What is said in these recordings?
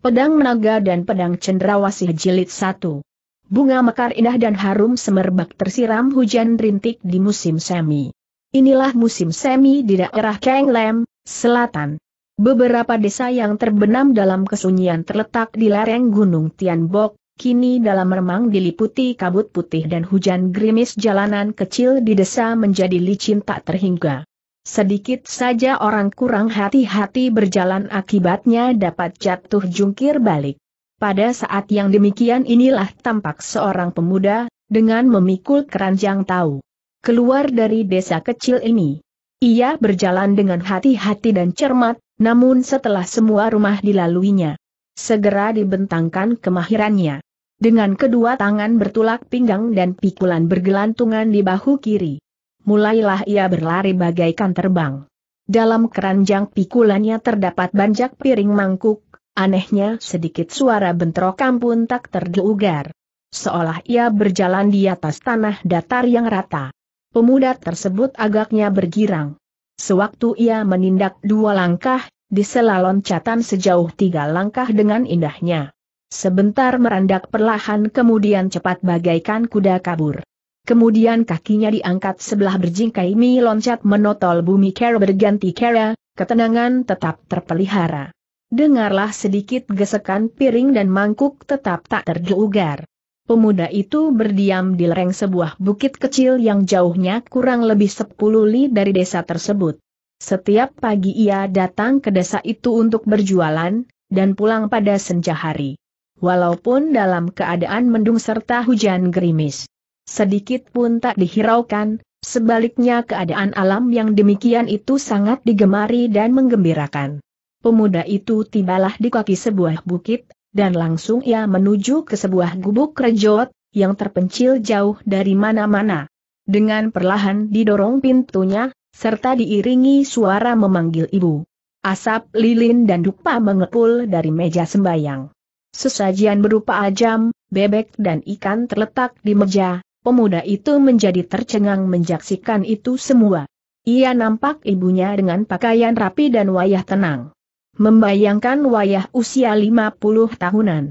Pedang Menaga dan Pedang Cendrawasih Jilid 1. Bunga mekar indah dan harum semerbak tersiram hujan rintik di musim semi. Inilah musim semi di daerah Keng Lem, selatan. Beberapa desa yang terbenam dalam kesunyian terletak di lereng Gunung Tianbok, kini dalam remang diliputi kabut putih dan hujan gerimis jalanan kecil di desa menjadi licin tak terhingga. Sedikit saja orang kurang hati-hati berjalan akibatnya dapat jatuh jungkir balik. Pada saat yang demikian inilah tampak seorang pemuda, dengan memikul keranjang tahu. Keluar dari desa kecil ini. Ia berjalan dengan hati-hati dan cermat, namun setelah semua rumah dilaluinya. Segera dibentangkan kemahirannya. Dengan kedua tangan bertulak pinggang dan pikulan bergelantungan di bahu kiri mulailah ia berlari bagaikan terbang. Dalam keranjang pikulannya terdapat banjak piring mangkuk, anehnya sedikit suara bentrokan pun tak terdugar. Seolah ia berjalan di atas tanah datar yang rata. Pemuda tersebut agaknya bergirang. Sewaktu ia menindak dua langkah, di selalon catan sejauh tiga langkah dengan indahnya. Sebentar merandak perlahan kemudian cepat bagaikan kuda kabur. Kemudian kakinya diangkat sebelah berjingkai Mi loncat menotol bumi Kera berganti Kera, ketenangan tetap terpelihara. Dengarlah sedikit gesekan piring dan mangkuk tetap tak terdugar. Pemuda itu berdiam di lereng sebuah bukit kecil yang jauhnya kurang lebih 10 li dari desa tersebut. Setiap pagi ia datang ke desa itu untuk berjualan, dan pulang pada senja hari. Walaupun dalam keadaan mendung serta hujan gerimis sedikit pun tak dihiraukan, sebaliknya keadaan alam yang demikian itu sangat digemari dan menggembirakan. Pemuda itu tibalah di kaki sebuah bukit, dan langsung ia menuju ke sebuah gubuk rejot, yang terpencil jauh dari mana-mana. Dengan perlahan didorong pintunya, serta diiringi suara memanggil ibu. Asap lilin dan dupa mengepul dari meja sembayang. Sesajian berupa ajam, bebek dan ikan terletak di meja, Pemuda itu menjadi tercengang menjaksikan itu semua. Ia nampak ibunya dengan pakaian rapi dan wayah tenang. Membayangkan wayah usia 50 tahunan.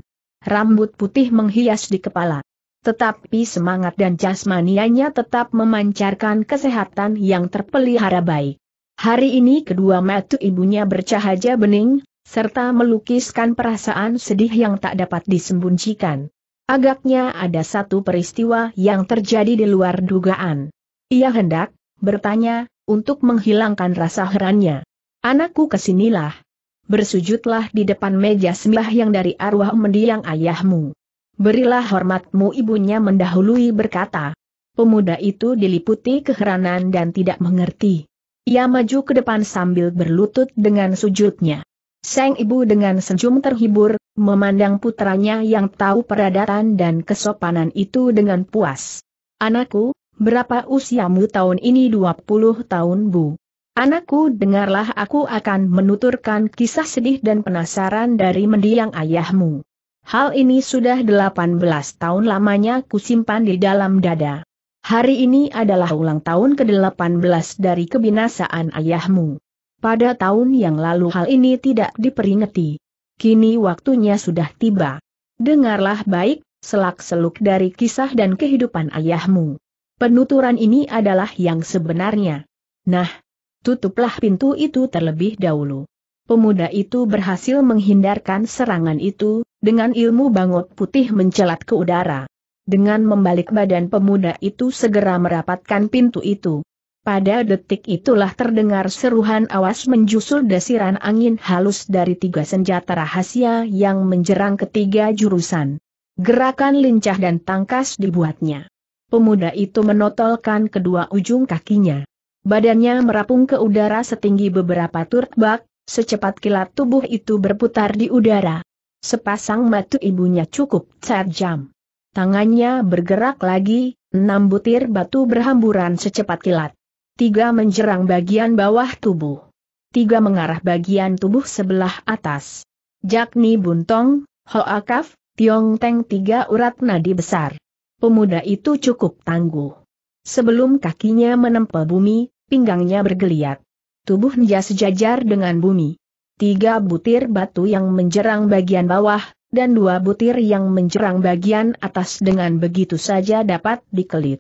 Rambut putih menghias di kepala. Tetapi semangat dan jasmanianya tetap memancarkan kesehatan yang terpelihara baik. Hari ini kedua metu ibunya bercahaya bening, serta melukiskan perasaan sedih yang tak dapat disembunyikan. Agaknya ada satu peristiwa yang terjadi di luar dugaan. Ia hendak bertanya untuk menghilangkan rasa herannya. Anakku kesinilah. Bersujudlah di depan meja sembah yang dari arwah mendiang ayahmu. Berilah hormatmu ibunya mendahului berkata. Pemuda itu diliputi keheranan dan tidak mengerti. Ia maju ke depan sambil berlutut dengan sujudnya. Sang ibu dengan senyum terhibur, memandang putranya yang tahu peradatan dan kesopanan itu dengan puas. Anakku, berapa usiamu tahun ini 20 tahun bu? Anakku dengarlah aku akan menuturkan kisah sedih dan penasaran dari mendiang ayahmu. Hal ini sudah 18 tahun lamanya kusimpan di dalam dada. Hari ini adalah ulang tahun ke-18 dari kebinasaan ayahmu. Pada tahun yang lalu hal ini tidak diperingati kini waktunya sudah tiba. Dengarlah baik, selak-seluk dari kisah dan kehidupan ayahmu. Penuturan ini adalah yang sebenarnya. Nah, tutuplah pintu itu terlebih dahulu. Pemuda itu berhasil menghindarkan serangan itu, dengan ilmu bangot putih mencelat ke udara. Dengan membalik badan pemuda itu segera merapatkan pintu itu. Pada detik itulah terdengar seruhan awas menjusul desiran angin halus dari tiga senjata rahasia yang menjerang ketiga jurusan. Gerakan lincah dan tangkas dibuatnya. Pemuda itu menotolkan kedua ujung kakinya. Badannya merapung ke udara setinggi beberapa turbak, secepat kilat tubuh itu berputar di udara. Sepasang matu ibunya cukup jam. Tangannya bergerak lagi, enam butir batu berhamburan secepat kilat tiga menjerang bagian bawah tubuh. Tiga mengarah bagian tubuh sebelah atas. Jakni Buntong, Hoakaf, Tiong Teng tiga urat nadi besar. Pemuda itu cukup tangguh. Sebelum kakinya menempel bumi, pinggangnya bergeliat. Tubuhnya sejajar dengan bumi. Tiga butir batu yang menjerang bagian bawah, dan dua butir yang menjerang bagian atas dengan begitu saja dapat dikelit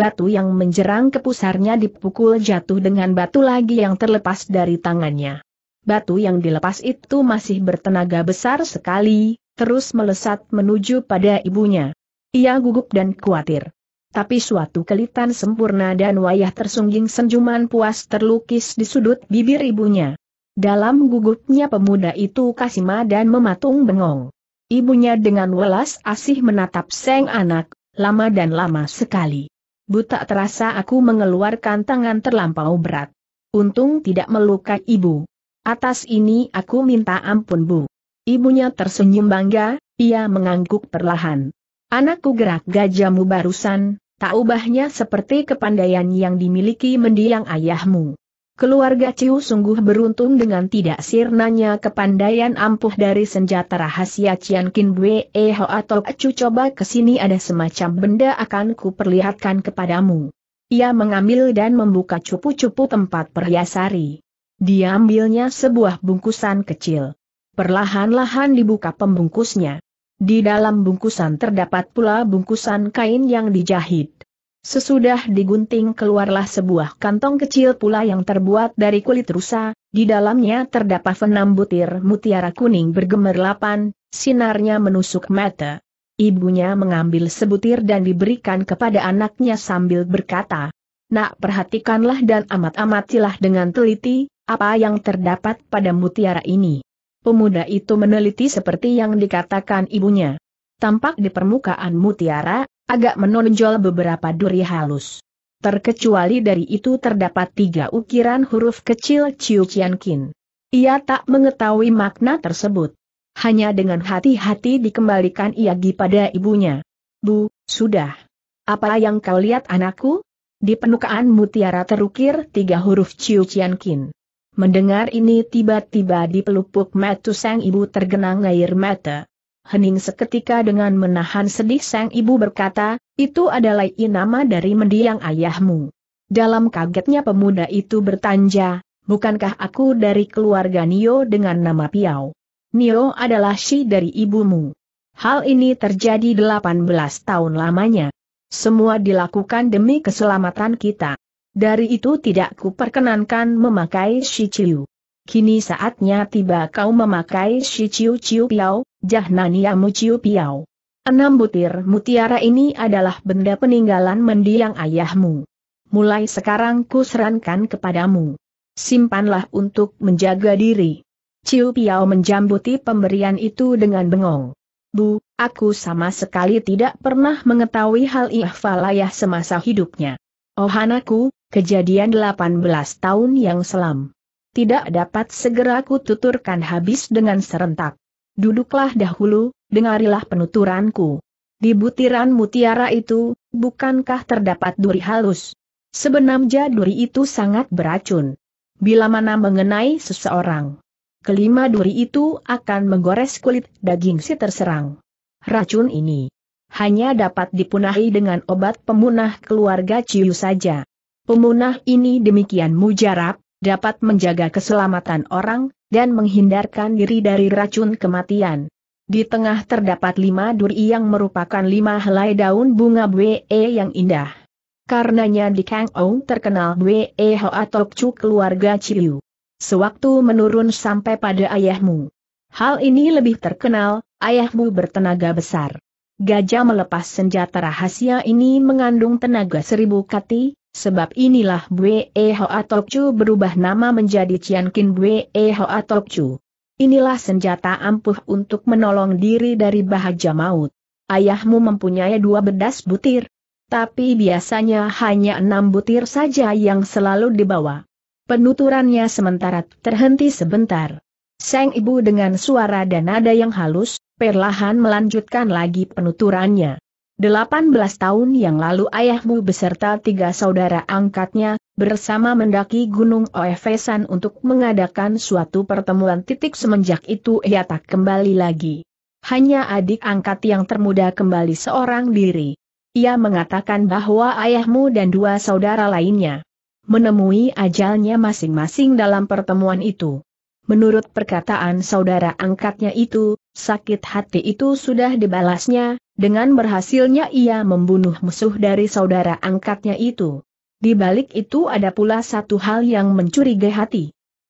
batu yang menjerang ke pusarnya dipukul jatuh dengan batu lagi yang terlepas dari tangannya. Batu yang dilepas itu masih bertenaga besar sekali, terus melesat menuju pada ibunya. Ia gugup dan khawatir. Tapi suatu kelitan sempurna dan wayah tersungging senjuman puas terlukis di sudut bibir ibunya. Dalam gugupnya pemuda itu kasima dan mematung bengong. Ibunya dengan welas asih menatap seng anak, lama dan lama sekali buta terasa aku mengeluarkan tangan terlampau berat. Untung tidak melukai ibu. Atas ini aku minta ampun bu. Ibunya tersenyum bangga, ia mengangguk perlahan. Anakku gerak gajahmu barusan, tak ubahnya seperti kepandaian yang dimiliki mendiang ayahmu. Keluarga Ciu sungguh beruntung dengan tidak sirnanya kepandaian ampuh dari senjata rahasia Cian Kin Bwe eh Ho atau Acu coba kesini ada semacam benda akan kuperlihatkan kepadamu. Ia mengambil dan membuka cupu-cupu tempat perhiasari. Diambilnya sebuah bungkusan kecil. Perlahan-lahan dibuka pembungkusnya. Di dalam bungkusan terdapat pula bungkusan kain yang dijahit. Sesudah digunting keluarlah sebuah kantong kecil pula yang terbuat dari kulit rusa, di dalamnya terdapat enam butir mutiara kuning bergemerlapan, sinarnya menusuk mata. Ibunya mengambil sebutir dan diberikan kepada anaknya sambil berkata, Nak perhatikanlah dan amat-amatilah dengan teliti, apa yang terdapat pada mutiara ini. Pemuda itu meneliti seperti yang dikatakan ibunya. Tampak di permukaan mutiara, agak menonjol beberapa duri halus. Terkecuali dari itu terdapat tiga ukiran huruf kecil Ciu Qian Kin. Ia tak mengetahui makna tersebut. Hanya dengan hati-hati dikembalikan Iagi pada ibunya. Bu, sudah. Apa yang kau lihat anakku? Di penukaan mutiara terukir tiga huruf Ciu Qian Kin. Mendengar ini tiba-tiba di pelupuk mata sang ibu tergenang air mata hening seketika dengan menahan sedih sang ibu berkata, itu adalah inama dari mendiang ayahmu. Dalam kagetnya pemuda itu bertanja, bukankah aku dari keluarga Nio dengan nama Piao? Nio adalah si dari ibumu. Hal ini terjadi 18 tahun lamanya. Semua dilakukan demi keselamatan kita. Dari itu tidak kuperkenankan memakai Shichiu kini saatnya tiba kau memakai cium Ciu piau, Piao, Jahnaniamu cium Piao. Enam butir mutiara ini adalah benda peninggalan mendiang ayahmu. Mulai sekarang kuserankan kepadamu. Simpanlah untuk menjaga diri. Ciu Piao menjambuti pemberian itu dengan bengong. Bu, aku sama sekali tidak pernah mengetahui hal ihfal ayah semasa hidupnya. Oh anakku, kejadian 18 tahun yang selam tidak dapat segera kututurkan habis dengan serentak. Duduklah dahulu, dengarilah penuturanku. Di butiran mutiara itu, bukankah terdapat duri halus? Sebenarnya duri itu sangat beracun. Bila mana mengenai seseorang, kelima duri itu akan menggores kulit daging si terserang. Racun ini hanya dapat dipunahi dengan obat pemunah keluarga Ciu saja. Pemunah ini demikian mujarab, dapat menjaga keselamatan orang, dan menghindarkan diri dari racun kematian. Di tengah terdapat lima duri yang merupakan lima helai daun bunga Bwe yang indah. Karenanya di Kang Ong terkenal Bwe Hoa Tok keluarga Chiu. Sewaktu menurun sampai pada ayahmu. Hal ini lebih terkenal, ayahmu bertenaga besar. Gajah melepas senjata rahasia ini mengandung tenaga seribu kati, Sebab inilah Bwe Hoa Chu berubah nama menjadi Ciankin Bwe Hoa Chu. Inilah senjata ampuh untuk menolong diri dari bahaja maut. Ayahmu mempunyai dua bedas butir. Tapi biasanya hanya enam butir saja yang selalu dibawa. Penuturannya sementara terhenti sebentar. Sang ibu dengan suara dan nada yang halus, perlahan melanjutkan lagi penuturannya. 18 tahun yang lalu ayahmu beserta tiga saudara angkatnya, bersama mendaki Gunung Oefesan untuk mengadakan suatu pertemuan titik semenjak itu ia tak kembali lagi. Hanya adik angkat yang termuda kembali seorang diri. Ia mengatakan bahwa ayahmu dan dua saudara lainnya menemui ajalnya masing-masing dalam pertemuan itu. Menurut perkataan saudara angkatnya itu, sakit hati itu sudah dibalasnya, dengan berhasilnya ia membunuh musuh dari saudara angkatnya itu. Di balik itu ada pula satu hal yang mencurigai hati.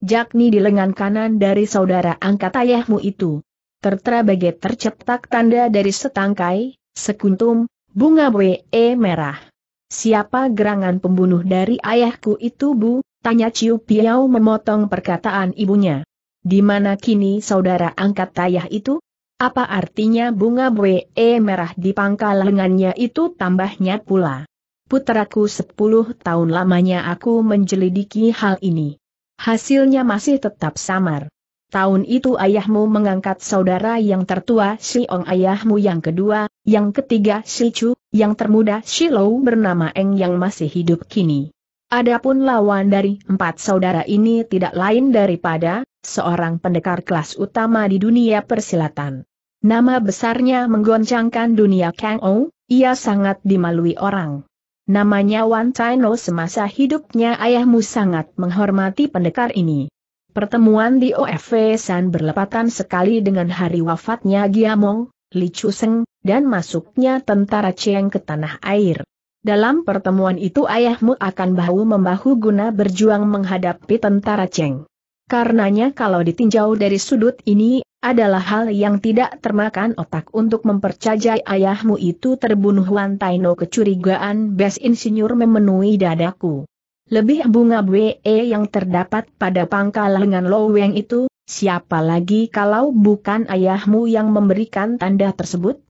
Jakni di lengan kanan dari saudara angkat ayahmu itu. Tertera bagai tercetak tanda dari setangkai, sekuntum, bunga WE merah. Siapa gerangan pembunuh dari ayahku itu bu? Tanya Ciu Piau memotong perkataan ibunya. Di mana kini saudara angkat tayah itu? Apa artinya bunga BE e merah di pangkal lengannya itu tambahnya pula? Puteraku sepuluh tahun lamanya aku menjelidiki hal ini. Hasilnya masih tetap samar. Tahun itu ayahmu mengangkat saudara yang tertua Si Ong ayahmu yang kedua, yang ketiga Si Chu, yang termuda Si Lou bernama Eng yang masih hidup kini. Adapun lawan dari empat saudara ini tidak lain daripada seorang pendekar kelas utama di dunia persilatan. Nama besarnya menggoncangkan dunia Kang Ou, ia sangat dimalui orang. Namanya Wan Taino semasa hidupnya ayahmu sangat menghormati pendekar ini. Pertemuan di OFV San berlepatan sekali dengan hari wafatnya Giamong, Li Chuseng, dan masuknya tentara Chiang ke tanah air. Dalam pertemuan itu ayahmu akan bahu-membahu guna berjuang menghadapi tentara Cheng. Karenanya kalau ditinjau dari sudut ini, adalah hal yang tidak termakan otak untuk mempercayai ayahmu itu terbunuh Taino kecurigaan Bes Insinyur memenuhi dadaku. Lebih bunga BE e yang terdapat pada pangkal lengan Loweng itu, siapa lagi kalau bukan ayahmu yang memberikan tanda tersebut?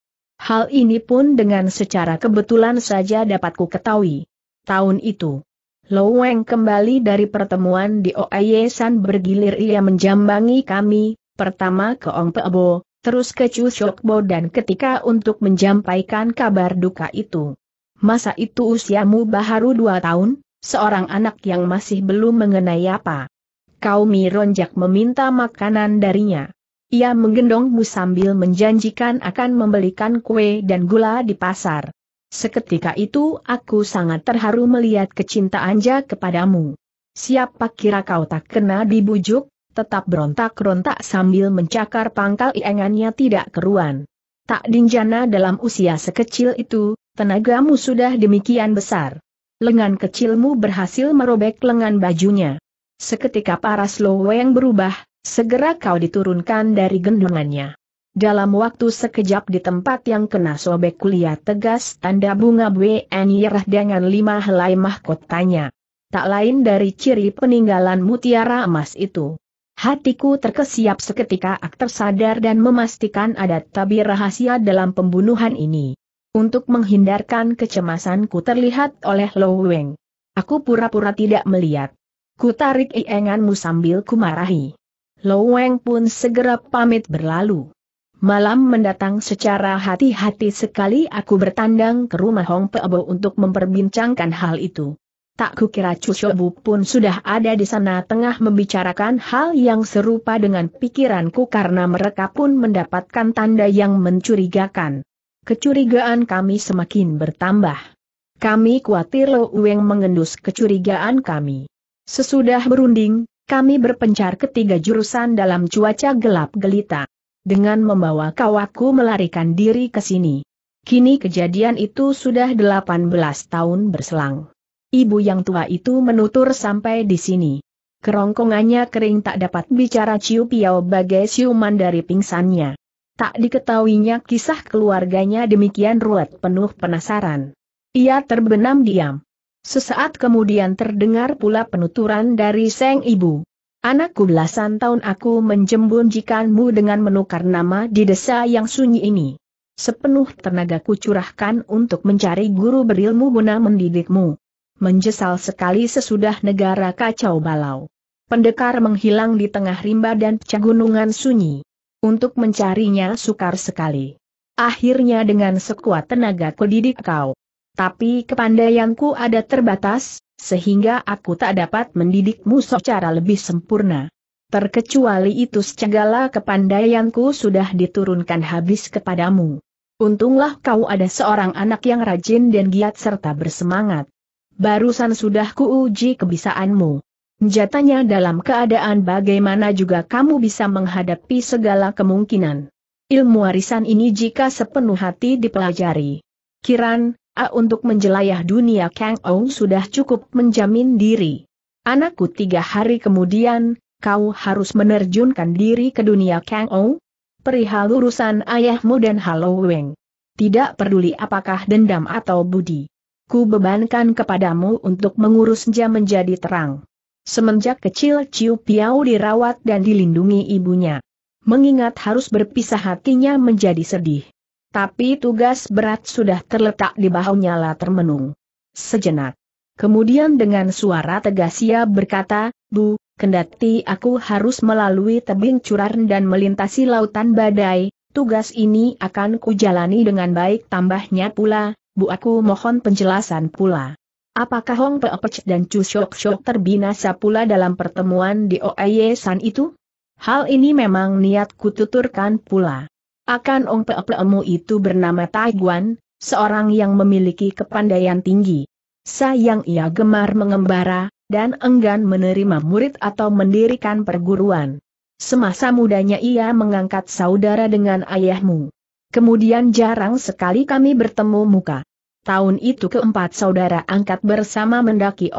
Hal ini pun dengan secara kebetulan saja dapat ku ketahui. Tahun itu, Loweng kembali dari pertemuan di Oye San bergilir ia menjambangi kami, pertama ke Ong Pebo, terus ke Chu Shokbo dan ketika untuk menjampaikan kabar duka itu. Masa itu usiamu baru dua tahun, seorang anak yang masih belum mengenai apa. Kau mironjak meminta makanan darinya. Ia menggendongmu sambil menjanjikan akan membelikan kue dan gula di pasar. Seketika itu aku sangat terharu melihat kecintaan kepadamu. Siapa kira kau tak kena dibujuk, tetap berontak-rontak sambil mencakar pangkal iengannya tidak keruan. Tak dinjana dalam usia sekecil itu, tenagamu sudah demikian besar. Lengan kecilmu berhasil merobek lengan bajunya. Seketika paras Loweng berubah, Segera kau diturunkan dari gendongannya. Dalam waktu sekejap di tempat yang kena sobek kuliah tegas tanda bunga BN Yerah dengan lima helai mahkotanya. Tak lain dari ciri peninggalan mutiara emas itu. Hatiku terkesiap seketika ak tersadar dan memastikan ada tabir rahasia dalam pembunuhan ini. Untuk menghindarkan kecemasanku terlihat oleh Lo Weng. Aku pura-pura tidak melihat. Ku tarik ienganmu sambil kumarahi. Loweng pun segera pamit berlalu. Malam mendatang secara hati-hati sekali aku bertandang ke rumah Hong Pebo untuk memperbincangkan hal itu. Tak kukira Chushobu pun sudah ada di sana tengah membicarakan hal yang serupa dengan pikiranku karena mereka pun mendapatkan tanda yang mencurigakan. Kecurigaan kami semakin bertambah. Kami khawatir Lo Ueng mengendus kecurigaan kami. Sesudah berunding, kami berpencar ketiga jurusan dalam cuaca gelap gelita. Dengan membawa kawaku melarikan diri ke sini. Kini kejadian itu sudah 18 tahun berselang. Ibu yang tua itu menutur sampai di sini. Kerongkongannya kering tak dapat bicara Ciu Piao bagai siuman dari pingsannya. Tak diketahuinya kisah keluarganya demikian ruwet penuh penasaran. Ia terbenam diam. Sesaat kemudian terdengar pula penuturan dari Seng Ibu. Anakku belasan tahun aku menjembunjikanmu dengan menukar nama di desa yang sunyi ini. Sepenuh tenagaku curahkan untuk mencari guru berilmu guna mendidikmu. Menjesal sekali sesudah negara kacau balau. Pendekar menghilang di tengah rimba dan pegunungan sunyi. Untuk mencarinya sukar sekali. Akhirnya dengan sekuat tenaga kudidik kau. Tapi kepandaianku ada terbatas, sehingga aku tak dapat mendidikmu secara lebih sempurna. Terkecuali itu segala kepandaianku sudah diturunkan habis kepadamu. Untunglah kau ada seorang anak yang rajin dan giat serta bersemangat. Barusan sudah kuuji kebisaanmu. Jatanya dalam keadaan bagaimana juga kamu bisa menghadapi segala kemungkinan. Ilmu warisan ini jika sepenuh hati dipelajari. Kiran, A untuk menjelayah dunia Kang Ong sudah cukup menjamin diri. Anakku tiga hari kemudian, kau harus menerjunkan diri ke dunia Kang Ong? Perihal urusan ayahmu dan Halloween. Tidak peduli apakah dendam atau budi. Ku bebankan kepadamu untuk mengurusnya menjadi terang. Semenjak kecil Ciu Piau dirawat dan dilindungi ibunya. Mengingat harus berpisah hatinya menjadi sedih. Tapi tugas berat sudah terletak di bahunya nyala termenung. Sejenak. Kemudian dengan suara tegas ia berkata, Bu, kendati aku harus melalui tebing curam dan melintasi lautan badai, tugas ini akan kujalani dengan baik tambahnya pula, Bu aku mohon penjelasan pula. Apakah Hong Peopec dan Chu Shok Shok terbinasa pula dalam pertemuan di Oye San itu? Hal ini memang niatku tuturkan pula. Akan Ong Peoplemu itu bernama Taiguan, seorang yang memiliki kepandaian tinggi. Sayang ia gemar mengembara, dan enggan menerima murid atau mendirikan perguruan. Semasa mudanya ia mengangkat saudara dengan ayahmu. Kemudian jarang sekali kami bertemu muka. Tahun itu keempat saudara angkat bersama mendaki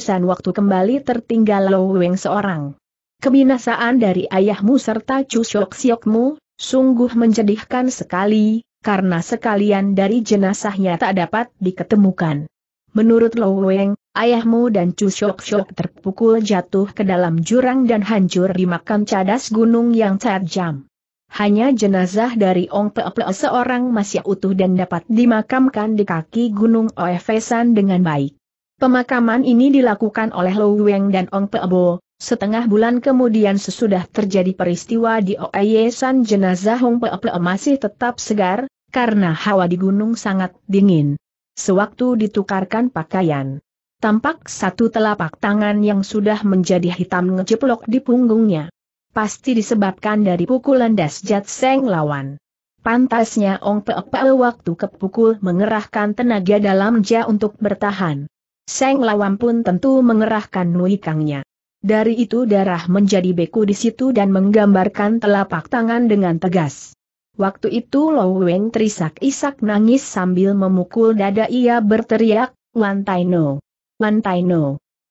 San waktu kembali tertinggal Lo Weng seorang. Kebinasaan dari ayahmu serta cusyok Siokmu, Sungguh menjedihkan sekali, karena sekalian dari jenazahnya tak dapat diketemukan. Menurut Lo Weng, ayahmu dan Chu Shok Shok terpukul jatuh ke dalam jurang dan hancur di makam cadas gunung yang tajam. Hanya jenazah dari Ong Pepe seorang masih utuh dan dapat dimakamkan di kaki gunung Oefesan dengan baik. Pemakaman ini dilakukan oleh Lo Weng dan Ong Peebo, Setengah bulan kemudian sesudah terjadi peristiwa di Oeyesan jenazah Hong People masih tetap segar, karena hawa di gunung sangat dingin. Sewaktu ditukarkan pakaian, tampak satu telapak tangan yang sudah menjadi hitam ngejeplok di punggungnya. Pasti disebabkan dari pukulan dasjat seng lawan. Pantasnya Ong People waktu kepukul mengerahkan tenaga dalam ja untuk bertahan. Seng Lawan pun tentu mengerahkan nuikangnya. Dari itu darah menjadi beku di situ dan menggambarkan telapak tangan dengan tegas. Waktu itu Lo Weng terisak-isak nangis sambil memukul dada ia berteriak, Wan Tai Wan Tai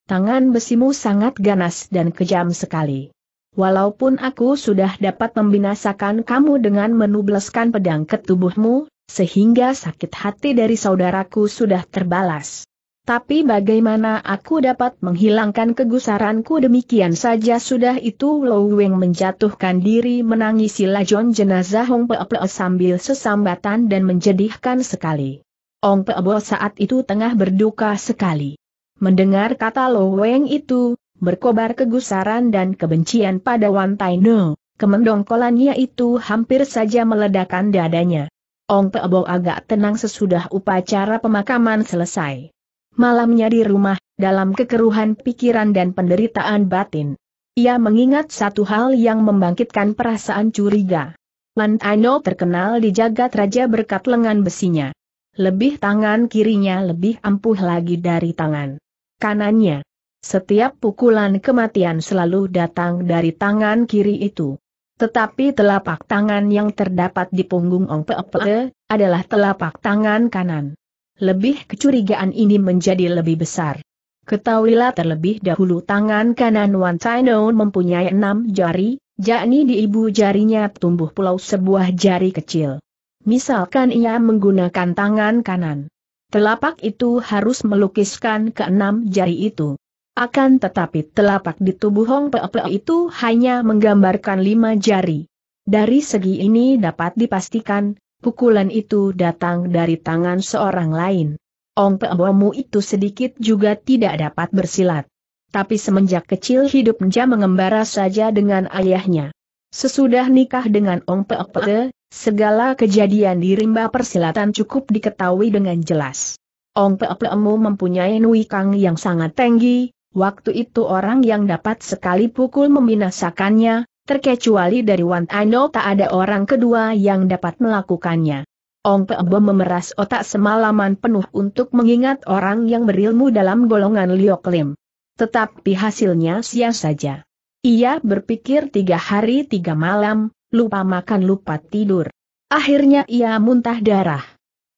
Tangan besimu sangat ganas dan kejam sekali. Walaupun aku sudah dapat membinasakan kamu dengan menubleskan pedang ke tubuhmu, sehingga sakit hati dari saudaraku sudah terbalas. Tapi bagaimana aku dapat menghilangkan kegusaranku demikian saja sudah itu Lou Weng menjatuhkan diri menangisi lajon jenazah Hong Pe, -pe sambil sesambatan dan menjedihkan sekali. Ong Pe Bo saat itu tengah berduka sekali. Mendengar kata Lou Weng itu, berkobar kegusaran dan kebencian pada Wan Tai No, kemendongkolannya itu hampir saja meledakan dadanya. Ong Pe Bo agak tenang sesudah upacara pemakaman selesai malamnya di rumah, dalam kekeruhan pikiran dan penderitaan batin. Ia mengingat satu hal yang membangkitkan perasaan curiga. Lan Aino terkenal di jagat raja berkat lengan besinya. Lebih tangan kirinya lebih ampuh lagi dari tangan kanannya. Setiap pukulan kematian selalu datang dari tangan kiri itu. Tetapi telapak tangan yang terdapat di punggung Ong Pe, -pe adalah telapak tangan kanan lebih kecurigaan ini menjadi lebih besar. Ketahuilah terlebih dahulu tangan kanan Wan Taino mempunyai enam jari, yakni di ibu jarinya tumbuh pulau sebuah jari kecil. Misalkan ia menggunakan tangan kanan. Telapak itu harus melukiskan keenam jari itu. Akan tetapi telapak di tubuh Hong -pe itu hanya menggambarkan lima jari. Dari segi ini dapat dipastikan, pukulan itu datang dari tangan seorang lain. Ong Peobomu itu sedikit juga tidak dapat bersilat. Tapi semenjak kecil hidup hidupnya mengembara saja dengan ayahnya. Sesudah nikah dengan Ong Peopote, segala kejadian di rimba persilatan cukup diketahui dengan jelas. Ong Peopomu mempunyai Nui Kang yang sangat tinggi, waktu itu orang yang dapat sekali pukul membinasakannya, Terkecuali dari Wan Ano tak ada orang kedua yang dapat melakukannya. Ong Pebo memeras otak semalaman penuh untuk mengingat orang yang berilmu dalam golongan Liok Lim. Tetapi hasilnya sia saja. Ia berpikir tiga hari tiga malam, lupa makan lupa tidur. Akhirnya ia muntah darah.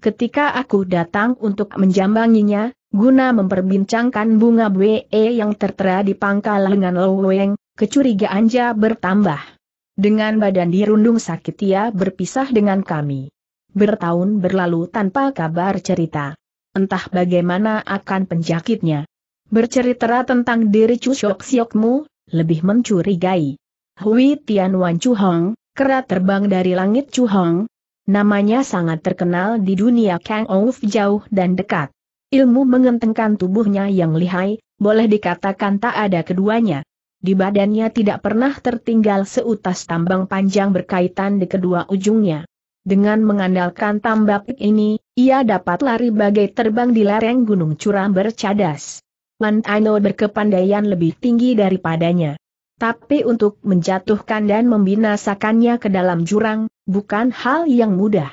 Ketika aku datang untuk menjambanginya, guna memperbincangkan bunga BE yang tertera di pangkal lengan Loweng, Kecurigaan Ja bertambah. Dengan badan dirundung sakit ia berpisah dengan kami. Bertahun berlalu tanpa kabar cerita. Entah bagaimana akan penjakitnya. Bercerita tentang diri Chu Shok Siokmu, lebih mencurigai. Hui Tian Wan Chu Hong, kerat terbang dari langit Chu Hong, Namanya sangat terkenal di dunia Kang Ouf jauh dan dekat. Ilmu mengentengkan tubuhnya yang lihai, boleh dikatakan tak ada keduanya. Di badannya tidak pernah tertinggal seutas tambang panjang berkaitan di kedua ujungnya. Dengan mengandalkan tambak ini, ia dapat lari bagai terbang di lereng gunung curam bercadas. Wan Aino berkepandaian lebih tinggi daripadanya. Tapi untuk menjatuhkan dan membinasakannya ke dalam jurang, bukan hal yang mudah.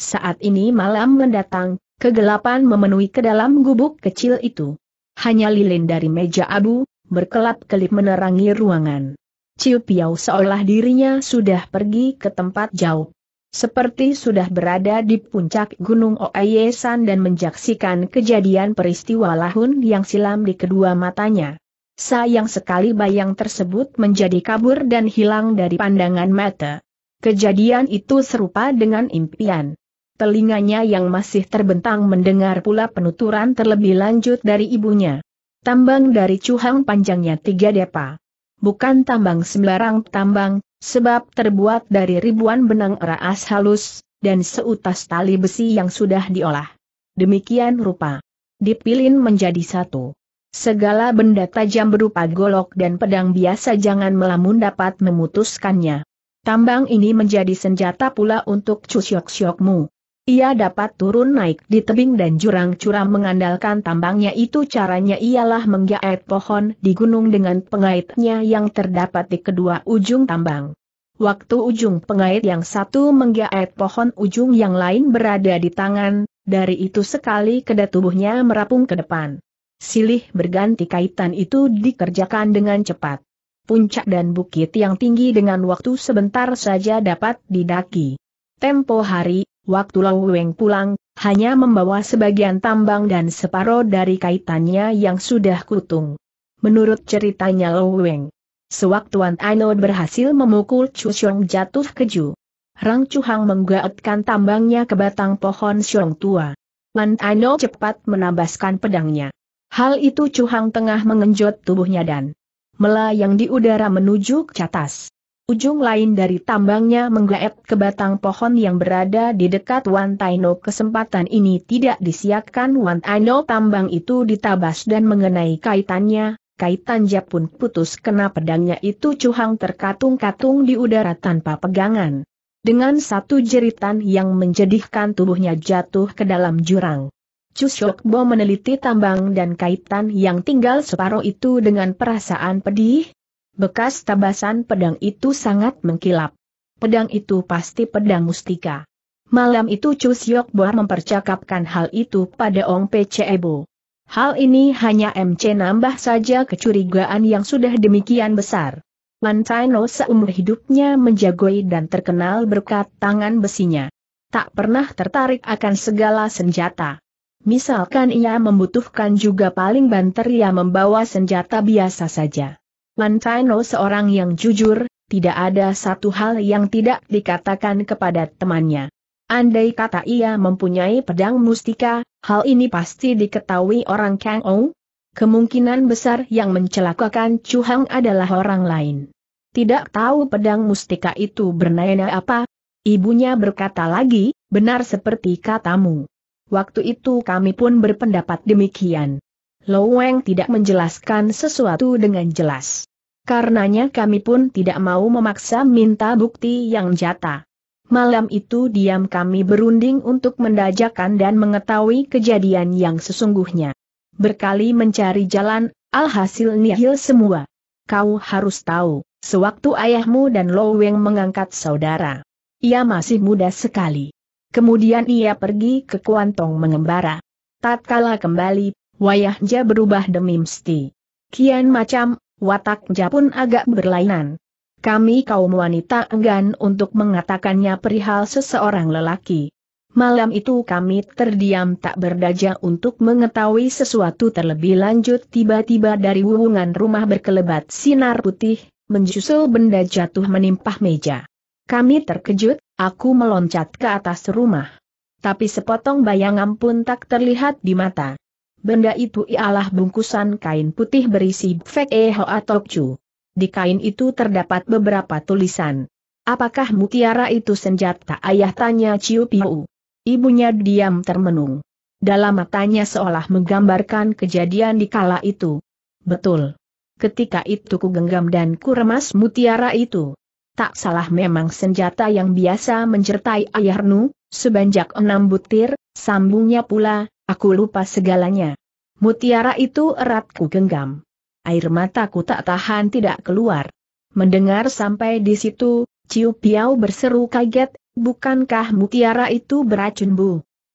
Saat ini malam mendatang, kegelapan memenuhi ke dalam gubuk kecil itu. Hanya lilin dari meja abu, berkelap-kelip menerangi ruangan. Ciu Piau seolah dirinya sudah pergi ke tempat jauh. Seperti sudah berada di puncak Gunung Oayesan dan menjaksikan kejadian peristiwa lahun yang silam di kedua matanya. Sayang sekali bayang tersebut menjadi kabur dan hilang dari pandangan mata. Kejadian itu serupa dengan impian. Telinganya yang masih terbentang mendengar pula penuturan terlebih lanjut dari ibunya. Tambang dari Cuhang panjangnya tiga depa. Bukan tambang sembarang tambang, sebab terbuat dari ribuan benang raas halus, dan seutas tali besi yang sudah diolah. Demikian rupa. Dipilin menjadi satu. Segala benda tajam berupa golok dan pedang biasa jangan melamun dapat memutuskannya. Tambang ini menjadi senjata pula untuk cusyok-syokmu. Ia dapat turun naik di tebing dan jurang curam mengandalkan tambangnya itu caranya ialah menggaet pohon di gunung dengan pengaitnya yang terdapat di kedua ujung tambang. Waktu ujung pengait yang satu menggaet pohon ujung yang lain berada di tangan, dari itu sekali keda tubuhnya merapung ke depan. Silih berganti kaitan itu dikerjakan dengan cepat. Puncak dan bukit yang tinggi dengan waktu sebentar saja dapat didaki. Tempo hari, Waktu Long Weng pulang, hanya membawa sebagian tambang dan separoh dari kaitannya yang sudah kutung. Menurut ceritanya Long Weng, sewaktu Wan Aino berhasil memukul Chu Xiong jatuh keju, Rang Chuhang menggaetkan tambangnya ke batang pohon Xiong tua. Wan Aino cepat menambaskan pedangnya. Hal itu Chuhang tengah mengenjot tubuhnya dan melayang di udara menuju ke atas. Ujung lain dari tambangnya menggaet ke batang pohon yang berada di dekat Wan Taino. Kesempatan ini tidak disiapkan Wan Taino tambang itu ditabas dan mengenai kaitannya, kaitan pun putus kena pedangnya itu cuhang terkatung-katung di udara tanpa pegangan. Dengan satu jeritan yang menjadikan tubuhnya jatuh ke dalam jurang. Cusyokbo meneliti tambang dan kaitan yang tinggal separuh itu dengan perasaan pedih, Bekas tabasan pedang itu sangat mengkilap. Pedang itu pasti pedang mustika. Malam itu Chu Siok Boa mempercakapkan hal itu pada Ong Pecebo. Hal ini hanya MC nambah saja kecurigaan yang sudah demikian besar. Wan Taino seumur hidupnya menjagoi dan terkenal berkat tangan besinya. Tak pernah tertarik akan segala senjata. Misalkan ia membutuhkan juga paling banter ia membawa senjata biasa saja. Lantino seorang yang jujur, tidak ada satu hal yang tidak dikatakan kepada temannya. Andai kata ia mempunyai pedang mustika, hal ini pasti diketahui orang Kang Ou. Kemungkinan besar yang mencelakakan Chu Hang adalah orang lain. Tidak tahu pedang mustika itu bernaya apa? Ibunya berkata lagi, benar seperti katamu. Waktu itu kami pun berpendapat demikian. Loweng tidak menjelaskan sesuatu dengan jelas. Karenanya kami pun tidak mau memaksa minta bukti yang jata. Malam itu diam kami berunding untuk mendajakan dan mengetahui kejadian yang sesungguhnya. Berkali mencari jalan, alhasil nihil semua. Kau harus tahu, sewaktu ayahmu dan Loweng mengangkat saudara. Ia masih muda sekali. Kemudian ia pergi ke Kuantong mengembara. Tatkala kembali, wayahnya berubah demi mesti. Kian macam wataknya pun agak berlainan. Kami kaum wanita enggan untuk mengatakannya perihal seseorang lelaki. Malam itu kami terdiam tak berdaja untuk mengetahui sesuatu terlebih lanjut tiba-tiba dari wuwungan rumah berkelebat sinar putih, menjusul benda jatuh menimpah meja. Kami terkejut, aku meloncat ke atas rumah. Tapi sepotong bayangan pun tak terlihat di mata. Benda itu ialah bungkusan kain putih berisi Fek Eho atau Chu. Di kain itu terdapat beberapa tulisan. Apakah mutiara itu senjata ayah tanya Ciu Piu. Ibunya diam termenung. Dalam matanya seolah menggambarkan kejadian di kala itu. Betul. Ketika itu ku genggam dan ku remas mutiara itu. Tak salah memang senjata yang biasa menjertai Nu. sebanyak enam butir, sambungnya pula, Aku lupa segalanya. Mutiara itu erat ku genggam. Air mataku tak tahan tidak keluar. Mendengar sampai di situ, Ciu Piau berseru kaget, bukankah mutiara itu beracun bu?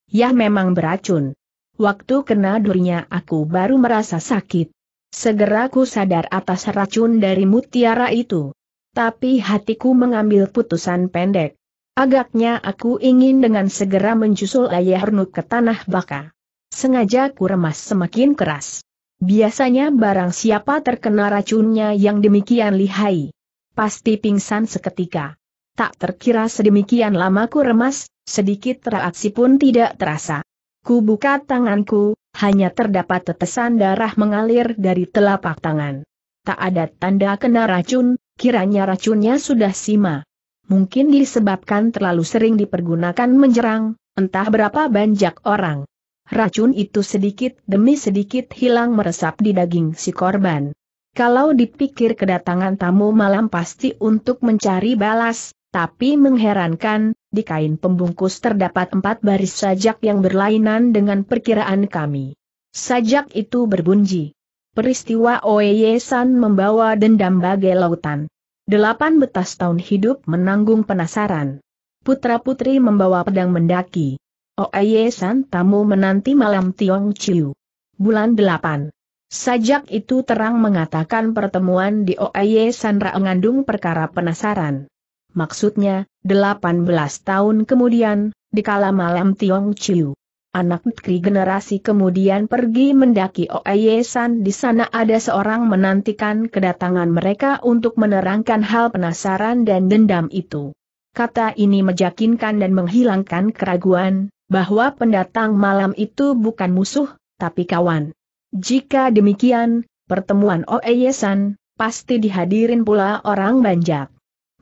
Ya memang beracun. Waktu kena durinya aku baru merasa sakit. Segera ku sadar atas racun dari mutiara itu. Tapi hatiku mengambil putusan pendek. Agaknya aku ingin dengan segera menjusul Ayah Nuk ke Tanah Baka. Sengaja ku remas semakin keras. Biasanya barang siapa terkena racunnya yang demikian lihai. Pasti pingsan seketika. Tak terkira sedemikian lama ku remas, sedikit reaksi pun tidak terasa. Ku buka tanganku, hanya terdapat tetesan darah mengalir dari telapak tangan. Tak ada tanda kena racun, kiranya racunnya sudah sima. Mungkin disebabkan terlalu sering dipergunakan menjerang, entah berapa banyak orang. Racun itu sedikit demi sedikit hilang meresap di daging si korban. Kalau dipikir kedatangan tamu malam pasti untuk mencari balas, tapi mengherankan, di kain pembungkus terdapat empat baris sajak yang berlainan dengan perkiraan kami. Sajak itu berbunyi. Peristiwa Oeye membawa dendam bagai lautan. Delapan betas tahun hidup menanggung penasaran. Putra-putri membawa pedang mendaki. Oye oh, San tamu menanti malam Tiong Chiu. Bulan 8. Sajak itu terang mengatakan pertemuan di Oye oh San mengandung perkara penasaran. Maksudnya, 18 tahun kemudian, di kala malam Tiong Chiu. Anak putri generasi kemudian pergi mendaki Oye oh San di sana ada seorang menantikan kedatangan mereka untuk menerangkan hal penasaran dan dendam itu. Kata ini meyakinkan dan menghilangkan keraguan, bahwa pendatang malam itu bukan musuh, tapi kawan. Jika demikian, pertemuan Oeyesan, pasti dihadirin pula orang banjak.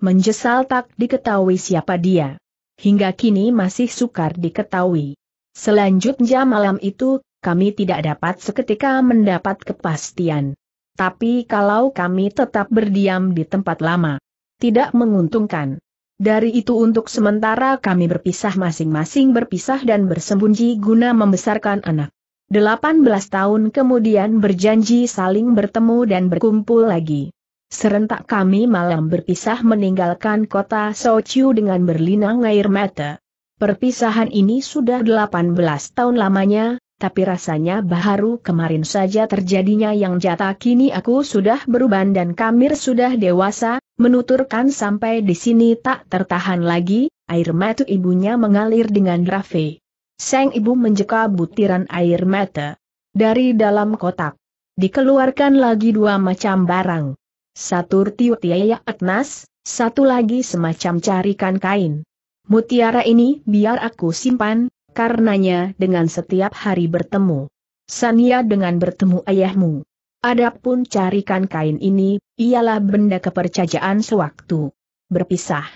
Menjesal tak diketahui siapa dia. Hingga kini masih sukar diketahui. Selanjutnya malam itu, kami tidak dapat seketika mendapat kepastian. Tapi kalau kami tetap berdiam di tempat lama, tidak menguntungkan. Dari itu untuk sementara kami berpisah masing-masing berpisah dan bersembunyi guna membesarkan anak. 18 tahun kemudian berjanji saling bertemu dan berkumpul lagi. Serentak kami malam berpisah meninggalkan kota Sochiu dengan berlinang air mata. Perpisahan ini sudah 18 tahun lamanya, tapi rasanya baru kemarin saja terjadinya yang jata kini aku sudah beruban dan Kamir sudah dewasa, Menuturkan sampai di sini tak tertahan lagi, air mata ibunya mengalir dengan rafe. Sang ibu menjeka butiran air mata dari dalam kotak. Dikeluarkan lagi dua macam barang. Satu tiutiaya etnas, satu lagi semacam carikan kain. Mutiara ini biar aku simpan, karenanya dengan setiap hari bertemu. Sania dengan bertemu ayahmu. Adapun carikan kain ini, ialah benda kepercayaan sewaktu. Berpisah.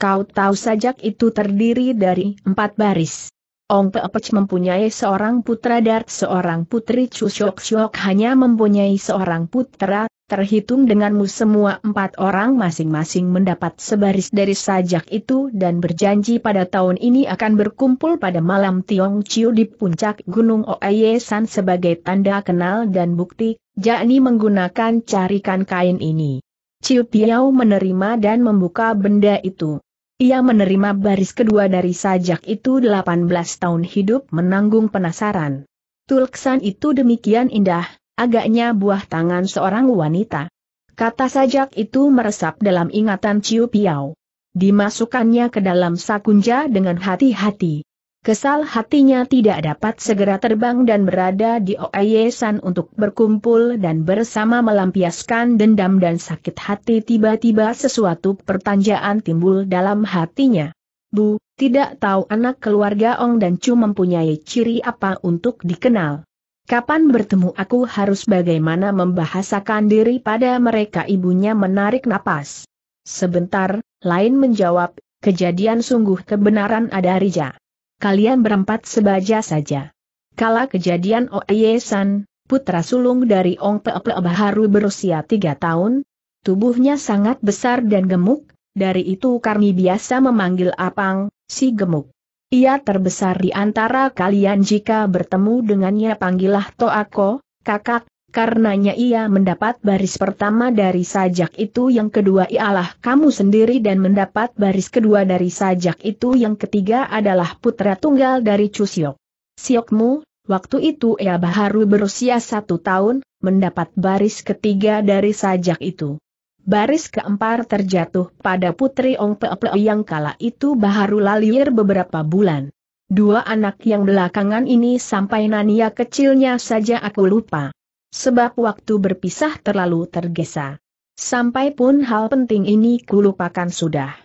Kau tahu sajak itu terdiri dari empat baris. Ong Pepec mempunyai seorang putra dan seorang putri Chushok Shok hanya mempunyai seorang putra, terhitung denganmu semua empat orang masing-masing mendapat sebaris dari sajak itu dan berjanji pada tahun ini akan berkumpul pada malam Tiong Chiu di puncak Gunung San sebagai tanda kenal dan bukti yakni menggunakan carikan kain ini. Ciu Piao menerima dan membuka benda itu. Ia menerima baris kedua dari sajak itu 18 tahun hidup menanggung penasaran. Tulksan itu demikian indah, agaknya buah tangan seorang wanita. Kata sajak itu meresap dalam ingatan Ciu Piao. Dimasukkannya ke dalam sakunja dengan hati-hati. Kesal hatinya tidak dapat segera terbang dan berada di Oayesan untuk berkumpul dan bersama melampiaskan dendam dan sakit hati tiba-tiba sesuatu pertanjaan timbul dalam hatinya. Bu, tidak tahu anak keluarga Ong dan Chu mempunyai ciri apa untuk dikenal. Kapan bertemu aku harus bagaimana membahasakan diri pada mereka ibunya menarik napas. Sebentar, lain menjawab, kejadian sungguh kebenaran ada Rija kalian berempat sebaja saja. Kala kejadian Oeyesan, putra sulung dari Ong People Baharu berusia tiga tahun, tubuhnya sangat besar dan gemuk, dari itu kami biasa memanggil Apang, si gemuk. Ia terbesar di antara kalian jika bertemu dengannya panggillah Toako, kakak, Karenanya ia mendapat baris pertama dari sajak itu yang kedua ialah kamu sendiri dan mendapat baris kedua dari sajak itu yang ketiga adalah putra tunggal dari Cusiok. Siokmu, waktu itu ia baharu berusia satu tahun, mendapat baris ketiga dari sajak itu. Baris keempat terjatuh pada putri Ong Pepe yang kala itu baharu lalir beberapa bulan. Dua anak yang belakangan ini sampai Nania kecilnya saja aku lupa sebab waktu berpisah terlalu tergesa. Sampai pun hal penting ini kulupakan sudah.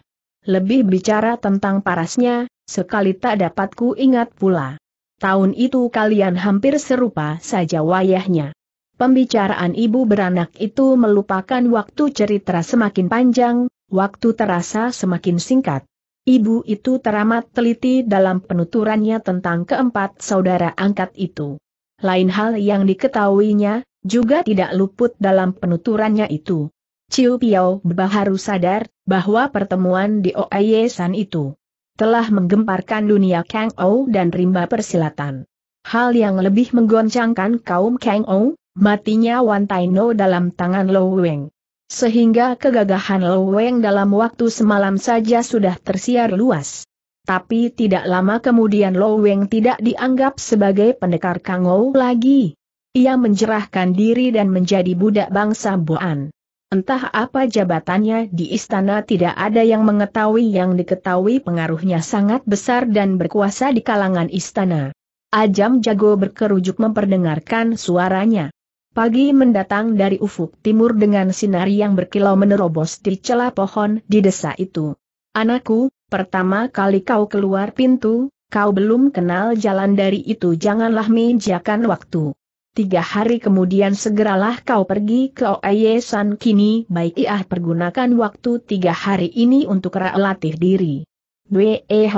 Lebih bicara tentang parasnya, sekali tak dapat ku ingat pula. Tahun itu kalian hampir serupa saja wayahnya. Pembicaraan ibu beranak itu melupakan waktu cerita semakin panjang, waktu terasa semakin singkat. Ibu itu teramat teliti dalam penuturannya tentang keempat saudara angkat itu. Lain hal yang diketahuinya, juga tidak luput dalam penuturannya itu. Ciu Piao baru sadar, bahwa pertemuan di Oye San itu telah menggemparkan dunia Kang Ou dan rimba persilatan. Hal yang lebih menggoncangkan kaum Kang Ou, matinya Wan Taino dalam tangan Lo Weng. Sehingga kegagahan Lo Weng dalam waktu semalam saja sudah tersiar luas. Tapi tidak lama kemudian Lo Weng tidak dianggap sebagai pendekar Kang Ou lagi. Ia menjerahkan diri dan menjadi budak bangsa Boan. Entah apa jabatannya di istana tidak ada yang mengetahui yang diketahui pengaruhnya sangat besar dan berkuasa di kalangan istana. Ajam jago berkerujuk memperdengarkan suaranya. Pagi mendatang dari ufuk timur dengan sinar yang berkilau menerobos di celah pohon di desa itu. Anakku, Pertama kali kau keluar pintu, kau belum kenal jalan dari itu janganlah menjakan waktu. Tiga hari kemudian segeralah kau pergi ke Oye San kini baik ia ah, pergunakan waktu tiga hari ini untuk relatif diri.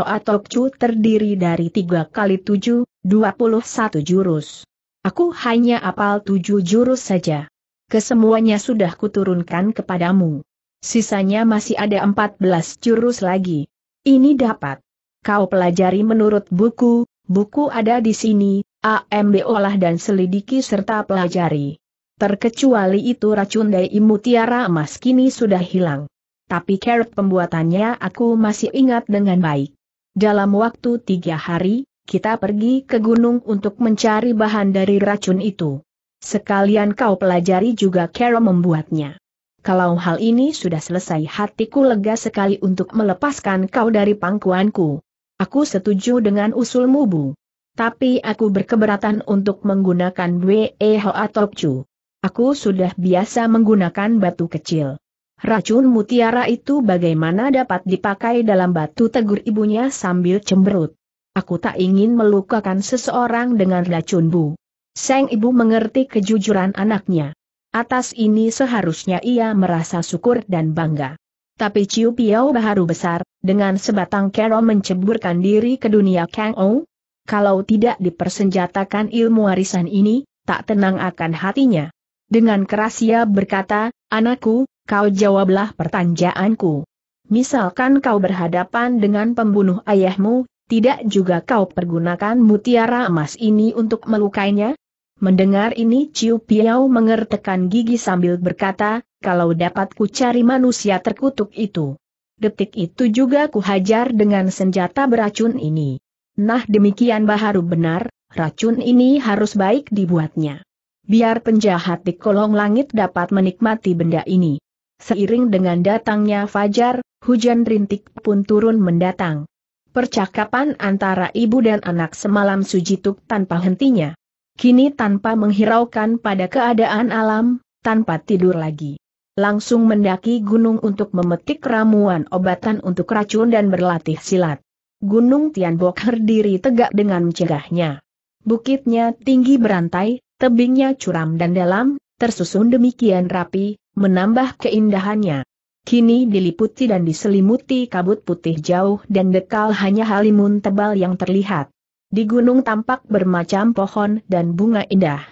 atau Chu terdiri dari tiga kali tujuh, dua puluh satu jurus. Aku hanya apal tujuh jurus saja. Kesemuanya sudah kuturunkan kepadamu. Sisanya masih ada empat belas jurus lagi. Ini dapat. Kau pelajari menurut buku, buku ada di sini, AMB olah dan selidiki serta pelajari. Terkecuali itu racun dari mutiara emas kini sudah hilang. Tapi kerep pembuatannya aku masih ingat dengan baik. Dalam waktu tiga hari, kita pergi ke gunung untuk mencari bahan dari racun itu. Sekalian kau pelajari juga cara membuatnya. Kalau hal ini sudah selesai hatiku lega sekali untuk melepaskan kau dari pangkuanku. Aku setuju dengan usulmu Bu. Tapi aku berkeberatan untuk menggunakan WE atau Chu. Aku sudah biasa menggunakan batu kecil. Racun mutiara itu bagaimana dapat dipakai dalam batu tegur ibunya sambil cemberut. Aku tak ingin melukakan seseorang dengan racun Bu. Seng ibu mengerti kejujuran anaknya. Atas ini seharusnya ia merasa syukur dan bangga. Tapi Ciu Piao baru besar, dengan sebatang kerom menceburkan diri ke dunia Kang Ou, kalau tidak dipersenjatakan ilmu warisan ini, tak tenang akan hatinya. Dengan keras ia berkata, anakku, kau jawablah pertanyaanku. Misalkan kau berhadapan dengan pembunuh ayahmu, tidak juga kau pergunakan mutiara emas ini untuk melukainya? Mendengar ini Ciu Piao mengertekan gigi sambil berkata, kalau dapat ku cari manusia terkutuk itu. Detik itu juga ku hajar dengan senjata beracun ini. Nah demikian Baharu benar, racun ini harus baik dibuatnya. Biar penjahat di kolong langit dapat menikmati benda ini. Seiring dengan datangnya Fajar, hujan rintik pun turun mendatang. Percakapan antara ibu dan anak semalam sujituk tanpa hentinya. Kini tanpa menghiraukan pada keadaan alam, tanpa tidur lagi. Langsung mendaki gunung untuk memetik ramuan obatan untuk racun dan berlatih silat. Gunung Tianbok berdiri tegak dengan mencegahnya. Bukitnya tinggi berantai, tebingnya curam dan dalam, tersusun demikian rapi, menambah keindahannya. Kini diliputi dan diselimuti kabut putih jauh dan dekal hanya halimun tebal yang terlihat. Di gunung tampak bermacam pohon dan bunga indah.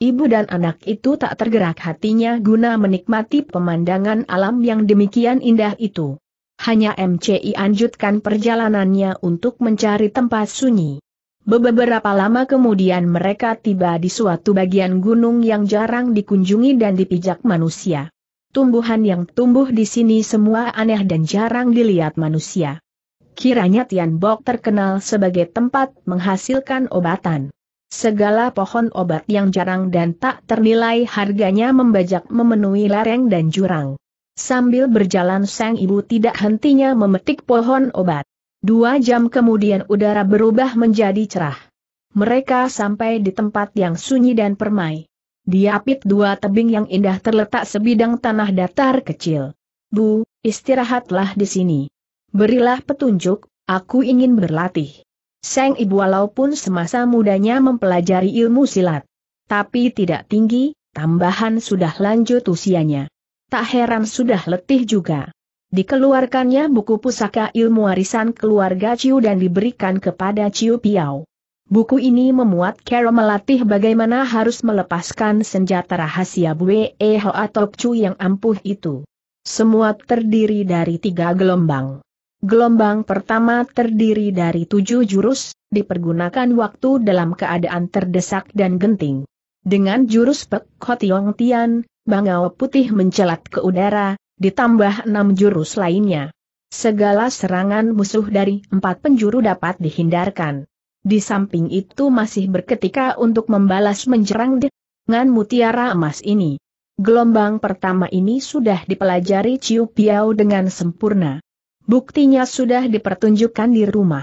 Ibu dan anak itu tak tergerak hatinya guna menikmati pemandangan alam yang demikian indah itu. Hanya MCI anjutkan perjalanannya untuk mencari tempat sunyi. Beberapa lama kemudian mereka tiba di suatu bagian gunung yang jarang dikunjungi dan dipijak manusia. Tumbuhan yang tumbuh di sini semua aneh dan jarang dilihat manusia. Kiranya Tian Bok terkenal sebagai tempat menghasilkan obatan. Segala pohon obat yang jarang dan tak ternilai harganya membajak memenuhi lereng dan jurang. Sambil berjalan sang ibu tidak hentinya memetik pohon obat. Dua jam kemudian udara berubah menjadi cerah. Mereka sampai di tempat yang sunyi dan permai. Diapit dua tebing yang indah terletak sebidang tanah datar kecil. Bu, istirahatlah di sini. Berilah petunjuk, aku ingin berlatih. Seng Ibu walaupun semasa mudanya mempelajari ilmu silat. Tapi tidak tinggi, tambahan sudah lanjut usianya. Tak heran sudah letih juga. Dikeluarkannya buku pusaka ilmu warisan keluarga Ciu dan diberikan kepada Ciu Piao. Buku ini memuat Carol melatih bagaimana harus melepaskan senjata rahasia Bue Eho atau Chu yang ampuh itu. Semua terdiri dari tiga gelombang. Gelombang pertama terdiri dari tujuh jurus, dipergunakan waktu dalam keadaan terdesak dan genting. Dengan jurus Pek Hotiong Tian, Bangau Putih mencelat ke udara, ditambah enam jurus lainnya. Segala serangan musuh dari empat penjuru dapat dihindarkan. Di samping itu masih berketika untuk membalas menjerang dengan mutiara emas ini. Gelombang pertama ini sudah dipelajari Ciu Piao dengan sempurna. Buktinya sudah dipertunjukkan di rumah.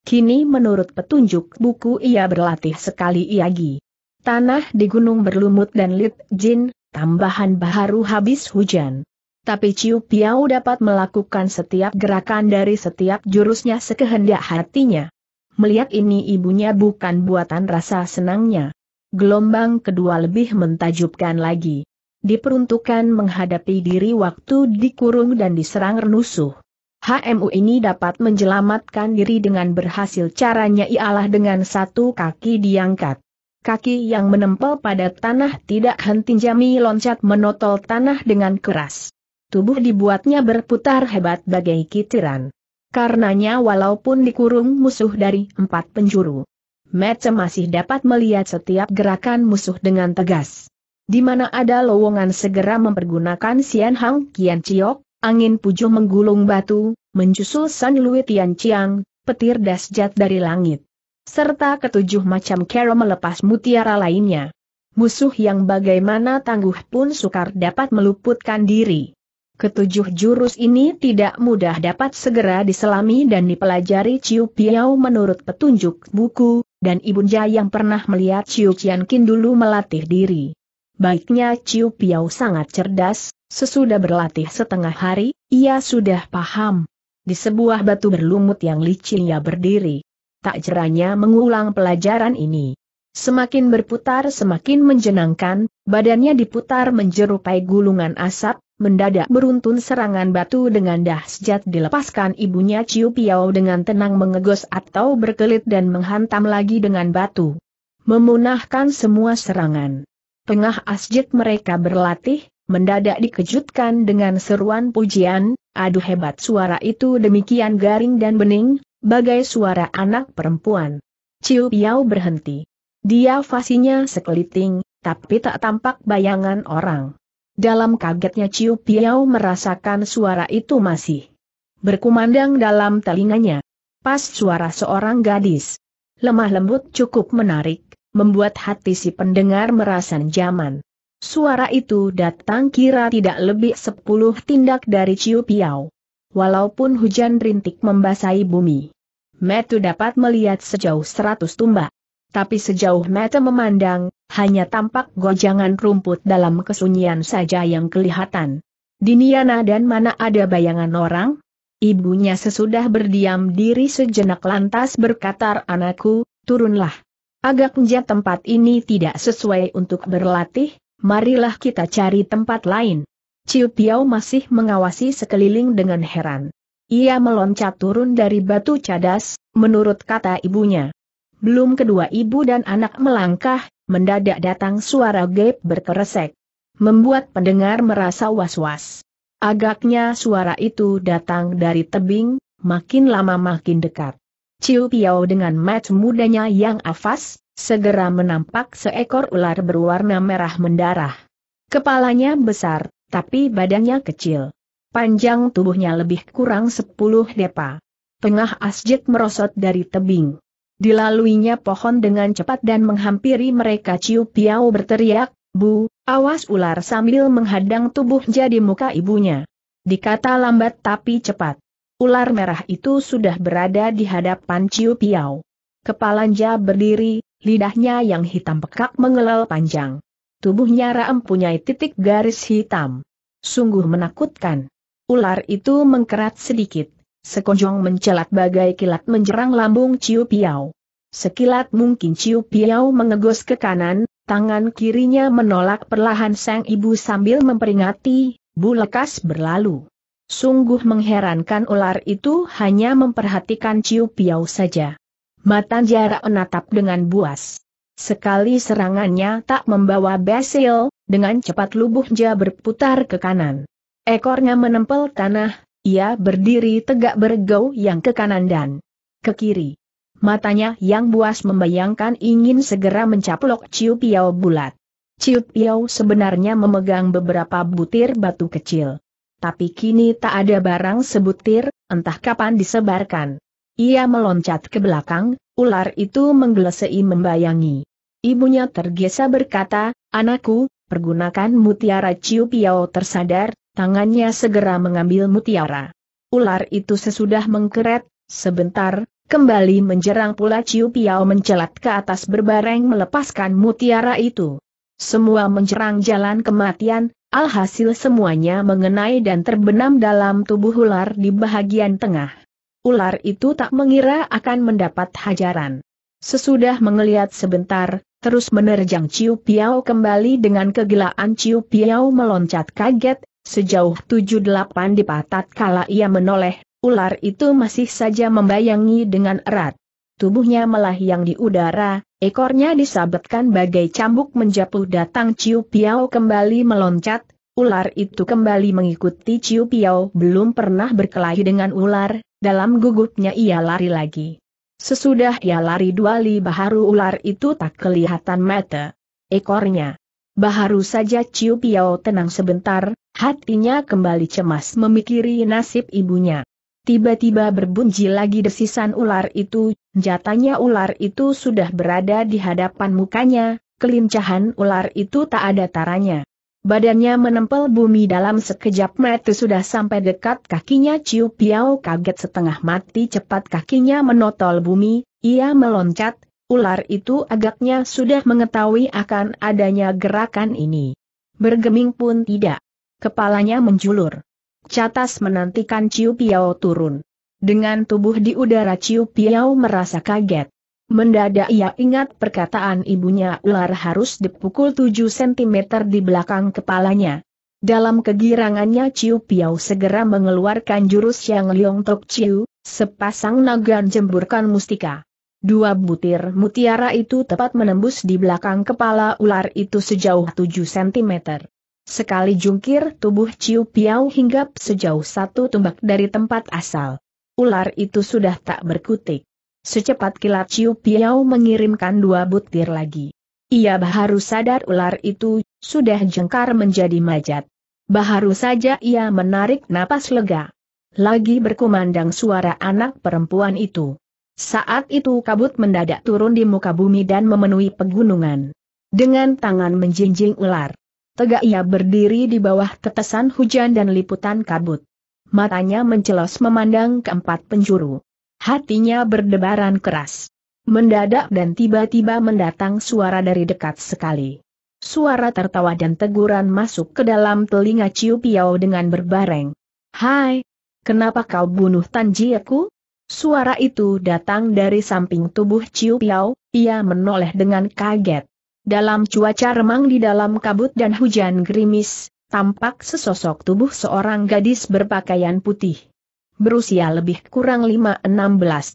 Kini menurut petunjuk buku ia berlatih sekali iagi. Tanah di gunung berlumut dan lit jin, tambahan baharu habis hujan. Tapi Ciu Piau dapat melakukan setiap gerakan dari setiap jurusnya sekehendak hatinya. Melihat ini ibunya bukan buatan rasa senangnya. Gelombang kedua lebih mentajubkan lagi. Diperuntukkan menghadapi diri waktu dikurung dan diserang renusuh. HMU ini dapat menjelamatkan diri dengan berhasil caranya ialah dengan satu kaki diangkat. Kaki yang menempel pada tanah tidak henti jami loncat menotol tanah dengan keras. Tubuh dibuatnya berputar hebat bagai kitiran. Karenanya walaupun dikurung musuh dari empat penjuru, Mece masih dapat melihat setiap gerakan musuh dengan tegas. Di mana ada lowongan segera mempergunakan Sian Hang Kian Ciok, Angin pujo menggulung batu, mencusul San Lui Tian Chiang, petir dasjat dari langit. Serta ketujuh macam kera melepas mutiara lainnya. Musuh yang bagaimana tangguh pun sukar dapat meluputkan diri. Ketujuh jurus ini tidak mudah dapat segera diselami dan dipelajari Ciu Piao menurut petunjuk buku, dan Ibunja yang pernah melihat Ciu Qian Kin dulu melatih diri baiknya Ciu Piau sangat cerdas, sesudah berlatih setengah hari, ia sudah paham. Di sebuah batu berlumut yang licin ia berdiri. Tak jeranya mengulang pelajaran ini. Semakin berputar semakin menjenangkan, badannya diputar menjerupai gulungan asap, mendadak beruntun serangan batu dengan dahsyat dilepaskan ibunya Ciu Piao dengan tenang mengegos atau berkelit dan menghantam lagi dengan batu. Memunahkan semua serangan. Tengah asjid mereka berlatih, mendadak dikejutkan dengan seruan pujian, aduh hebat suara itu demikian garing dan bening, bagai suara anak perempuan. Ciu Piau berhenti. Dia fasinya sekeliting, tapi tak tampak bayangan orang. Dalam kagetnya Ciu Piau merasakan suara itu masih berkumandang dalam telinganya. Pas suara seorang gadis. Lemah lembut cukup menarik, membuat hati si pendengar merasa jaman. Suara itu datang kira tidak lebih sepuluh tindak dari Ciu Piau. Walaupun hujan rintik membasahi bumi. Metu dapat melihat sejauh seratus tumbak. Tapi sejauh mata memandang, hanya tampak gojangan rumput dalam kesunyian saja yang kelihatan. Diniana dan mana ada bayangan orang? Ibunya sesudah berdiam diri sejenak lantas berkata anakku, turunlah. Agaknya tempat ini tidak sesuai untuk berlatih, marilah kita cari tempat lain. Ciu Piao masih mengawasi sekeliling dengan heran. Ia meloncat turun dari batu cadas, menurut kata ibunya. Belum kedua ibu dan anak melangkah, mendadak datang suara gap berkeresek. Membuat pendengar merasa was-was. Agaknya suara itu datang dari tebing, makin lama makin dekat. Ciu Piao dengan mat mudanya yang afas, segera menampak seekor ular berwarna merah mendarah. Kepalanya besar, tapi badannya kecil. Panjang tubuhnya lebih kurang 10 depa. Tengah asjid merosot dari tebing. Dilaluinya pohon dengan cepat dan menghampiri mereka Ciu Piao berteriak, Bu, awas ular sambil menghadang tubuh jadi muka ibunya. Dikata lambat tapi cepat. Ular merah itu sudah berada di hadapan Ciu Piao. Kepalanya berdiri, lidahnya yang hitam pekak mengelal panjang. Tubuhnya Raem punya titik garis hitam. Sungguh menakutkan. Ular itu mengkerat sedikit, sekonjong mencelat bagai kilat menjerang lambung Ciu Piao. Sekilat mungkin Ciu Piao mengegos ke kanan, tangan kirinya menolak perlahan sang ibu sambil memperingati, bu lekas berlalu. Sungguh mengherankan ular itu hanya memperhatikan Ciu Piau saja. Matan jarak menatap dengan buas. Sekali serangannya tak membawa basil, dengan cepat lubuhnya berputar ke kanan. Ekornya menempel tanah, ia berdiri tegak bergau yang ke kanan dan ke kiri. Matanya yang buas membayangkan ingin segera mencaplok Ciu Piau bulat. Ciu Piau sebenarnya memegang beberapa butir batu kecil tapi kini tak ada barang sebutir, entah kapan disebarkan. Ia meloncat ke belakang, ular itu menggelesei membayangi. Ibunya tergesa berkata, anakku, pergunakan mutiara Ciu Piao tersadar, tangannya segera mengambil mutiara. Ular itu sesudah mengkeret, sebentar, kembali menjerang pula Ciu Piao mencelat ke atas berbareng melepaskan mutiara itu. Semua menjerang jalan kematian, Alhasil semuanya mengenai dan terbenam dalam tubuh ular di bahagian tengah. Ular itu tak mengira akan mendapat hajaran. Sesudah mengeliat sebentar, terus menerjang Ciu Piao kembali dengan kegilaan Ciu Piao meloncat kaget, sejauh 7-8 dipatat kala ia menoleh, ular itu masih saja membayangi dengan erat tubuhnya melayang di udara, ekornya disabetkan bagai cambuk menjapuh datang Ciu Piao kembali meloncat, ular itu kembali mengikuti Ciu Piao belum pernah berkelahi dengan ular, dalam gugupnya ia lari lagi. Sesudah ia lari dua li baharu ular itu tak kelihatan mata. Ekornya. Baharu saja Ciu Piao tenang sebentar, hatinya kembali cemas memikiri nasib ibunya. Tiba-tiba berbunyi lagi desisan ular itu, jatanya ular itu sudah berada di hadapan mukanya, kelincahan ular itu tak ada taranya. Badannya menempel bumi dalam sekejap mata sudah sampai dekat kakinya Ciu Piao kaget setengah mati cepat kakinya menotol bumi, ia meloncat, ular itu agaknya sudah mengetahui akan adanya gerakan ini. Bergeming pun tidak. Kepalanya menjulur. Catas menantikan Ciu Piao turun. Dengan tubuh di udara Ciu Piao merasa kaget. Mendadak ia ingat perkataan ibunya ular harus dipukul 7 cm di belakang kepalanya. Dalam kegirangannya Ciu Piao segera mengeluarkan jurus yang Liong Tok Ciu, sepasang naga jemburkan mustika. Dua butir mutiara itu tepat menembus di belakang kepala ular itu sejauh 7 cm. Sekali jungkir tubuh Ciu Piau hinggap sejauh satu tumbak dari tempat asal. Ular itu sudah tak berkutik. Secepat kilat Ciu Piau mengirimkan dua butir lagi. Ia baru sadar ular itu sudah jengkar menjadi majat. Baru saja ia menarik napas lega. Lagi berkumandang suara anak perempuan itu. Saat itu kabut mendadak turun di muka bumi dan memenuhi pegunungan. Dengan tangan menjinjing ular, Tegak ia berdiri di bawah tetesan hujan dan liputan kabut. Matanya mencelos memandang keempat penjuru. Hatinya berdebaran keras. Mendadak dan tiba-tiba mendatang suara dari dekat sekali. Suara tertawa dan teguran masuk ke dalam telinga Ciu Piao dengan berbareng. Hai, kenapa kau bunuh Tanji aku? Suara itu datang dari samping tubuh Ciu Piao, ia menoleh dengan kaget. Dalam cuaca remang di dalam kabut dan hujan gerimis, tampak sesosok tubuh seorang gadis berpakaian putih. Berusia lebih kurang 5-16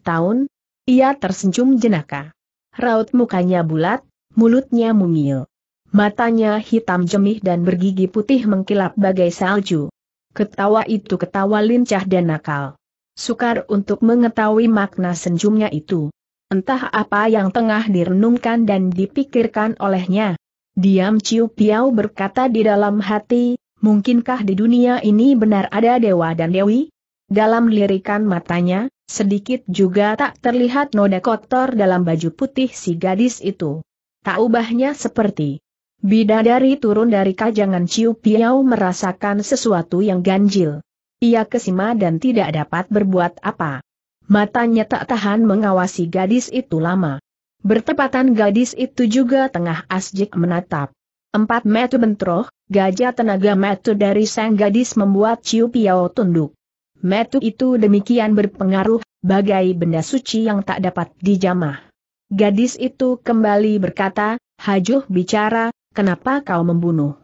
tahun, ia tersenyum jenaka. Raut mukanya bulat, mulutnya mungil. Matanya hitam jemih dan bergigi putih mengkilap bagai salju. Ketawa itu ketawa lincah dan nakal. Sukar untuk mengetahui makna senyumnya itu. Entah apa yang tengah direnungkan dan dipikirkan olehnya. Diam Ciu Piau berkata di dalam hati, mungkinkah di dunia ini benar ada dewa dan dewi? Dalam lirikan matanya, sedikit juga tak terlihat noda kotor dalam baju putih si gadis itu. Tak ubahnya seperti Bidadari turun dari kajangan Ciu Piau merasakan sesuatu yang ganjil. Ia kesima dan tidak dapat berbuat apa. Matanya tak tahan mengawasi gadis itu lama. Bertepatan gadis itu juga tengah asjik menatap. Empat metu bentroh, gajah tenaga metu dari sang gadis membuat Ciu Piao tunduk. Metu itu demikian berpengaruh, bagai benda suci yang tak dapat dijamah. Gadis itu kembali berkata, Hajuh bicara, kenapa kau membunuh?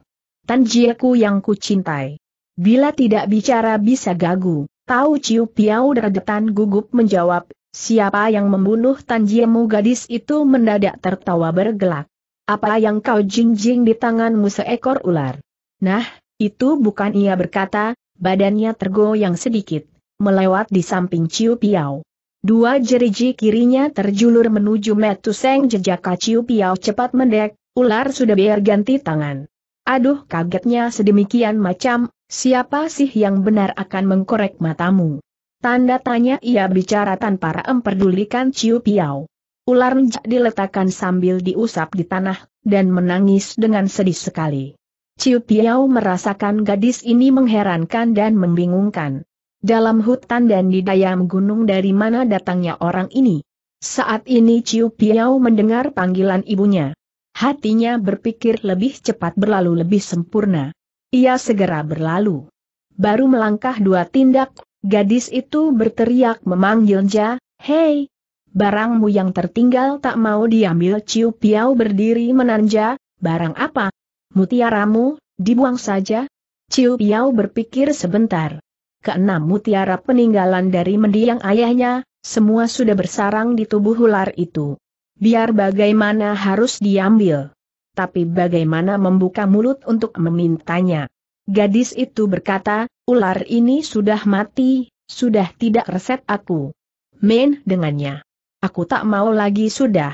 Tanjiaku yang kucintai, Bila tidak bicara bisa gagu. Tahu Ciu Piau deretan gugup menjawab, siapa yang membunuh Tanjiemu gadis itu mendadak tertawa bergelak. Apa yang kau jinjing di tanganmu seekor ular? Nah, itu bukan ia berkata, badannya tergoyang sedikit, melewat di samping Ciu Piau. Dua jeriji kirinya terjulur menuju seng jejak Ciu Piau cepat mendek, ular sudah biar ganti tangan. Aduh kagetnya sedemikian macam Siapa sih yang benar akan mengkorek matamu? Tanda tanya ia bicara tanpa memperdulikan Ciu Piao. Ular diletakkan sambil diusap di tanah, dan menangis dengan sedih sekali. Ciu Piao merasakan gadis ini mengherankan dan membingungkan. Dalam hutan dan di dayam gunung dari mana datangnya orang ini? Saat ini Ciu Piao mendengar panggilan ibunya. Hatinya berpikir lebih cepat berlalu lebih sempurna. Ia segera berlalu. Baru melangkah dua tindak, gadis itu berteriak memanggil Ja, Hei! Barangmu yang tertinggal tak mau diambil Ciu Piau berdiri menanja, barang apa? Mutiaramu, dibuang saja? Ciu Piau berpikir sebentar. Keenam mutiara peninggalan dari mendiang ayahnya, semua sudah bersarang di tubuh ular itu. Biar bagaimana harus diambil tapi bagaimana membuka mulut untuk memintanya. Gadis itu berkata, ular ini sudah mati, sudah tidak reset aku. Main dengannya. Aku tak mau lagi sudah.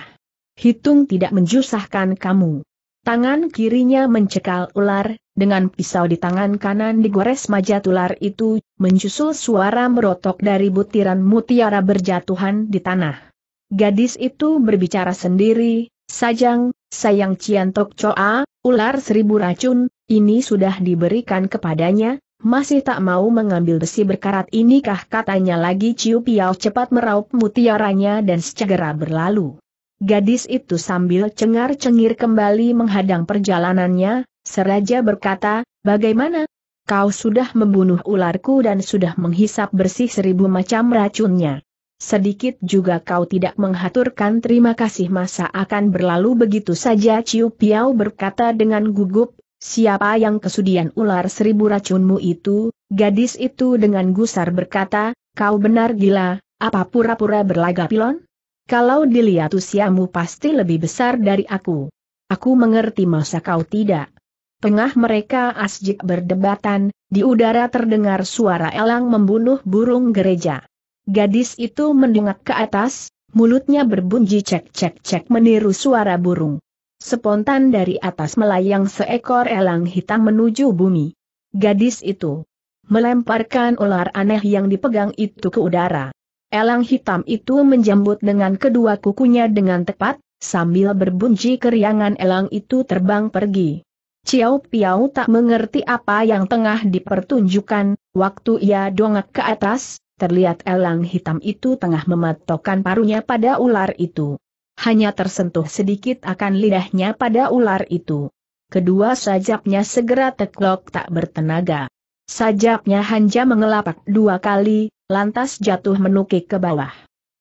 Hitung tidak menjusahkan kamu. Tangan kirinya mencekal ular, dengan pisau di tangan kanan digores majat ular itu, mencusul suara merotok dari butiran mutiara berjatuhan di tanah. Gadis itu berbicara sendiri, sajang, Sayang Cian Tok Choa, ular seribu racun, ini sudah diberikan kepadanya, masih tak mau mengambil besi berkarat inikah katanya lagi Ciu Piao cepat meraup mutiaranya dan segera berlalu. Gadis itu sambil cengar-cengir kembali menghadang perjalanannya, seraja berkata, bagaimana? Kau sudah membunuh ularku dan sudah menghisap bersih seribu macam racunnya. Sedikit juga kau tidak menghaturkan terima kasih masa akan berlalu begitu saja Ciu Piao berkata dengan gugup, siapa yang kesudian ular seribu racunmu itu, gadis itu dengan gusar berkata, kau benar gila, apa pura-pura berlaga pilon? Kalau dilihat usiamu pasti lebih besar dari aku. Aku mengerti masa kau tidak. Tengah mereka asjik berdebatan, di udara terdengar suara elang membunuh burung gereja. Gadis itu mendengak ke atas, mulutnya berbunyi cek-cek-cek meniru suara burung. Spontan dari atas melayang seekor elang hitam menuju bumi. Gadis itu melemparkan ular aneh yang dipegang itu ke udara. Elang hitam itu menjambut dengan kedua kukunya dengan tepat, sambil berbunyi keriangan elang itu terbang pergi. Ciao Piao tak mengerti apa yang tengah dipertunjukkan, waktu ia dongak ke atas, terlihat elang hitam itu tengah mematokkan parunya pada ular itu. Hanya tersentuh sedikit akan lidahnya pada ular itu. Kedua sajapnya segera teklok tak bertenaga. Sajapnya hanya mengelapak dua kali, lantas jatuh menukik ke bawah.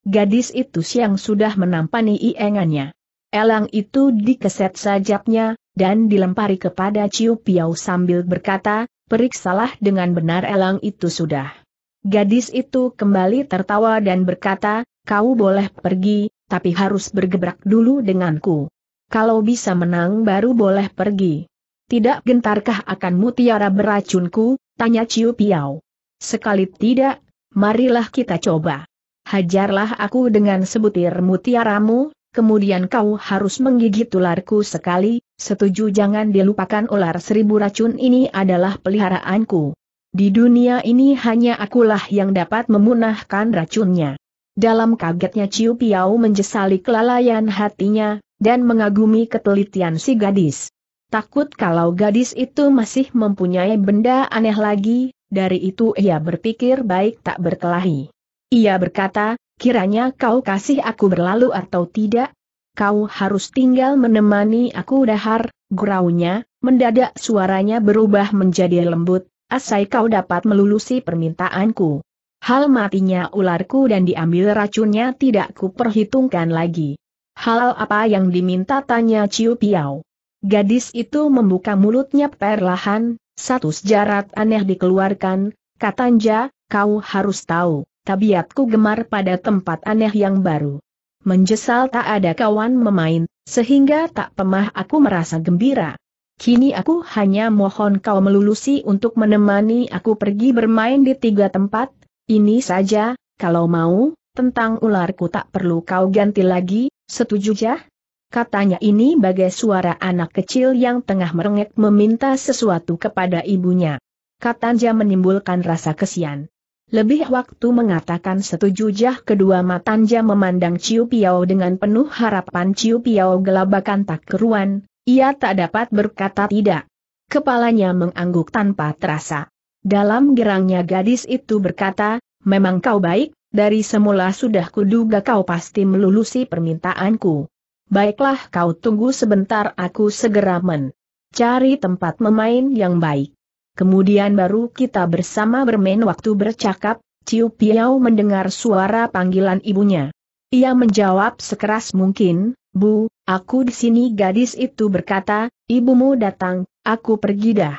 Gadis itu siang sudah menampani iengannya. Elang itu dikeset sajapnya, dan dilempari kepada Ciu Piau sambil berkata, periksalah dengan benar elang itu sudah Gadis itu kembali tertawa dan berkata, kau boleh pergi, tapi harus bergebrak dulu denganku. Kalau bisa menang baru boleh pergi. Tidak gentarkah akan mutiara beracunku, tanya Ciu Piao. Sekali tidak, marilah kita coba. Hajarlah aku dengan sebutir mutiaramu, kemudian kau harus menggigit ularku sekali, setuju jangan dilupakan ular seribu racun ini adalah peliharaanku. Di dunia ini hanya akulah yang dapat memunahkan racunnya. Dalam kagetnya Ciu Piau menjesali kelalaian hatinya, dan mengagumi ketelitian si gadis. Takut kalau gadis itu masih mempunyai benda aneh lagi, dari itu ia berpikir baik tak berkelahi. Ia berkata, kiranya kau kasih aku berlalu atau tidak? Kau harus tinggal menemani aku dahar, geraunya, mendadak suaranya berubah menjadi lembut, asai kau dapat melulusi permintaanku. Hal matinya ularku dan diambil racunnya tidak kuperhitungkan lagi. Hal apa yang diminta tanya Ciu Piao. Gadis itu membuka mulutnya perlahan, satu sejarat aneh dikeluarkan, katanya, kau harus tahu, tabiatku gemar pada tempat aneh yang baru. Menjesal tak ada kawan memain, sehingga tak pemah aku merasa gembira. Kini aku hanya mohon kau melulusi untuk menemani aku pergi bermain di tiga tempat, ini saja, kalau mau, tentang ularku tak perlu kau ganti lagi, setuju jah? Ya? Katanya ini bagai suara anak kecil yang tengah merengek meminta sesuatu kepada ibunya. Katanya menimbulkan rasa kesian. Lebih waktu mengatakan setuju jah kedua matanja memandang Ciu Piao dengan penuh harapan Ciu Piao gelabakan tak keruan, ia tak dapat berkata tidak. Kepalanya mengangguk tanpa terasa. Dalam gerangnya gadis itu berkata, memang kau baik, dari semula sudah kuduga kau pasti melulusi permintaanku. Baiklah kau tunggu sebentar aku segera men. Cari tempat memain yang baik. Kemudian baru kita bersama bermain waktu bercakap, Ciu Piau mendengar suara panggilan ibunya. Ia menjawab sekeras mungkin, Bu, Aku di sini gadis itu berkata, ibumu datang, aku pergi dah.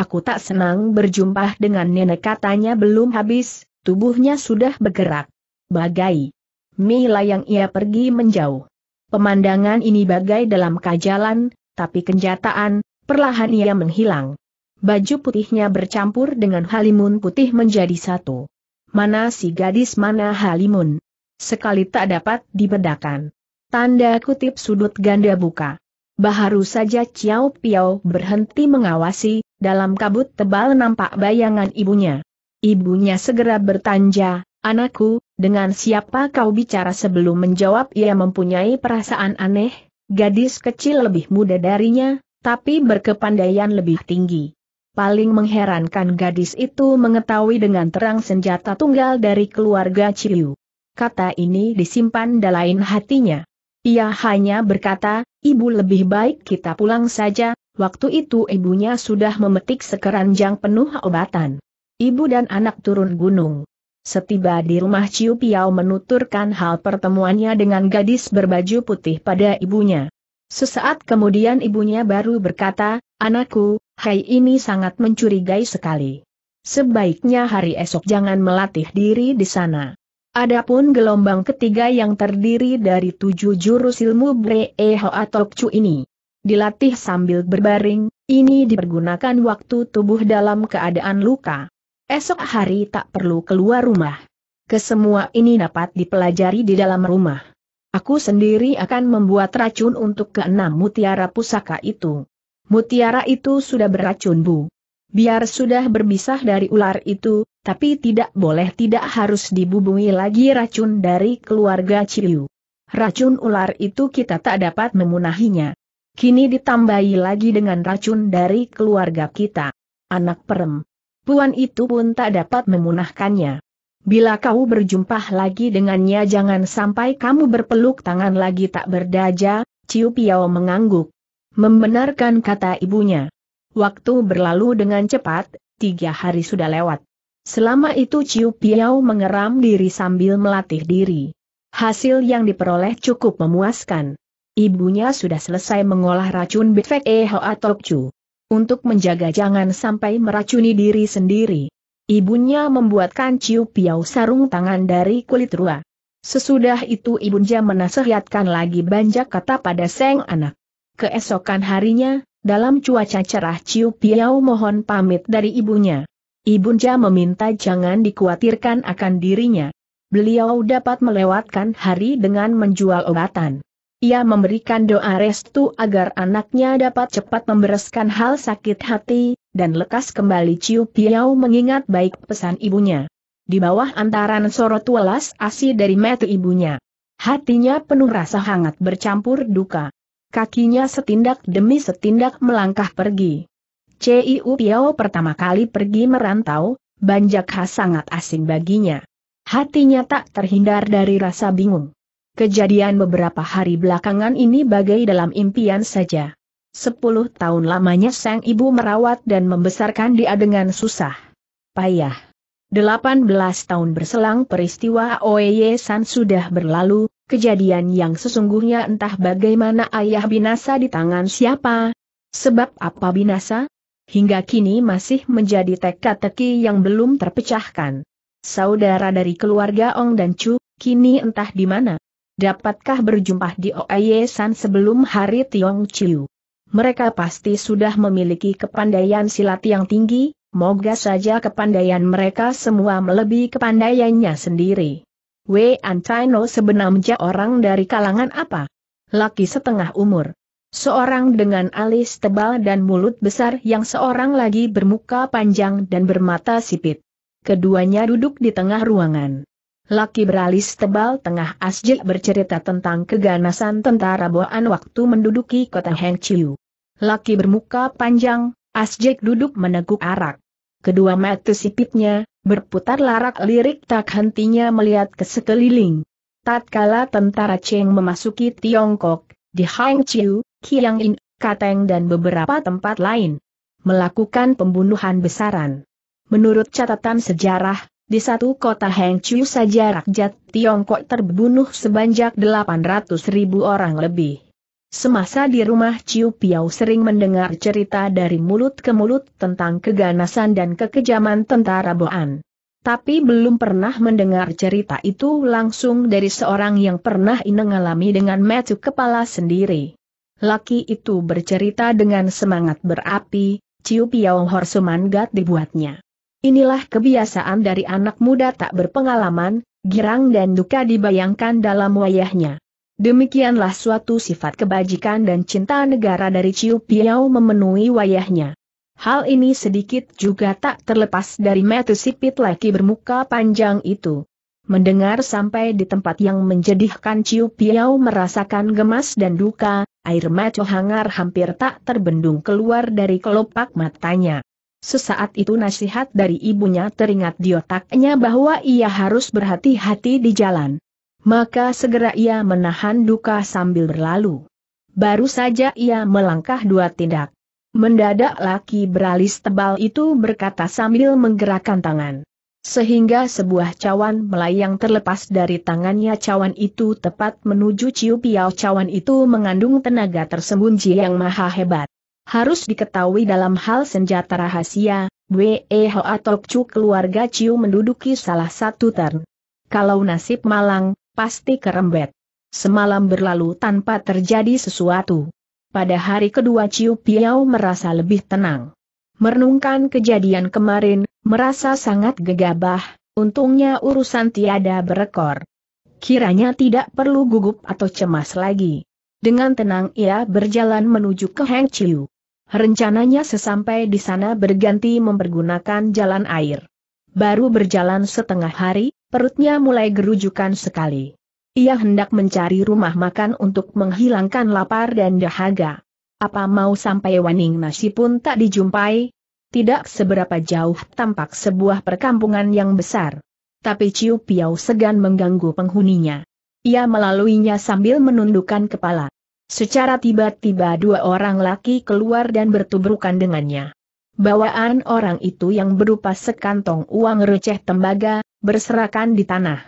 Aku tak senang berjumpa dengan nenek katanya belum habis, tubuhnya sudah bergerak. Bagai. Mila yang ia pergi menjauh. Pemandangan ini bagai dalam kajalan, tapi kenjataan, perlahan ia menghilang. Baju putihnya bercampur dengan halimun putih menjadi satu. Mana si gadis mana halimun? Sekali tak dapat dibedakan. Tanda kutip sudut ganda buka. Baharu saja Ciao Piao berhenti mengawasi, dalam kabut tebal nampak bayangan ibunya. Ibunya segera bertanja, anakku, dengan siapa kau bicara sebelum menjawab ia mempunyai perasaan aneh, gadis kecil lebih muda darinya, tapi berkepandaian lebih tinggi. Paling mengherankan gadis itu mengetahui dengan terang senjata tunggal dari keluarga Ciu. Kata ini disimpan dalam hatinya. Ia hanya berkata, ibu lebih baik kita pulang saja, waktu itu ibunya sudah memetik sekeranjang penuh obatan. Ibu dan anak turun gunung. Setiba di rumah Ciu Piao menuturkan hal pertemuannya dengan gadis berbaju putih pada ibunya. Sesaat kemudian ibunya baru berkata, Anakku, Hai ini sangat mencurigai sekali. Sebaiknya hari esok jangan melatih diri di sana. Adapun gelombang ketiga yang terdiri dari tujuh jurus ilmu Bree atau Tokcu ini dilatih sambil berbaring, ini dipergunakan waktu tubuh dalam keadaan luka. Esok hari tak perlu keluar rumah. Kesemua ini dapat dipelajari di dalam rumah. Aku sendiri akan membuat racun untuk keenam mutiara pusaka itu. Mutiara itu sudah beracun bu. Biar sudah berpisah dari ular itu, tapi tidak boleh tidak harus dibubui lagi racun dari keluarga Ciu. Racun ular itu kita tak dapat memunahinya. Kini ditambahi lagi dengan racun dari keluarga kita. Anak perem. Puan itu pun tak dapat memunahkannya. Bila kau berjumpa lagi dengannya jangan sampai kamu berpeluk tangan lagi tak berdaja, Ciu Piao mengangguk. Membenarkan kata ibunya. Waktu berlalu dengan cepat, tiga hari sudah lewat. Selama itu Ciu Piao mengeram diri sambil melatih diri. Hasil yang diperoleh cukup memuaskan. Ibunya sudah selesai mengolah racun Bifek eho Hoa Chu. Untuk menjaga jangan sampai meracuni diri sendiri. Ibunya membuatkan Ciu Piao sarung tangan dari kulit rua. Sesudah itu ibunya menasehatkan lagi banyak kata pada sang anak. Keesokan harinya, dalam cuaca cerah Ciu Piao mohon pamit dari ibunya. Ibunja meminta jangan dikhawatirkan akan dirinya. Beliau dapat melewatkan hari dengan menjual obatan. Ia memberikan doa restu agar anaknya dapat cepat membereskan hal sakit hati, dan lekas kembali Ciu Piau mengingat baik pesan ibunya. Di bawah antaran sorot welas asi dari metu ibunya. Hatinya penuh rasa hangat bercampur duka. Kakinya setindak demi setindak melangkah pergi. Ciu Piao pertama kali pergi merantau, khas sangat asing baginya. Hatinya tak terhindar dari rasa bingung. Kejadian beberapa hari belakangan ini bagai dalam impian saja. Sepuluh tahun lamanya sang ibu merawat dan membesarkan dia dengan susah. Payah. Delapan belas tahun berselang peristiwa Oeye San sudah berlalu, kejadian yang sesungguhnya entah bagaimana ayah binasa di tangan siapa. Sebab apa binasa? hingga kini masih menjadi teka-teki yang belum terpecahkan. Saudara dari keluarga Ong dan Chu, kini entah di mana. Dapatkah berjumpa di Oye San sebelum hari Tiong Chiu? Mereka pasti sudah memiliki kepandaian silat yang tinggi, moga saja kepandaian mereka semua melebihi kepandaiannya sendiri. Wei Antaino sebenarnya orang dari kalangan apa? Laki setengah umur. Seorang dengan alis tebal dan mulut besar yang seorang lagi bermuka panjang dan bermata sipit. Keduanya duduk di tengah ruangan. Laki beralis tebal tengah asjil bercerita tentang keganasan tentara Boan waktu menduduki kota Chiu. Laki bermuka panjang, asjik duduk meneguk arak. Kedua mata sipitnya, berputar larak lirik tak hentinya melihat ke sekeliling. Tatkala tentara Cheng memasuki Tiongkok, di Chiu, In, Kateng dan beberapa tempat lain. Melakukan pembunuhan besaran. Menurut catatan sejarah, di satu kota Hengqiu saja rakyat Tiongkok terbunuh sebanyak 800 ribu orang lebih. Semasa di rumah Chiu Piao, sering mendengar cerita dari mulut ke mulut tentang keganasan dan kekejaman tentara Boan. Tapi belum pernah mendengar cerita itu langsung dari seorang yang pernah mengalami dengan metu kepala sendiri. Laki itu bercerita dengan semangat berapi, Ciu Piao Hor Sumangat dibuatnya. Inilah kebiasaan dari anak muda tak berpengalaman, girang dan duka dibayangkan dalam wayahnya. Demikianlah suatu sifat kebajikan dan cinta negara dari Ciu Piao memenuhi wayahnya. Hal ini sedikit juga tak terlepas dari metu sipit laki bermuka panjang itu. Mendengar sampai di tempat yang menjadikan Ciu Piau merasakan gemas dan duka, air mata hangar hampir tak terbendung keluar dari kelopak matanya. Sesaat itu nasihat dari ibunya teringat di otaknya bahwa ia harus berhati-hati di jalan. Maka segera ia menahan duka sambil berlalu. Baru saja ia melangkah dua tindak. Mendadak laki beralis tebal itu berkata sambil menggerakkan tangan. Sehingga sebuah cawan melayang terlepas dari tangannya cawan itu tepat menuju Ciu Piao cawan itu mengandung tenaga tersembunyi yang maha hebat. Harus diketahui dalam hal senjata rahasia, Wei atau Chu keluarga Ciu menduduki salah satu turn. Kalau nasib malang, pasti kerembet. Semalam berlalu tanpa terjadi sesuatu. Pada hari kedua Ciu Piao merasa lebih tenang. Merenungkan kejadian kemarin, Merasa sangat gegabah, untungnya urusan tiada berekor. Kiranya tidak perlu gugup atau cemas lagi. Dengan tenang ia berjalan menuju ke Heng Chiu. Rencananya sesampai di sana berganti mempergunakan jalan air. Baru berjalan setengah hari, perutnya mulai gerujukan sekali. Ia hendak mencari rumah makan untuk menghilangkan lapar dan dahaga. Apa mau sampai waning nasi pun tak dijumpai, tidak seberapa jauh tampak sebuah perkampungan yang besar. Tapi Ciu Piau segan mengganggu penghuninya. Ia melaluinya sambil menundukkan kepala. Secara tiba-tiba dua orang laki keluar dan bertubrukan dengannya. Bawaan orang itu yang berupa sekantong uang receh tembaga, berserakan di tanah.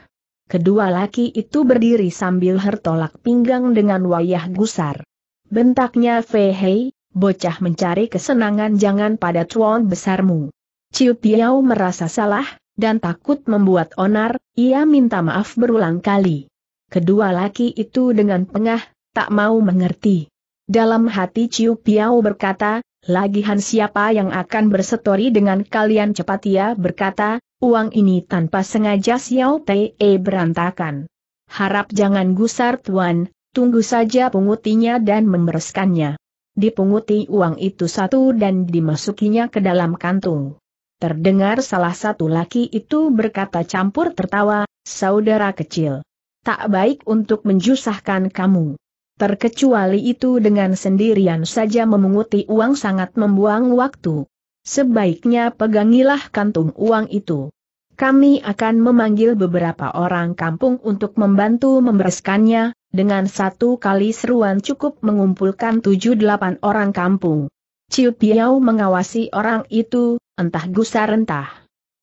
Kedua laki itu berdiri sambil hertolak pinggang dengan wayah gusar. Bentaknya Fehei, bocah mencari kesenangan jangan pada tuan besarmu. Ciu Tiao merasa salah, dan takut membuat onar, ia minta maaf berulang kali. Kedua laki itu dengan pengah, tak mau mengerti. Dalam hati Ciu Piao berkata, lagihan siapa yang akan bersetori dengan kalian cepat ia berkata, uang ini tanpa sengaja Xiao Te e berantakan. Harap jangan gusar tuan, tunggu saja pengutinya dan membereskannya dipunguti uang itu satu dan dimasukinya ke dalam kantung. Terdengar salah satu laki itu berkata campur tertawa, saudara kecil. Tak baik untuk menjusahkan kamu. Terkecuali itu dengan sendirian saja memunguti uang sangat membuang waktu. Sebaiknya pegangilah kantung uang itu. Kami akan memanggil beberapa orang kampung untuk membantu membereskannya, dengan satu kali seruan cukup mengumpulkan tujuh delapan orang kampung. Ciu Piau mengawasi orang itu, entah gusar entah.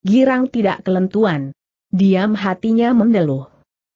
Girang tidak kelentuan. Diam hatinya mendeluh.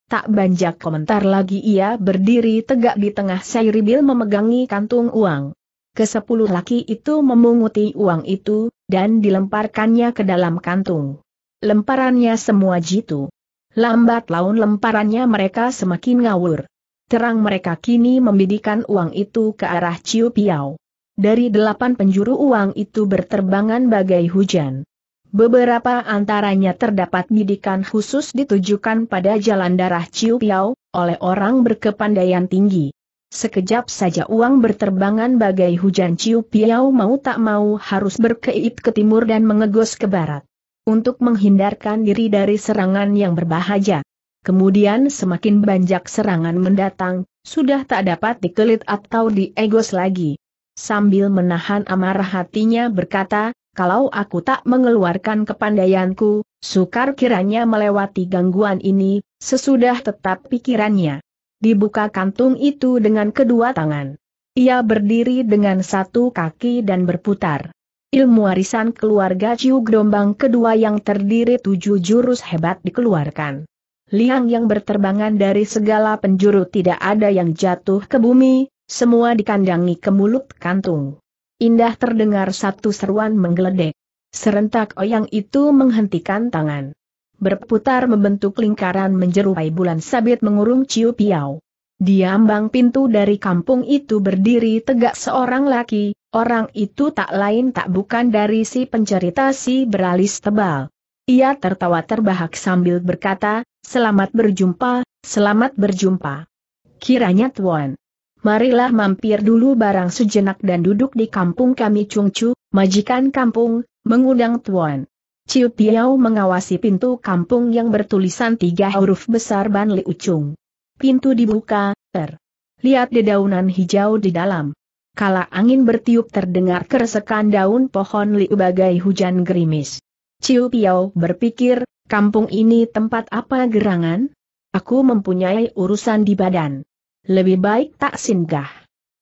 Tak banjak komentar lagi ia berdiri tegak di tengah Sairibil memegangi kantung uang. Kesepuluh laki itu memunguti uang itu, dan dilemparkannya ke dalam kantung. Lemparannya semua jitu. Lambat laun lemparannya mereka semakin ngawur terang mereka kini membidikan uang itu ke arah Ciu Piao. Dari delapan penjuru uang itu berterbangan bagai hujan. Beberapa antaranya terdapat bidikan khusus ditujukan pada jalan darah Ciu Piao oleh orang berkepandaian tinggi. Sekejap saja uang berterbangan bagai hujan Ciu Piao mau tak mau harus berkeip ke timur dan mengegos ke barat. Untuk menghindarkan diri dari serangan yang berbahaya, Kemudian semakin banyak serangan mendatang, sudah tak dapat dikelit atau diegos lagi. Sambil menahan amarah hatinya berkata, kalau aku tak mengeluarkan kepandaianku, sukar kiranya melewati gangguan ini, sesudah tetap pikirannya. Dibuka kantung itu dengan kedua tangan. Ia berdiri dengan satu kaki dan berputar. Ilmu warisan keluarga Ciu Gerombang kedua yang terdiri tujuh jurus hebat dikeluarkan liang yang berterbangan dari segala penjuru tidak ada yang jatuh ke bumi, semua dikandangi ke mulut kantung. Indah terdengar satu seruan menggeledek. Serentak oyang itu menghentikan tangan. Berputar membentuk lingkaran menjerupai bulan sabit mengurung Ciu Piau. Di ambang pintu dari kampung itu berdiri tegak seorang laki, orang itu tak lain tak bukan dari si pencerita si beralis tebal. Ia tertawa terbahak sambil berkata, selamat berjumpa, selamat berjumpa. Kiranya Tuan. Marilah mampir dulu barang sejenak dan duduk di kampung kami Cungcu, majikan kampung, mengundang Tuan. Ciu Piau mengawasi pintu kampung yang bertulisan tiga huruf besar Ban Li Ucung. Pintu dibuka, ter. Lihat dedaunan hijau di dalam. Kala angin bertiup terdengar keresekan daun pohon liu bagai hujan gerimis. Ciu Piao berpikir, kampung ini tempat apa gerangan? Aku mempunyai urusan di badan. Lebih baik tak singgah.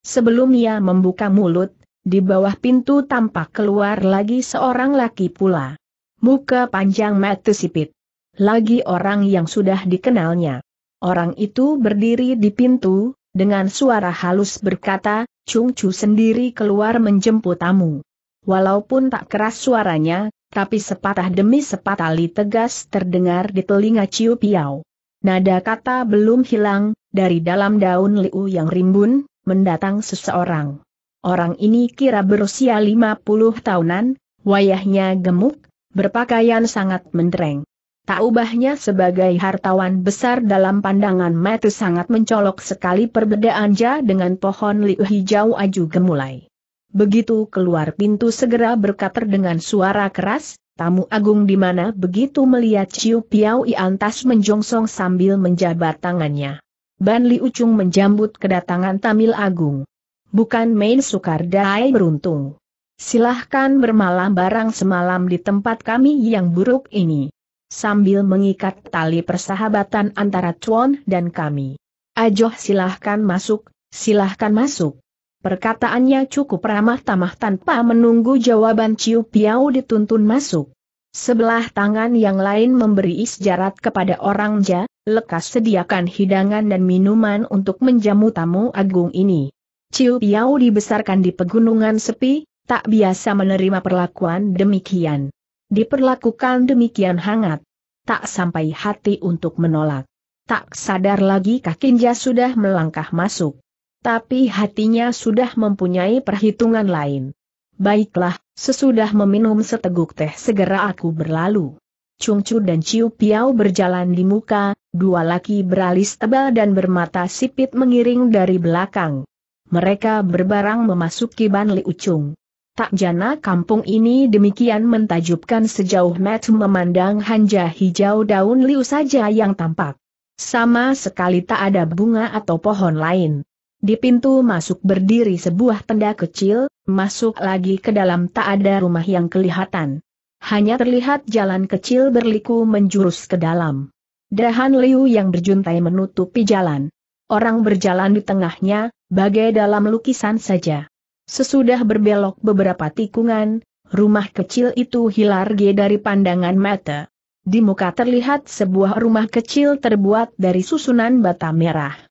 Sebelum ia membuka mulut, di bawah pintu tampak keluar lagi seorang laki pula. Muka panjang mata sipit. Lagi orang yang sudah dikenalnya. Orang itu berdiri di pintu, dengan suara halus berkata, Chung Chu sendiri keluar menjemput tamu. Walaupun tak keras suaranya, tapi sepatah demi sepatah tegas terdengar di telinga Ciu Piao. Nada kata belum hilang, dari dalam daun liu yang rimbun, mendatang seseorang. Orang ini kira berusia 50 tahunan, wayahnya gemuk, berpakaian sangat mendreng. Tak ubahnya sebagai hartawan besar dalam pandangan mata sangat mencolok sekali perbedaan ja dengan pohon liu hijau aju gemulai. Begitu keluar pintu segera berkater dengan suara keras, tamu agung di mana begitu melihat Ciu piau Iantas menjongsong sambil menjabat tangannya. Ban Li Ucung menjambut kedatangan Tamil Agung. Bukan main sukar dai beruntung. Silahkan bermalam barang semalam di tempat kami yang buruk ini. Sambil mengikat tali persahabatan antara Chuan dan kami. Ajoh silahkan masuk, silahkan masuk. Perkataannya cukup ramah tamah tanpa menunggu jawaban Ciu Piau dituntun masuk. Sebelah tangan yang lain memberi isyarat kepada orang Ja, lekas sediakan hidangan dan minuman untuk menjamu tamu agung ini. Ciu Piau dibesarkan di pegunungan sepi, tak biasa menerima perlakuan demikian. Diperlakukan demikian hangat. Tak sampai hati untuk menolak. Tak sadar lagi Kakinja sudah melangkah masuk. Tapi hatinya sudah mempunyai perhitungan lain. Baiklah, sesudah meminum seteguk teh segera aku berlalu. Cungcu dan Ciu Piao berjalan di muka, dua laki beralis tebal dan bermata sipit mengiring dari belakang. Mereka berbarang memasuki Ban Li Ucung. Tak jana kampung ini demikian mentajubkan sejauh mata memandang hanja hijau daun liu saja yang tampak. Sama sekali tak ada bunga atau pohon lain. Di pintu masuk berdiri sebuah tenda kecil, masuk lagi ke dalam tak ada rumah yang kelihatan. Hanya terlihat jalan kecil berliku menjurus ke dalam. Dahan liu yang berjuntai menutupi jalan. Orang berjalan di tengahnya, bagai dalam lukisan saja. Sesudah berbelok beberapa tikungan, rumah kecil itu hilang dari pandangan mata. Di muka terlihat sebuah rumah kecil terbuat dari susunan bata merah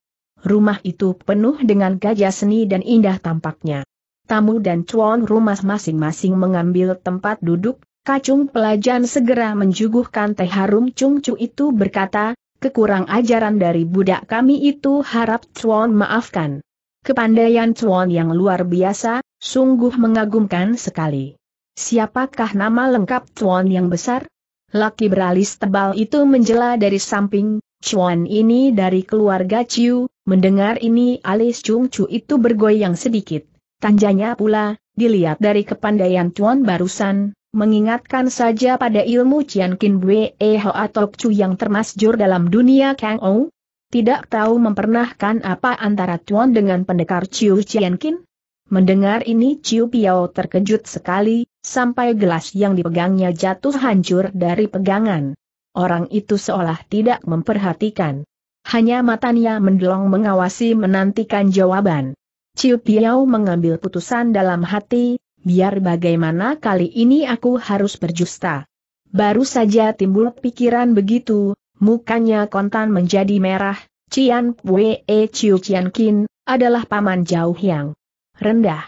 rumah itu penuh dengan gajah seni dan indah tampaknya. Tamu dan cuan rumah masing-masing mengambil tempat duduk, kacung pelajan segera menjuguhkan teh harum cungcu itu berkata, kekurang ajaran dari budak kami itu harap cuan maafkan. Kepandaian cuan yang luar biasa, sungguh mengagumkan sekali. Siapakah nama lengkap cuan yang besar? Laki beralis tebal itu menjela dari samping, cuan ini dari keluarga Ciu, Mendengar ini alis Chung Chu itu bergoyang sedikit. Tanjanya pula, dilihat dari kepandaian Tuan barusan, mengingatkan saja pada ilmu Cian Kin Bwe Ho atau Chu yang termasjur dalam dunia Kang Ou. Tidak tahu mempernahkan apa antara Tuan dengan pendekar Chiu Cian Kin? Mendengar ini Ciu Piao terkejut sekali, sampai gelas yang dipegangnya jatuh hancur dari pegangan. Orang itu seolah tidak memperhatikan. Hanya matanya mendelong mengawasi menantikan jawaban. Ciu Piao mengambil putusan dalam hati, biar bagaimana kali ini aku harus berjusta. Baru saja timbul pikiran begitu, mukanya kontan menjadi merah, Cian Pue Ciu Cian Kin, adalah paman jauh yang rendah.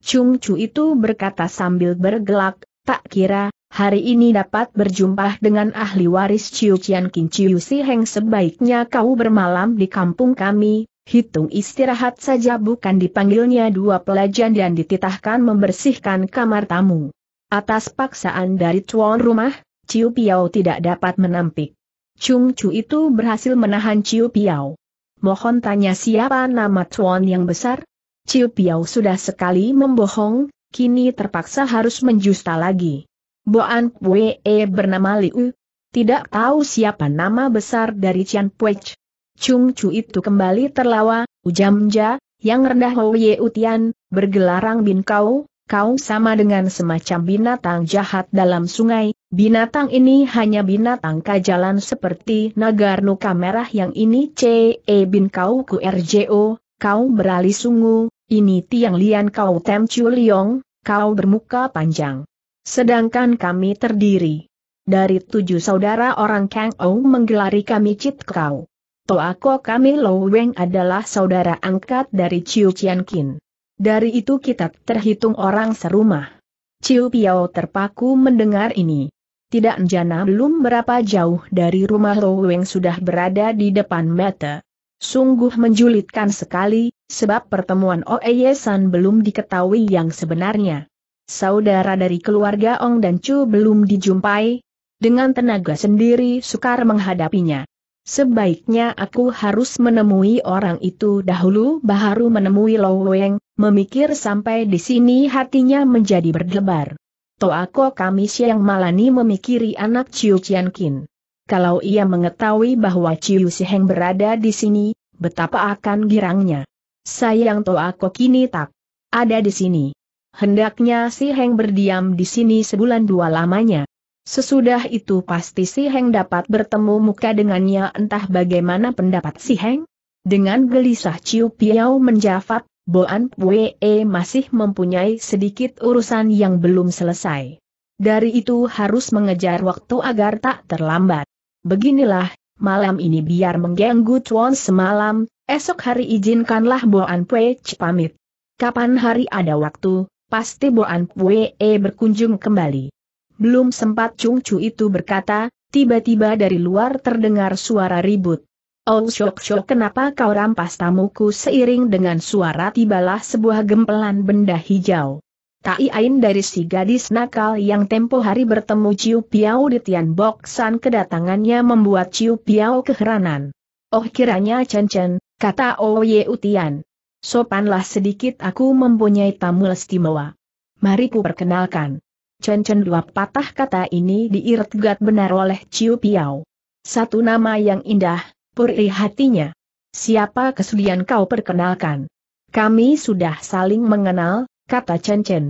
Chung Chu itu berkata sambil bergelak, tak kira, hari ini dapat berjumpa dengan ahli waris Ciu Cian Kin Ciu Si Heng sebaiknya kau bermalam di kampung kami, hitung istirahat saja bukan dipanggilnya dua pelajar dan dititahkan membersihkan kamar tamu. Atas paksaan dari tuan rumah, Ciu Piao tidak dapat menampik. Chung Chu itu berhasil menahan Ciu Piao. Mohon tanya siapa nama tuan yang besar? Ciu Piao sudah sekali membohong, kini terpaksa harus menjusta lagi. Boan Pue e bernama Liu. Tidak tahu siapa nama besar dari Cian Puech. Chung Chu itu kembali terlawa, ujamja, yang rendah Houye Utian, bergelarang bin kau, kau sama dengan semacam binatang jahat dalam sungai, binatang ini hanya binatang kajalan seperti nagar nuka merah yang ini CE bin kau ku RJO, kau beralih sungguh. ini tiang lian kau Tem Chu Liong, kau bermuka panjang. Sedangkan kami terdiri dari tujuh saudara orang Kang Ou menggelari kami Cit Kau. Toako kami Low Weng adalah saudara angkat dari Chiu Chian Kin. Dari itu kita terhitung orang serumah. Ciu Piao terpaku mendengar ini. Tidak jana belum berapa jauh dari rumah Low Weng sudah berada di depan mata. Sungguh menjulitkan sekali, sebab pertemuan Oeye San belum diketahui yang sebenarnya saudara dari keluarga Ong dan Chu belum dijumpai, dengan tenaga sendiri sukar menghadapinya. Sebaiknya aku harus menemui orang itu dahulu baru menemui Lo Weng, memikir sampai di sini hatinya menjadi berdebar. Toako kami siang malani memikiri anak Chiu Qian Kalau ia mengetahui bahwa Chiu Siheng berada di sini, betapa akan girangnya. Sayang Toako kini tak ada di sini. Hendaknya si Heng berdiam di sini sebulan dua lamanya. Sesudah itu pasti si Heng dapat bertemu muka dengannya entah bagaimana pendapat si Heng. Dengan gelisah Ciu Piau menjawab, Boan Pue masih mempunyai sedikit urusan yang belum selesai. Dari itu harus mengejar waktu agar tak terlambat. Beginilah, malam ini biar mengganggu Chuan semalam, esok hari izinkanlah Boan Pue pamit. Kapan hari ada waktu, pasti Boan Pue e berkunjung kembali. Belum sempat Chung Chu itu berkata, tiba-tiba dari luar terdengar suara ribut. Oh Shok Shok kenapa kau rampas tamuku seiring dengan suara tibalah sebuah gempelan benda hijau. Tak Ain dari si gadis nakal yang tempo hari bertemu Ciu Piao di Tian Boksan kedatangannya membuat Ciu Piao keheranan. Oh kiranya Chen Chen, kata Oye Utian. Sopanlah sedikit aku mempunyai tamu istimewa. Mari ku perkenalkan. Chen Chen dua patah kata ini diirtgat benar oleh Ciu Piao. Satu nama yang indah, puri hatinya. Siapa kesudian kau perkenalkan? Kami sudah saling mengenal, kata Chen Chen.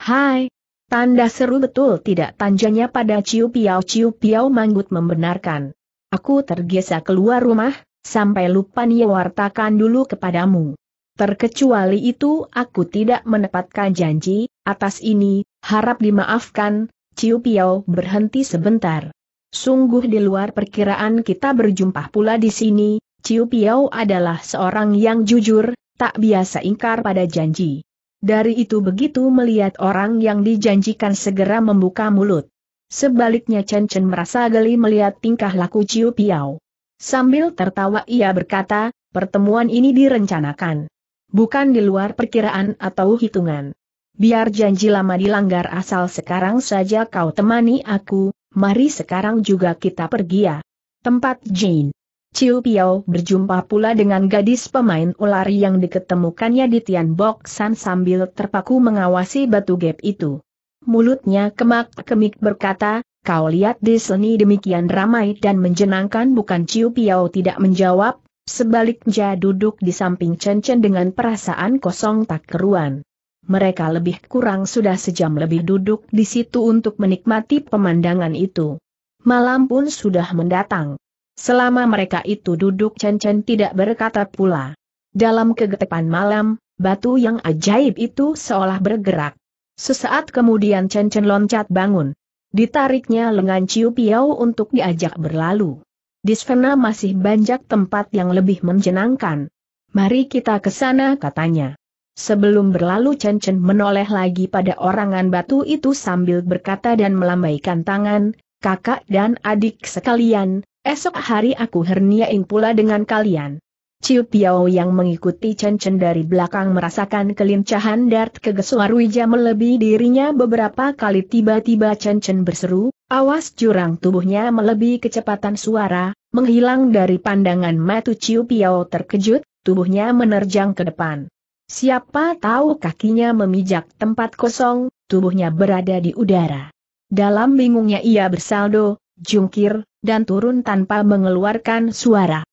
Hai. Tanda seru betul tidak tanjanya pada Ciu Piao. Ciu Piao manggut membenarkan. Aku tergesa keluar rumah, sampai lupa wartakan dulu kepadamu. Terkecuali itu aku tidak menepatkan janji, atas ini, harap dimaafkan, Ciu Piao berhenti sebentar. Sungguh di luar perkiraan kita berjumpa pula di sini, Ciu Piao adalah seorang yang jujur, tak biasa ingkar pada janji. Dari itu begitu melihat orang yang dijanjikan segera membuka mulut. Sebaliknya Chen Chen merasa geli melihat tingkah laku Ciu Piao. Sambil tertawa ia berkata, pertemuan ini direncanakan bukan di luar perkiraan atau hitungan. Biar janji lama dilanggar asal sekarang saja kau temani aku, mari sekarang juga kita pergi ya. Tempat Jane. Ciu Piao berjumpa pula dengan gadis pemain ular yang diketemukannya di Tian Bok San sambil terpaku mengawasi batu gap itu. Mulutnya kemak-kemik berkata, kau lihat di sini demikian ramai dan menjenangkan bukan Ciu Piao tidak menjawab, Sebaliknya duduk di samping Chen Chen dengan perasaan kosong tak keruan. Mereka lebih kurang sudah sejam lebih duduk di situ untuk menikmati pemandangan itu. Malam pun sudah mendatang. Selama mereka itu duduk Chen Chen tidak berkata pula. Dalam kegetepan malam, batu yang ajaib itu seolah bergerak. Sesaat kemudian Chen Chen loncat bangun. Ditariknya lengan Ciu Piao untuk diajak berlalu. Di Svena masih banyak tempat yang lebih menjenangkan. Mari kita ke sana katanya. Sebelum berlalu Chen Chen menoleh lagi pada orangan batu itu sambil berkata dan melambaikan tangan, kakak dan adik sekalian, esok hari aku herniain pula dengan kalian. Ciu Piao yang mengikuti Chen Chen dari belakang merasakan kelincahan dart kegesuar Wija melebihi dirinya beberapa kali tiba-tiba Chen Chen berseru, awas jurang tubuhnya melebihi kecepatan suara, menghilang dari pandangan matu Ciu Piao terkejut, tubuhnya menerjang ke depan. Siapa tahu kakinya memijak tempat kosong, tubuhnya berada di udara. Dalam bingungnya ia bersaldo, jungkir, dan turun tanpa mengeluarkan suara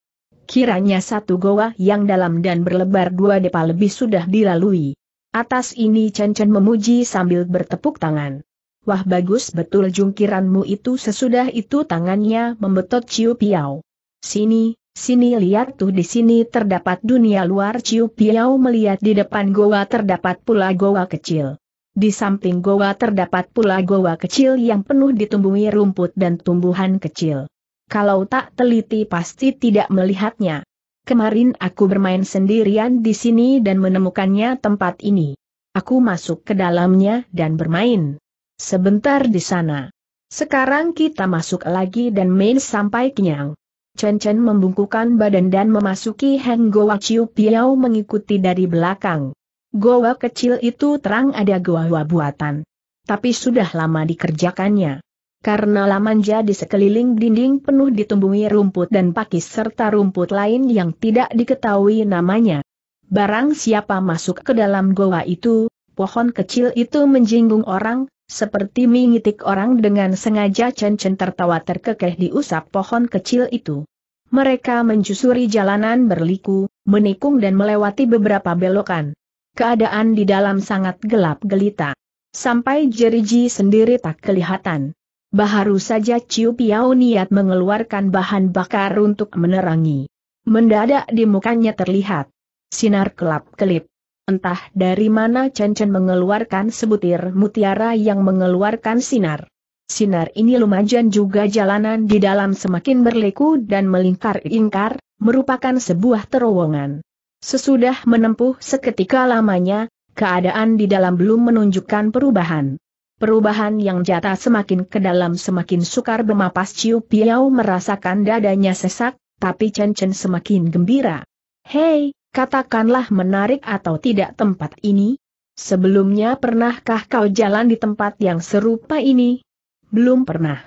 kiranya satu goa yang dalam dan berlebar dua depa lebih sudah dilalui. Atas ini Chen Chen memuji sambil bertepuk tangan. Wah bagus betul jungkiranmu itu sesudah itu tangannya membetot Ciu Piao. Sini, sini lihat tuh di sini terdapat dunia luar Ciu Piao melihat di depan goa terdapat pula goa kecil. Di samping goa terdapat pula goa kecil yang penuh ditumbuhi rumput dan tumbuhan kecil kalau tak teliti pasti tidak melihatnya. Kemarin aku bermain sendirian di sini dan menemukannya tempat ini. Aku masuk ke dalamnya dan bermain. Sebentar di sana. Sekarang kita masuk lagi dan main sampai kenyang. Chen Chen membungkukan badan dan memasuki Heng Goa Chiu Piao mengikuti dari belakang. Goa kecil itu terang ada goa-goa buatan. Tapi sudah lama dikerjakannya. Karena lamanja di sekeliling dinding penuh ditumbuhi rumput dan pakis serta rumput lain yang tidak diketahui namanya. Barang siapa masuk ke dalam goa itu, pohon kecil itu menjinggung orang, seperti mengitik orang dengan sengaja cencen tertawa terkekeh di usap pohon kecil itu. Mereka menjusuri jalanan berliku, menikung dan melewati beberapa belokan. Keadaan di dalam sangat gelap gelita. Sampai Jeriji sendiri tak kelihatan. Baharu saja Ciu Piao niat mengeluarkan bahan bakar untuk menerangi. Mendadak di mukanya terlihat sinar kelap-kelip. Entah dari mana Chen Chen mengeluarkan sebutir mutiara yang mengeluarkan sinar. Sinar ini lumajan juga jalanan di dalam semakin berliku dan melingkar-ingkar, merupakan sebuah terowongan. Sesudah menempuh seketika lamanya, keadaan di dalam belum menunjukkan perubahan. Perubahan yang jatah semakin ke dalam semakin sukar bemapas Ciu Piau merasakan dadanya sesak, tapi Chen Chen semakin gembira. Hei, katakanlah menarik atau tidak tempat ini? Sebelumnya pernahkah kau jalan di tempat yang serupa ini? Belum pernah.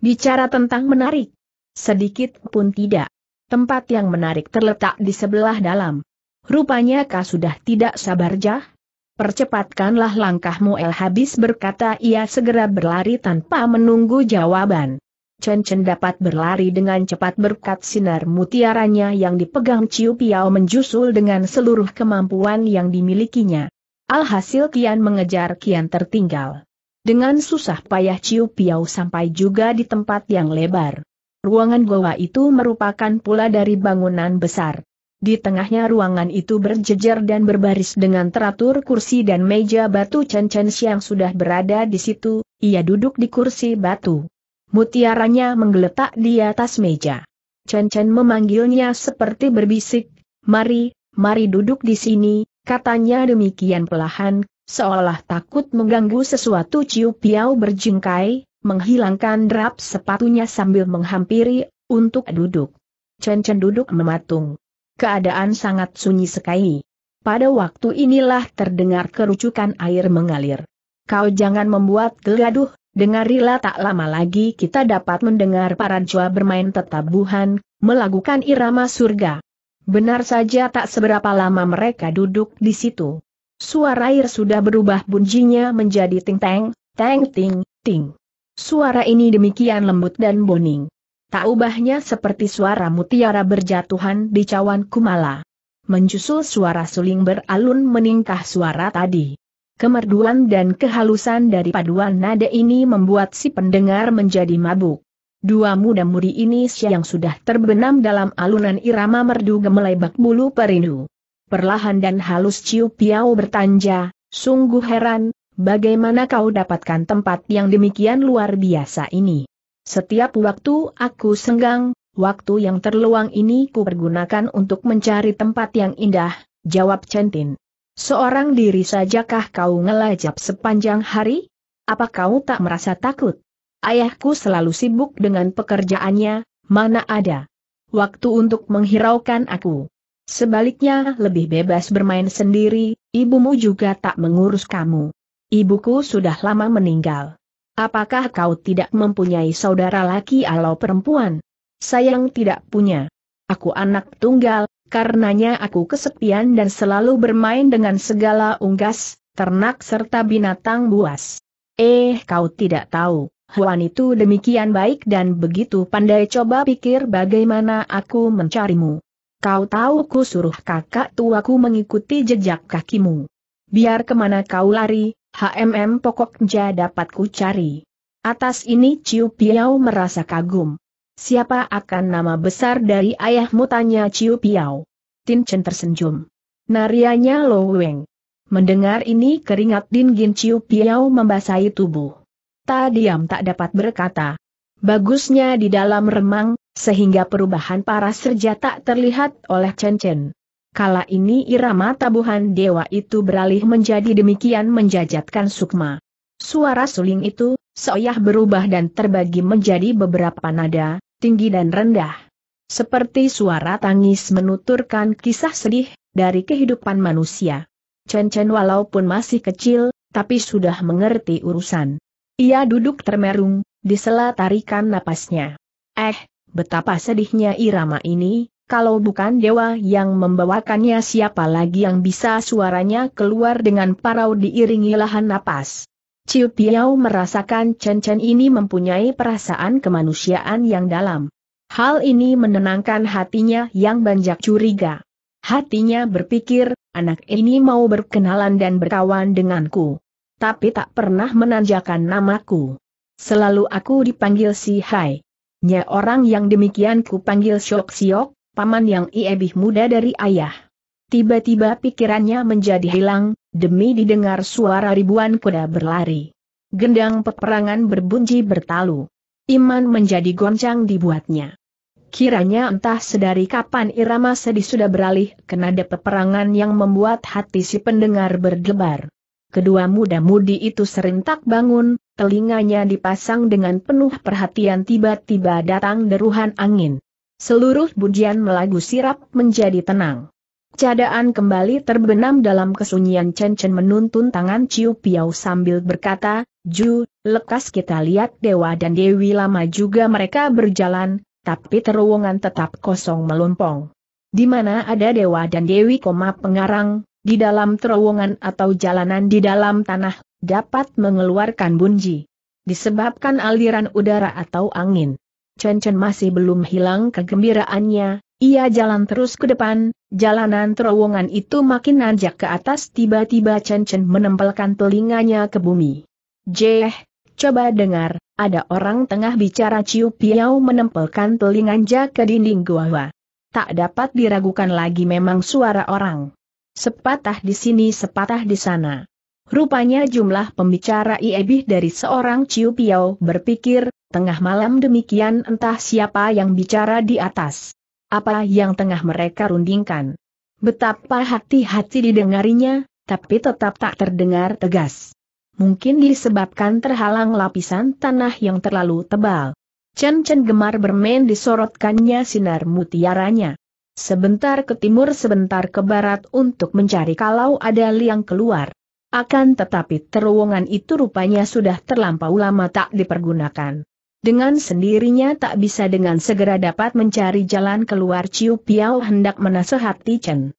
Bicara tentang menarik? Sedikit pun tidak. Tempat yang menarik terletak di sebelah dalam. Rupanya kau sudah tidak sabar jah, Percepatkanlah langkahmu El habis berkata ia segera berlari tanpa menunggu jawaban. Chen Chen dapat berlari dengan cepat berkat sinar mutiaranya yang dipegang Ciu Piao menjusul dengan seluruh kemampuan yang dimilikinya. Alhasil Kian mengejar Kian tertinggal. Dengan susah payah Ciu Piao sampai juga di tempat yang lebar. Ruangan goa itu merupakan pula dari bangunan besar. Di tengahnya ruangan itu berjejer dan berbaris dengan teratur kursi dan meja batu cencen Chen sudah berada di situ, ia duduk di kursi batu. Mutiaranya menggeletak di atas meja. Cencen memanggilnya seperti berbisik, mari, mari duduk di sini, katanya demikian pelahan, seolah takut mengganggu sesuatu Ciu piau berjingkai, menghilangkan drap sepatunya sambil menghampiri, untuk duduk. Cencen duduk mematung. Keadaan sangat sunyi sekali. Pada waktu inilah terdengar kerucukan air mengalir. Kau jangan membuat gegaduh, dengarilah tak lama lagi kita dapat mendengar para jua bermain tetabuhan, melakukan irama surga. Benar saja tak seberapa lama mereka duduk di situ. Suara air sudah berubah bunjinya menjadi ting-teng, teng-ting, ting. Suara ini demikian lembut dan boning. Tak ubahnya seperti suara mutiara berjatuhan di cawan kumala. Menjusul suara suling beralun meningkah suara tadi. Kemerduan dan kehalusan dari paduan nada ini membuat si pendengar menjadi mabuk. Dua muda-mudi ini yang sudah terbenam dalam alunan irama merdu gemelebak bulu perindu. Perlahan dan halus Ciu Piau bertanja, sungguh heran, bagaimana kau dapatkan tempat yang demikian luar biasa ini. Setiap waktu aku senggang, waktu yang terluang ini ku pergunakan untuk mencari tempat yang indah, jawab Centin. Seorang diri sajakah kau ngelajap sepanjang hari? Apa kau tak merasa takut? Ayahku selalu sibuk dengan pekerjaannya, mana ada waktu untuk menghiraukan aku. Sebaliknya lebih bebas bermain sendiri, ibumu juga tak mengurus kamu. Ibuku sudah lama meninggal. Apakah kau tidak mempunyai saudara laki atau perempuan? Sayang tidak punya. Aku anak tunggal, karenanya aku kesepian dan selalu bermain dengan segala unggas, ternak serta binatang buas. Eh kau tidak tahu, Huan itu demikian baik dan begitu pandai coba pikir bagaimana aku mencarimu. Kau tahu ku suruh kakak tuaku mengikuti jejak kakimu. Biar kemana kau lari, HMM pokoknya dapat ku cari. Atas ini Ciu Piau merasa kagum. Siapa akan nama besar dari ayahmu tanya Ciu Piau. Tin Chen tersenyum. Narianya Lo Weng. Mendengar ini keringat dingin Ciu Piau membasahi tubuh. Ta diam tak dapat berkata. Bagusnya di dalam remang, sehingga perubahan para serja tak terlihat oleh Chen Chen kala ini irama tabuhan dewa itu beralih menjadi demikian menjajatkan sukma. Suara suling itu, seoyah berubah dan terbagi menjadi beberapa nada, tinggi dan rendah. Seperti suara tangis menuturkan kisah sedih, dari kehidupan manusia. Chen Chen walaupun masih kecil, tapi sudah mengerti urusan. Ia duduk termerung, sela tarikan napasnya. Eh, betapa sedihnya irama ini, kalau bukan dewa yang membawakannya siapa lagi yang bisa suaranya keluar dengan parau diiringi lahan napas. Ciu Piao merasakan Chen Chen ini mempunyai perasaan kemanusiaan yang dalam. Hal ini menenangkan hatinya yang banyak curiga. Hatinya berpikir, anak ini mau berkenalan dan berkawan denganku. Tapi tak pernah menanjakan namaku. Selalu aku dipanggil si Hai. Nya orang yang demikian ku panggil Siok Siok, paman yang lebih muda dari ayah. Tiba-tiba pikirannya menjadi hilang, demi didengar suara ribuan kuda berlari. Gendang peperangan berbunyi bertalu. Iman menjadi goncang dibuatnya. Kiranya entah sedari kapan irama sedih sudah beralih ke nada peperangan yang membuat hati si pendengar berdebar. Kedua muda-mudi itu serentak bangun, telinganya dipasang dengan penuh perhatian tiba-tiba datang deruhan angin. Seluruh bujian melagu sirap menjadi tenang. Cadaan kembali terbenam dalam kesunyian Chen Chen menuntun tangan Ciu Piau sambil berkata, Ju, lekas kita lihat Dewa dan Dewi lama juga mereka berjalan, tapi terowongan tetap kosong melompong. Di mana ada Dewa dan Dewi, koma pengarang, di dalam terowongan atau jalanan di dalam tanah, dapat mengeluarkan bunji. Disebabkan aliran udara atau angin. Chen Chen masih belum hilang kegembiraannya, ia jalan terus ke depan, jalanan terowongan itu makin nanjak ke atas tiba-tiba Chen Chen menempelkan telinganya ke bumi. Jeh, coba dengar, ada orang tengah bicara Ciu Piau menempelkan telinganya ke dinding gua. Tak dapat diragukan lagi memang suara orang. Sepatah di sini sepatah di sana. Rupanya jumlah pembicara lebih dari seorang Ciu Piao berpikir, Tengah malam demikian entah siapa yang bicara di atas. Apa yang tengah mereka rundingkan. Betapa hati-hati didengarinya, tapi tetap tak terdengar tegas. Mungkin disebabkan terhalang lapisan tanah yang terlalu tebal. Chen Chen gemar bermain disorotkannya sinar mutiaranya. Sebentar ke timur sebentar ke barat untuk mencari kalau ada liang keluar. Akan tetapi terowongan itu rupanya sudah terlampau lama tak dipergunakan. Dengan sendirinya tak bisa dengan segera dapat mencari jalan keluar Ciu Piao hendak menasehati Chen.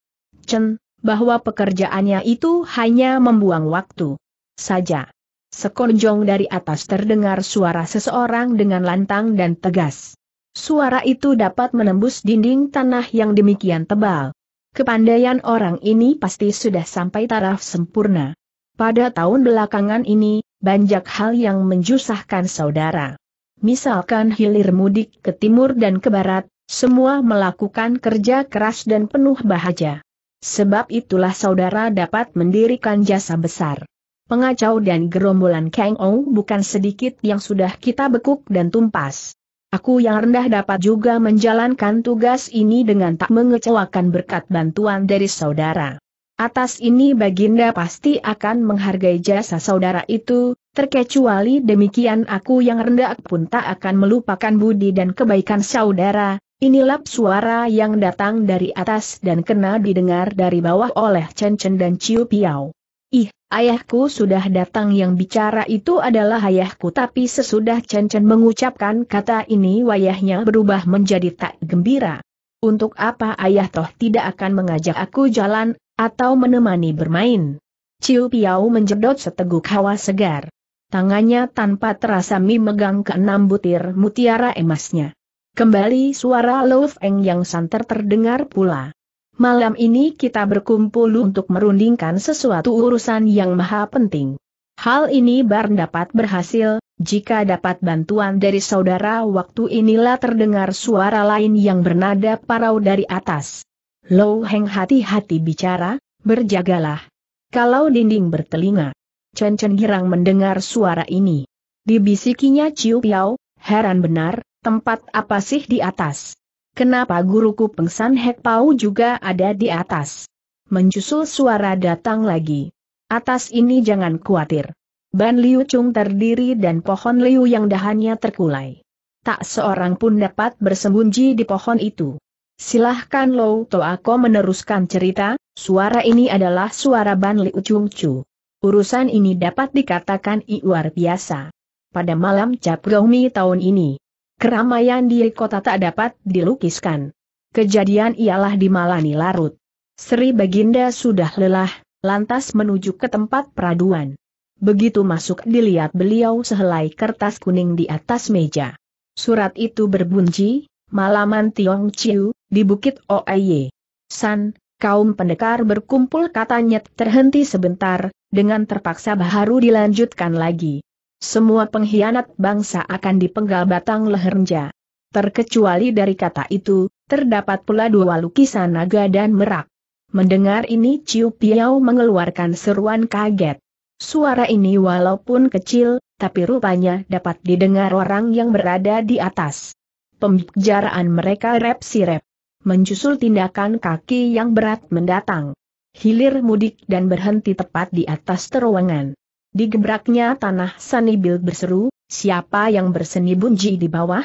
Chen, bahwa pekerjaannya itu hanya membuang waktu saja. Sekonjong dari atas terdengar suara seseorang dengan lantang dan tegas. Suara itu dapat menembus dinding tanah yang demikian tebal. Kepandaian orang ini pasti sudah sampai taraf sempurna. Pada tahun belakangan ini, banyak hal yang menjusahkan saudara misalkan hilir mudik ke timur dan ke barat, semua melakukan kerja keras dan penuh bahaja. Sebab itulah saudara dapat mendirikan jasa besar. Pengacau dan gerombolan Kang Ong bukan sedikit yang sudah kita bekuk dan tumpas. Aku yang rendah dapat juga menjalankan tugas ini dengan tak mengecewakan berkat bantuan dari saudara. Atas ini Baginda pasti akan menghargai jasa saudara itu, Terkecuali demikian aku yang rendah pun tak akan melupakan budi dan kebaikan saudara, inilah suara yang datang dari atas dan kena didengar dari bawah oleh Chen Chen dan Ciu Piao. Ih, ayahku sudah datang yang bicara itu adalah ayahku tapi sesudah Chen Chen mengucapkan kata ini wayahnya berubah menjadi tak gembira. Untuk apa ayah toh tidak akan mengajak aku jalan, atau menemani bermain? Ciu Piao menjedot seteguk hawa segar. Tangannya tanpa terasa memegang keenam butir mutiara emasnya. Kembali suara Lou Eng yang santer terdengar pula. Malam ini kita berkumpul untuk merundingkan sesuatu urusan yang maha penting. Hal ini bar dapat berhasil, jika dapat bantuan dari saudara waktu inilah terdengar suara lain yang bernada parau dari atas. Lou Heng hati-hati bicara, berjagalah. Kalau dinding bertelinga, Chen Chen girang mendengar suara ini. Dibisikinya Ciu Piao, heran benar, tempat apa sih di atas? Kenapa guruku pengsan Hek Pau juga ada di atas? Mencusul suara datang lagi. Atas ini jangan khawatir. Ban Liu Chung terdiri dan pohon Liu yang dahannya terkulai. Tak seorang pun dapat bersembunyi di pohon itu. Silahkan Lou Toako meneruskan cerita, suara ini adalah suara Ban Liu Chung Chu. Urusan ini dapat dikatakan luar biasa. Pada malam Cap Gomi tahun ini, keramaian di kota tak dapat dilukiskan. Kejadian ialah di Malani Larut. Sri Baginda sudah lelah, lantas menuju ke tempat peraduan. Begitu masuk dilihat beliau sehelai kertas kuning di atas meja. Surat itu berbunyi, Malaman Tiong Chiu, di Bukit Oeye. San, kaum pendekar berkumpul katanya terhenti sebentar, dengan terpaksa baharu dilanjutkan lagi. Semua pengkhianat bangsa akan dipenggal batang lehernya. Terkecuali dari kata itu, terdapat pula dua lukisan naga dan merak. Mendengar ini Ciu Piau mengeluarkan seruan kaget. Suara ini walaupun kecil, tapi rupanya dapat didengar orang yang berada di atas. Pembicaraan mereka rep-sirep. Menjusul tindakan kaki yang berat mendatang hilir mudik dan berhenti tepat di atas terowongan. Di gebraknya tanah Sanibil berseru, siapa yang berseni bunji di bawah?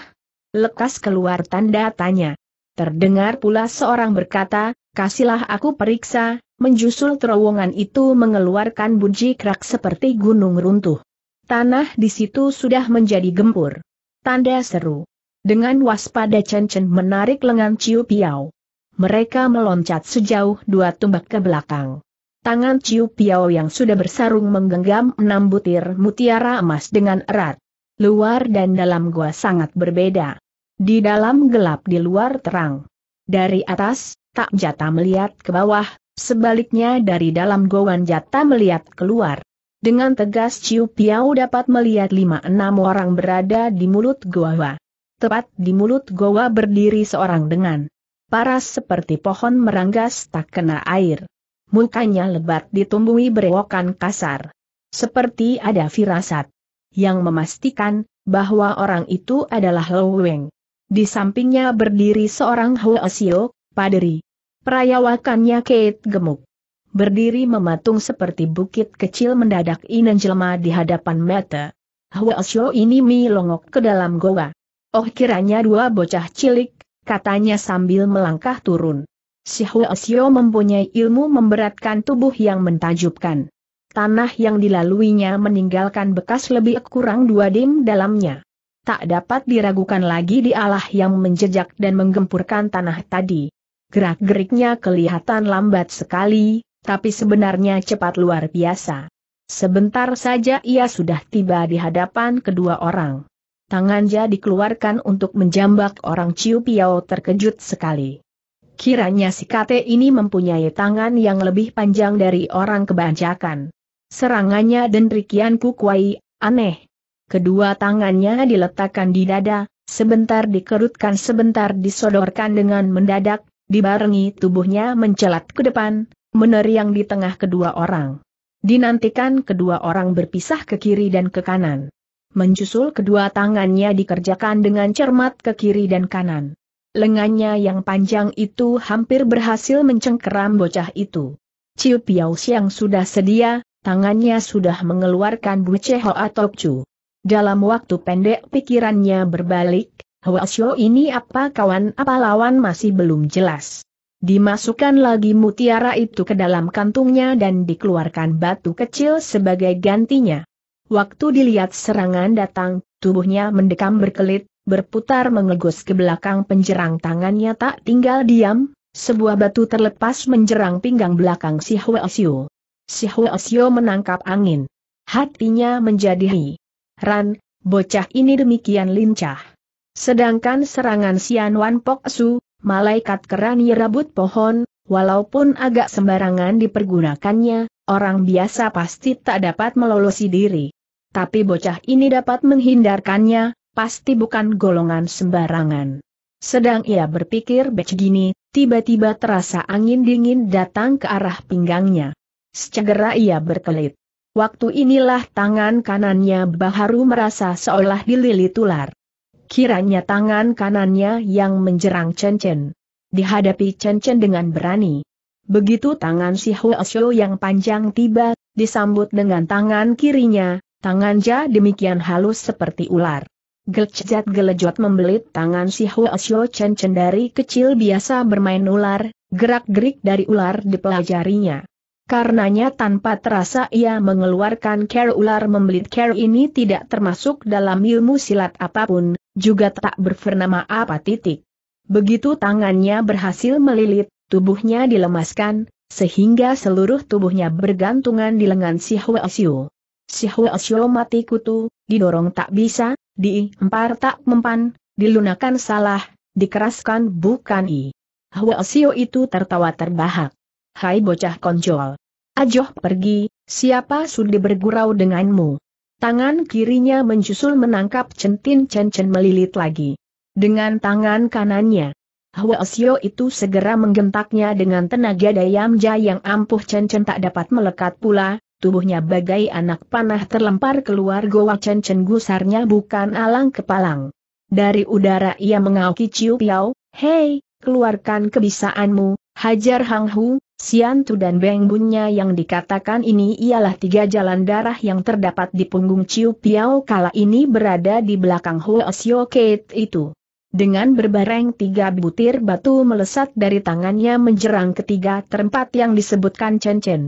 Lekas keluar tanda tanya. Terdengar pula seorang berkata, kasihlah aku periksa, menjusul terowongan itu mengeluarkan bunji krak seperti gunung runtuh. Tanah di situ sudah menjadi gempur. Tanda seru. Dengan waspada Chen Chen menarik lengan Ciu Piao. Mereka meloncat sejauh dua tumbak ke belakang. Tangan Ciu Piao yang sudah bersarung menggenggam enam butir mutiara emas dengan erat. Luar dan dalam gua sangat berbeda. Di dalam gelap di luar terang. Dari atas, tak jata melihat ke bawah, sebaliknya dari dalam gowan jata melihat keluar. Dengan tegas Ciu Piao dapat melihat lima enam orang berada di mulut gua. Tepat di mulut gua berdiri seorang dengan paras seperti pohon meranggas tak kena air. Mukanya lebat ditumbuhi berewokan kasar. Seperti ada firasat yang memastikan bahwa orang itu adalah Weng. Di sampingnya berdiri seorang Hoesio, Padri. Perayawakannya Kate gemuk. Berdiri mematung seperti bukit kecil mendadak inan jelma di hadapan mata. Hoesio ini milongok ke dalam goa. Oh kiranya dua bocah cilik, katanya sambil melangkah turun. Si Xiao mempunyai ilmu memberatkan tubuh yang mentajubkan. Tanah yang dilaluinya meninggalkan bekas lebih kurang dua dim dalamnya. Tak dapat diragukan lagi di Allah yang menjejak dan menggempurkan tanah tadi. Gerak-geriknya kelihatan lambat sekali, tapi sebenarnya cepat luar biasa. Sebentar saja ia sudah tiba di hadapan kedua orang. Tangan tangannya dikeluarkan untuk menjambak orang Ciu Piao terkejut sekali. Kiranya si Kate ini mempunyai tangan yang lebih panjang dari orang kebanyakan. Serangannya dendrikian kukuai, aneh. Kedua tangannya diletakkan di dada, sebentar dikerutkan sebentar disodorkan dengan mendadak, dibarengi tubuhnya mencelat ke depan, meneriang di tengah kedua orang. Dinantikan kedua orang berpisah ke kiri dan ke kanan menjusul kedua tangannya dikerjakan dengan cermat ke kiri dan kanan. Lengannya yang panjang itu hampir berhasil mencengkeram bocah itu. Ciu Piao siang sudah sedia, tangannya sudah mengeluarkan buce atau cu. Dalam waktu pendek pikirannya berbalik, Hwa Xiao ini apa kawan apa lawan masih belum jelas. Dimasukkan lagi mutiara itu ke dalam kantungnya dan dikeluarkan batu kecil sebagai gantinya. Waktu dilihat serangan datang, tubuhnya mendekam berkelit, berputar mengegus ke belakang penjerang tangannya tak tinggal diam, sebuah batu terlepas menjerang pinggang belakang si Huasio. Si Huasio menangkap angin. Hatinya menjadi hi. Ran, bocah ini demikian lincah. Sedangkan serangan Sian Wan Pok Su, malaikat kerani rabut pohon, walaupun agak sembarangan dipergunakannya, orang biasa pasti tak dapat melolosi diri. Tapi bocah ini dapat menghindarkannya, pasti bukan golongan sembarangan. Sedang ia berpikir begini, tiba-tiba terasa angin dingin datang ke arah pinggangnya. Segera ia berkelit. Waktu inilah tangan kanannya Baharu merasa seolah dililit ular. Kiranya tangan kanannya yang menjerang Cencen. Dihadapi Cencen dengan berani. Begitu tangan si Huasyo yang panjang tiba, disambut dengan tangan kirinya, Tangan Ja demikian halus seperti ular. Gelcjat gelejot membelit tangan si Hua Xiao Chen Cendari kecil biasa bermain ular, gerak-gerik dari ular dipelajarinya. Karenanya tanpa terasa ia mengeluarkan care ular membelit care ini tidak termasuk dalam ilmu silat apapun, juga tak bernama apa titik. Begitu tangannya berhasil melilit, tubuhnya dilemaskan, sehingga seluruh tubuhnya bergantungan di lengan si Hua Xiu. Si Huasyo mati kutu, didorong tak bisa, diempar tak mempan, dilunakan salah, dikeraskan bukan i. Huasyo itu tertawa terbahak. Hai bocah konjol. Ajoh pergi, siapa sudah bergurau denganmu? Tangan kirinya menjusul menangkap centin cencen melilit lagi. Dengan tangan kanannya, Huasyo itu segera menggentaknya dengan tenaga dayamja yang ampuh cencen tak dapat melekat pula, tubuhnya bagai anak panah terlempar keluar goa cencen gusarnya bukan alang kepalang. Dari udara ia mengauki Ciu Piao, Hei, keluarkan kebisaanmu, hajar Hang Hu, Tu dan Beng Bunnya yang dikatakan ini ialah tiga jalan darah yang terdapat di punggung Ciu Piao kala ini berada di belakang Huo Sio Kate itu. Dengan berbareng tiga butir batu melesat dari tangannya menjerang ketiga terempat yang disebutkan Chen Chen.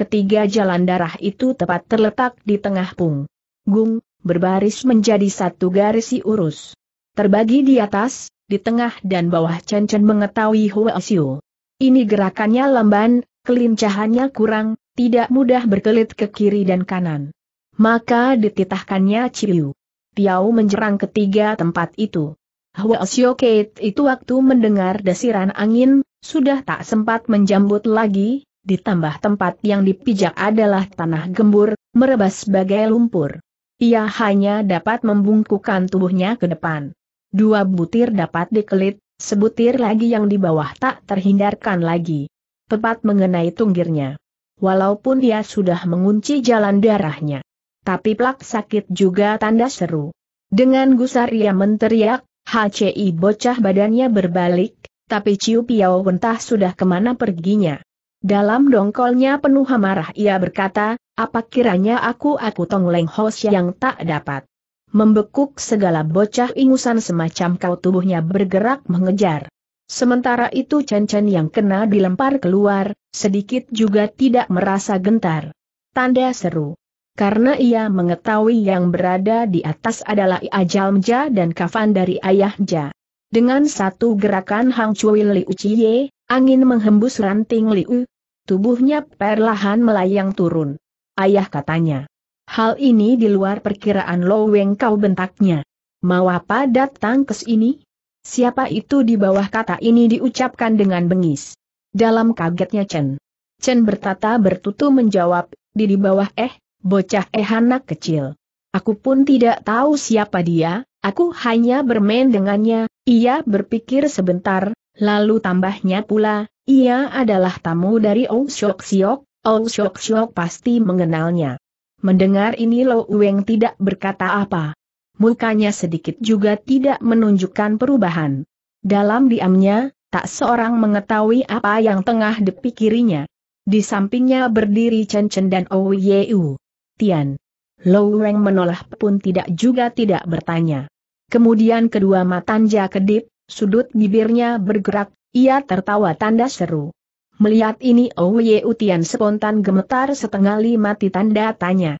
Ketiga jalan darah itu tepat terletak di tengah pung. Gung, berbaris menjadi satu garis urus. Terbagi di atas, di tengah dan bawah cencen mengetahui Hua Xiu. Ini gerakannya lamban, kelincahannya kurang, tidak mudah berkelit ke kiri dan kanan. Maka dititahkannya Chiu. Tiao menjerang ketiga tempat itu. Hua Xiu Kate itu waktu mendengar desiran angin, sudah tak sempat menjambut lagi, ditambah tempat yang dipijak adalah tanah gembur, merebas sebagai lumpur. Ia hanya dapat membungkukan tubuhnya ke depan. Dua butir dapat dikelit, sebutir lagi yang di bawah tak terhindarkan lagi. Tepat mengenai tunggirnya. Walaupun dia sudah mengunci jalan darahnya. Tapi plak sakit juga tanda seru. Dengan gusar ia menteriak, HCI bocah badannya berbalik, tapi Ciu Piao entah sudah kemana perginya. Dalam dongkolnya penuh amarah ia berkata, apa kiranya aku-aku Tong Leng Hos yang tak dapat membekuk segala bocah ingusan semacam kau tubuhnya bergerak mengejar. Sementara itu Chen Chen yang kena dilempar keluar, sedikit juga tidak merasa gentar. Tanda seru. Karena ia mengetahui yang berada di atas adalah Ia Jalmja dan kafan dari ayah ayahnya. Dengan satu gerakan Hang Chui Liu Chie, angin menghembus ranting Liu. Tubuhnya perlahan melayang turun. Ayah katanya. Hal ini di luar perkiraan Lo Weng kau bentaknya. Mau apa datang ke sini? Siapa itu di bawah kata ini diucapkan dengan bengis. Dalam kagetnya Chen. Chen bertata bertutu menjawab, di di bawah eh, bocah eh anak kecil. Aku pun tidak tahu siapa dia, Aku hanya bermain dengannya, ia berpikir sebentar, lalu tambahnya pula, ia adalah tamu dari Ou Shok Siok, Ou Shok Siok pasti mengenalnya. Mendengar ini Lo Ueng tidak berkata apa. Mukanya sedikit juga tidak menunjukkan perubahan. Dalam diamnya, tak seorang mengetahui apa yang tengah dipikirinya. Di sampingnya berdiri Chen Chen dan Ouyeu. Tian. Lo Weng menolak pun tidak juga tidak bertanya. Kemudian kedua matanya kedip, sudut bibirnya bergerak, ia tertawa tanda seru. Melihat ini Owe Utian spontan gemetar setengah lima tanda tanya.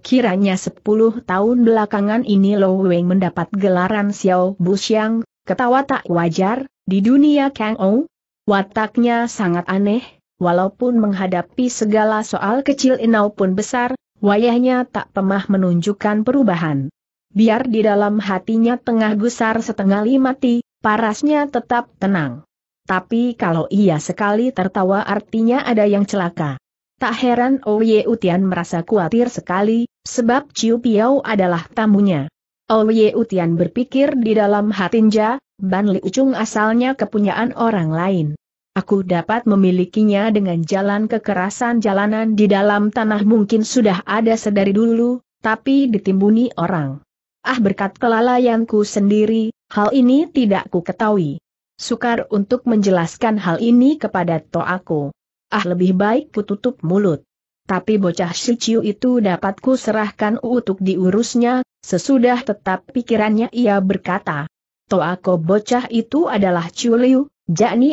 Kiranya sepuluh tahun belakangan ini Lo Weng mendapat gelaran Xiao Buxiang, ketawa tak wajar, di dunia Kang Ou. Wataknya sangat aneh, walaupun menghadapi segala soal kecil inau pun besar, wayahnya tak pemah menunjukkan perubahan biar di dalam hatinya tengah gusar setengah mati, parasnya tetap tenang. Tapi kalau ia sekali tertawa artinya ada yang celaka. Tak heran Oye Utian merasa khawatir sekali, sebab Ciu Piao adalah tamunya. Oye Utian berpikir di dalam hatinja, Ban Li Ucung asalnya kepunyaan orang lain. Aku dapat memilikinya dengan jalan kekerasan jalanan di dalam tanah mungkin sudah ada sedari dulu, tapi ditimbuni orang. Ah berkat kelalaianku sendiri, hal ini tidak ku ketahui. Sukar untuk menjelaskan hal ini kepada toaku. Ah lebih baik ku tutup mulut. Tapi bocah si Ciu itu dapat ku serahkan untuk diurusnya, sesudah tetap pikirannya ia berkata. Toako bocah itu adalah Ciu Liu,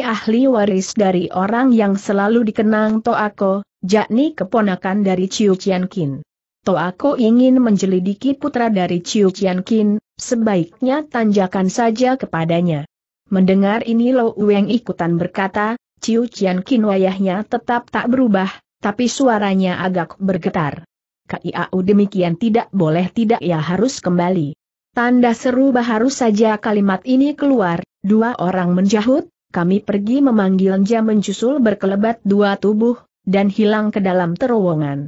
ahli waris dari orang yang selalu dikenang Toako, jatni keponakan dari Ciu ciankin. Toh aku ingin menjelidiki putra dari Chiu Qian Qin, sebaiknya tanjakan saja kepadanya. Mendengar ini Lo Ueng ikutan berkata, Ciu Qian Qin wayahnya tetap tak berubah, tapi suaranya agak bergetar. KIAU demikian tidak boleh tidak ya harus kembali. Tanda seru baharu saja kalimat ini keluar, dua orang menjahut, kami pergi memanggil menjusul berkelebat dua tubuh, dan hilang ke dalam terowongan.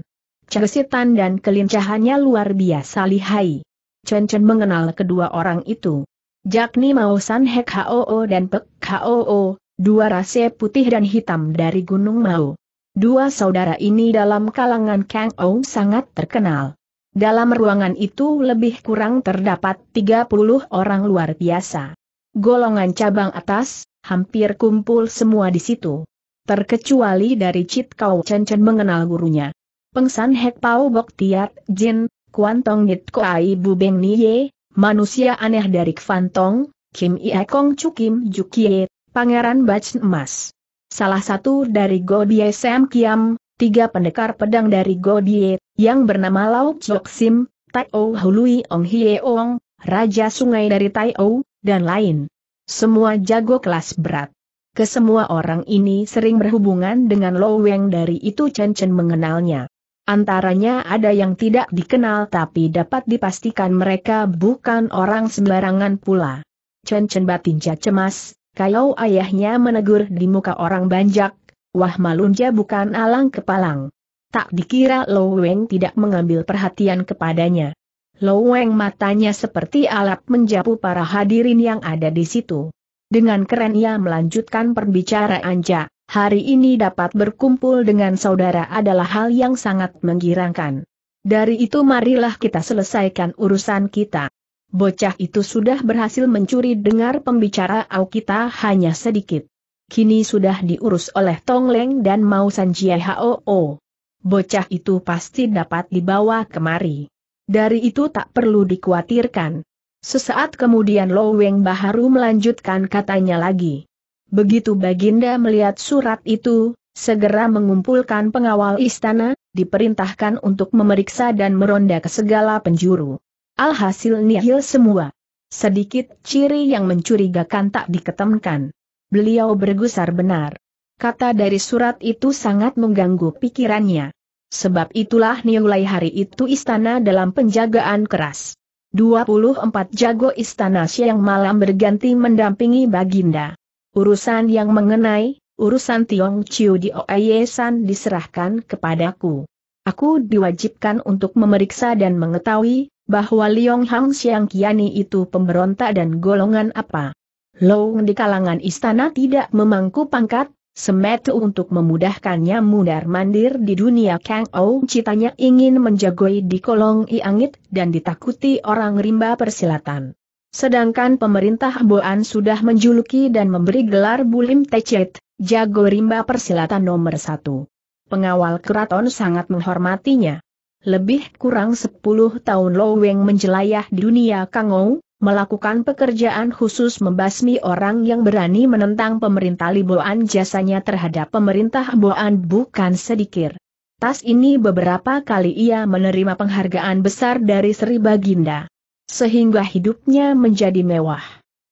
Cersitan dan kelincahannya luar biasa lihai. Chen Chen mengenal kedua orang itu. Jakni Mausan Hek Hoo dan Pek Hoo, dua rase putih dan hitam dari Gunung Mao. Dua saudara ini dalam kalangan Kang Ou sangat terkenal. Dalam ruangan itu lebih kurang terdapat 30 orang luar biasa. Golongan cabang atas, hampir kumpul semua di situ. Terkecuali dari Chit Kau Chen Chen mengenal gurunya. Pengsan Hek Pau Bok Tiat Jin, Kuantong Nit Koai Bu Beng Niye, manusia aneh dari Kvantong, Kim Ie Kong Chukim Jukie, Pangeran Bac Emas. Salah satu dari Godie Sam Kiam, tiga pendekar pedang dari Godie, yang bernama Lau Chok Sim, Tai O Hului Ong Hie Ong, Raja Sungai dari Tai O, dan lain. Semua jago kelas berat. Kesemua orang ini sering berhubungan dengan Lo Weng dari itu Chen Chen mengenalnya. Antaranya ada yang tidak dikenal tapi dapat dipastikan mereka bukan orang sembarangan pula. Chen Chen Batinja cemas, kalau ayahnya menegur di muka orang banyak, wah malunja bukan alang kepalang. Tak dikira Lo Weng tidak mengambil perhatian kepadanya. Lo Weng matanya seperti alat menjapu para hadirin yang ada di situ. Dengan keren ia melanjutkan perbicaraan Jack hari ini dapat berkumpul dengan saudara adalah hal yang sangat menggirangkan. Dari itu marilah kita selesaikan urusan kita. Bocah itu sudah berhasil mencuri dengar au kita hanya sedikit. Kini sudah diurus oleh Tongleng dan Mau Sanjie Hoo. Bocah itu pasti dapat dibawa kemari. Dari itu tak perlu dikhawatirkan. Sesaat kemudian Lo Weng Baharu melanjutkan katanya lagi. Begitu Baginda melihat surat itu, segera mengumpulkan pengawal istana, diperintahkan untuk memeriksa dan meronda ke segala penjuru. Alhasil nihil semua. Sedikit ciri yang mencurigakan tak diketemkan. Beliau bergusar benar. Kata dari surat itu sangat mengganggu pikirannya. Sebab itulah nilai hari itu istana dalam penjagaan keras. 24 jago istana siang malam berganti mendampingi Baginda. Urusan yang mengenai, urusan Tiong Chiu di Oye San diserahkan kepadaku. Aku diwajibkan untuk memeriksa dan mengetahui, bahwa Liong Hang Xiang Kiani itu pemberontak dan golongan apa. Long di kalangan istana tidak memangku pangkat, Semetu untuk memudahkannya mudar mandir di dunia Kang Ou citanya ingin menjagoi di kolong iangit dan ditakuti orang rimba persilatan. Sedangkan pemerintah Boan sudah menjuluki dan memberi gelar Bulim Tecet, jago rimba persilatan nomor satu. Pengawal keraton sangat menghormatinya. Lebih kurang 10 tahun Loweng menjelayah dunia Kangou, melakukan pekerjaan khusus membasmi orang yang berani menentang pemerintah Liboan jasanya terhadap pemerintah Boan bukan sedikit. Tas ini beberapa kali ia menerima penghargaan besar dari Sri Baginda sehingga hidupnya menjadi mewah.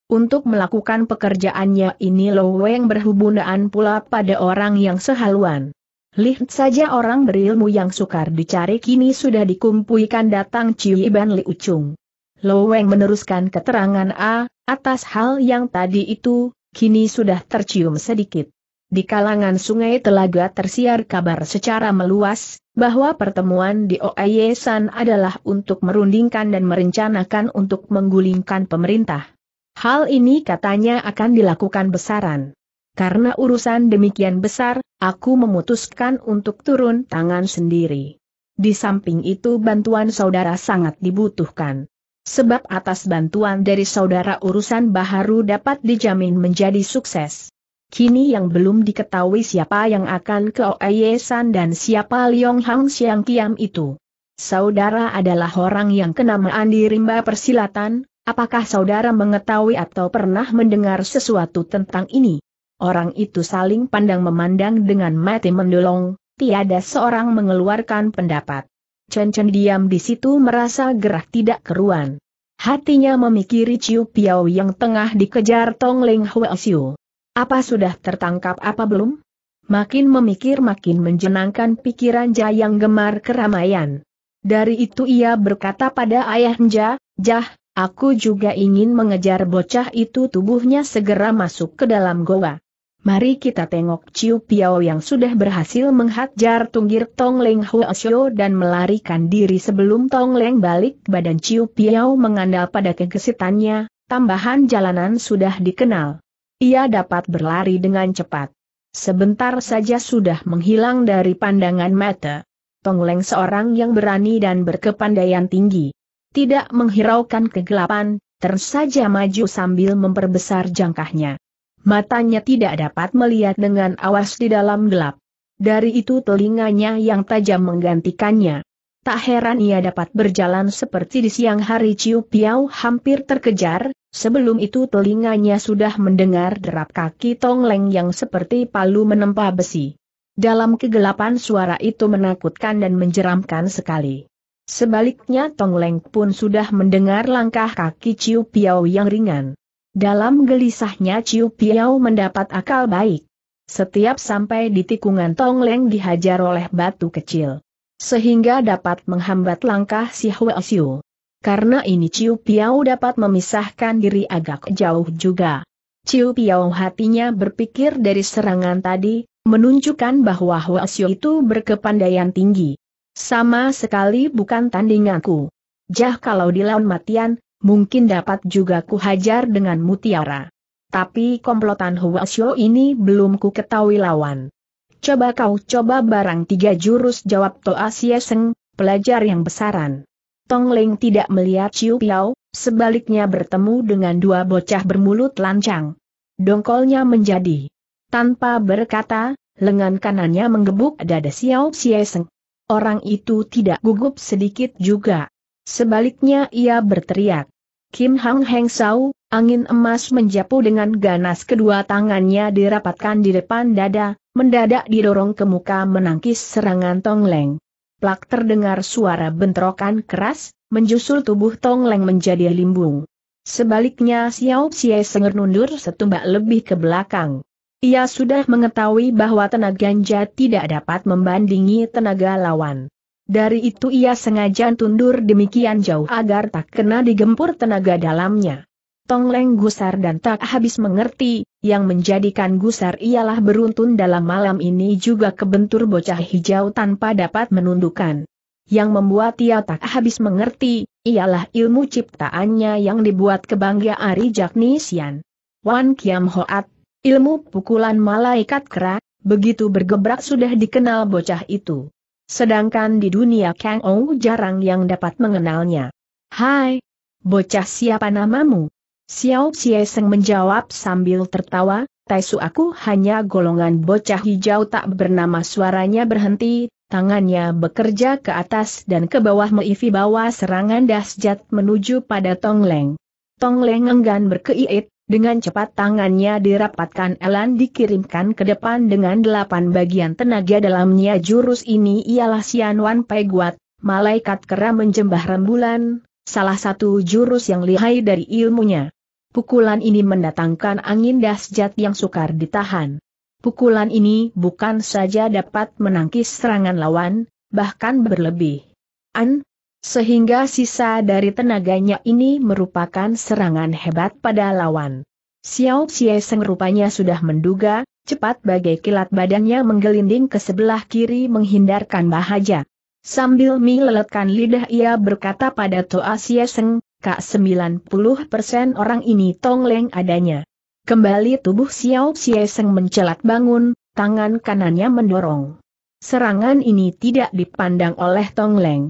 Untuk melakukan pekerjaannya ini Lo Weng berhubungan pula pada orang yang sehaluan. Lihat saja orang berilmu yang sukar dicari kini sudah dikumpulkan datang Ciu Iban Li Ucung. Lo Weng meneruskan keterangan A, atas hal yang tadi itu, kini sudah tercium sedikit. Di kalangan sungai telaga tersiar kabar secara meluas, bahwa pertemuan di Oayesan adalah untuk merundingkan dan merencanakan untuk menggulingkan pemerintah. Hal ini katanya akan dilakukan besaran. Karena urusan demikian besar, aku memutuskan untuk turun tangan sendiri. Di samping itu bantuan saudara sangat dibutuhkan. Sebab atas bantuan dari saudara urusan Baharu dapat dijamin menjadi sukses. Kini yang belum diketahui siapa yang akan ke Oyesan dan siapa Liong Hang Siang Kiam itu. Saudara adalah orang yang kenamaan di rimba persilatan, apakah saudara mengetahui atau pernah mendengar sesuatu tentang ini? Orang itu saling pandang memandang dengan mati mendolong, tiada seorang mengeluarkan pendapat. Chen Chen diam di situ merasa gerak tidak keruan. Hatinya memikiri Ciu Piao yang tengah dikejar Tong Ling Hwe Siu. Apa sudah tertangkap apa belum? Makin memikir makin menjenangkan pikiran Jah yang gemar keramaian. Dari itu ia berkata pada ayahnya, Jah, aku juga ingin mengejar bocah itu tubuhnya segera masuk ke dalam goa. Mari kita tengok Ciu Piao yang sudah berhasil menghajar tunggir Tong Leng Huasyo dan melarikan diri sebelum Tong Leng balik badan Ciu Piao mengandal pada kegesitannya, tambahan jalanan sudah dikenal. Ia dapat berlari dengan cepat. Sebentar saja sudah menghilang dari pandangan mata. Tongleng seorang yang berani dan berkepandaian tinggi. Tidak menghiraukan kegelapan, tersaja maju sambil memperbesar jangkahnya. Matanya tidak dapat melihat dengan awas di dalam gelap. Dari itu telinganya yang tajam menggantikannya. Tak heran ia dapat berjalan seperti di siang hari Ciu Piau hampir terkejar, Sebelum itu telinganya sudah mendengar derap kaki Tong Leng yang seperti palu menempa besi. Dalam kegelapan suara itu menakutkan dan menjeramkan sekali. Sebaliknya Tong Leng pun sudah mendengar langkah kaki Ciu Piao yang ringan. Dalam gelisahnya Ciu Piao mendapat akal baik. Setiap sampai di tikungan Tong Leng dihajar oleh batu kecil. Sehingga dapat menghambat langkah si Hwe Siu karena ini Ciu Piao dapat memisahkan diri agak jauh juga. Ciu Piao hatinya berpikir dari serangan tadi, menunjukkan bahwa Huasio itu berkepandaian tinggi. Sama sekali bukan tandinganku. Jah kalau di laun matian, mungkin dapat juga kuhajar dengan mutiara. Tapi komplotan Huasio ini belum ku ketahui lawan. Coba kau coba barang tiga jurus jawab Toa Sieseng, pelajar yang besaran. Tong Leng tidak melihat Chiu Piao, sebaliknya bertemu dengan dua bocah bermulut lancang. Dongkolnya menjadi. Tanpa berkata, lengan kanannya menggebuk dada Xiao Xieseng. Orang itu tidak gugup sedikit juga. Sebaliknya ia berteriak. Kim Hang Heng Sau, angin emas menjapu dengan ganas kedua tangannya dirapatkan di depan dada, mendadak didorong ke muka menangkis serangan Tong Leng plak terdengar suara bentrokan keras, menjusul tubuh Tong Leng menjadi limbung. Sebaliknya Xiao Xie Senger nundur setumbak lebih ke belakang. Ia sudah mengetahui bahwa tenaga Ganja tidak dapat membandingi tenaga lawan. Dari itu ia sengaja tundur demikian jauh agar tak kena digempur tenaga dalamnya. Tong Leng gusar dan tak habis mengerti, yang menjadikan gusar ialah beruntun dalam malam ini juga kebentur bocah hijau tanpa dapat menundukkan. Yang membuat ia tak habis mengerti, ialah ilmu ciptaannya yang dibuat kebanggaan Rijak Nisian. Wan Kiam Hoat, ilmu pukulan malaikat kera, begitu bergebrak sudah dikenal bocah itu. Sedangkan di dunia Kang Ou jarang yang dapat mengenalnya. Hai, bocah siapa namamu? Xiao Xieseng menjawab sambil tertawa, Taisu aku hanya golongan bocah hijau tak bernama suaranya berhenti, tangannya bekerja ke atas dan ke bawah meifi bawa serangan dahsyat menuju pada Tong Leng. Tong Leng enggan berkeiit, dengan cepat tangannya dirapatkan elan dikirimkan ke depan dengan delapan bagian tenaga dalamnya jurus ini ialah Wan Sian Pai Guat, malaikat kera menjembah rembulan, salah satu jurus yang lihai dari ilmunya. Pukulan ini mendatangkan angin dahsyat yang sukar ditahan. Pukulan ini bukan saja dapat menangkis serangan lawan, bahkan berlebih. An, sehingga sisa dari tenaganya ini merupakan serangan hebat pada lawan. Xiao Xie Xieseng rupanya sudah menduga, cepat bagai kilat badannya menggelinding ke sebelah kiri menghindarkan bahaya. Sambil meleletkan lidah ia berkata pada Toa Xieseng, Kak 90% orang ini Tong tongleng adanya. Kembali tubuh Xiao Xie Xieseng mencelat bangun, tangan kanannya mendorong. Serangan ini tidak dipandang oleh Tong Tongleng.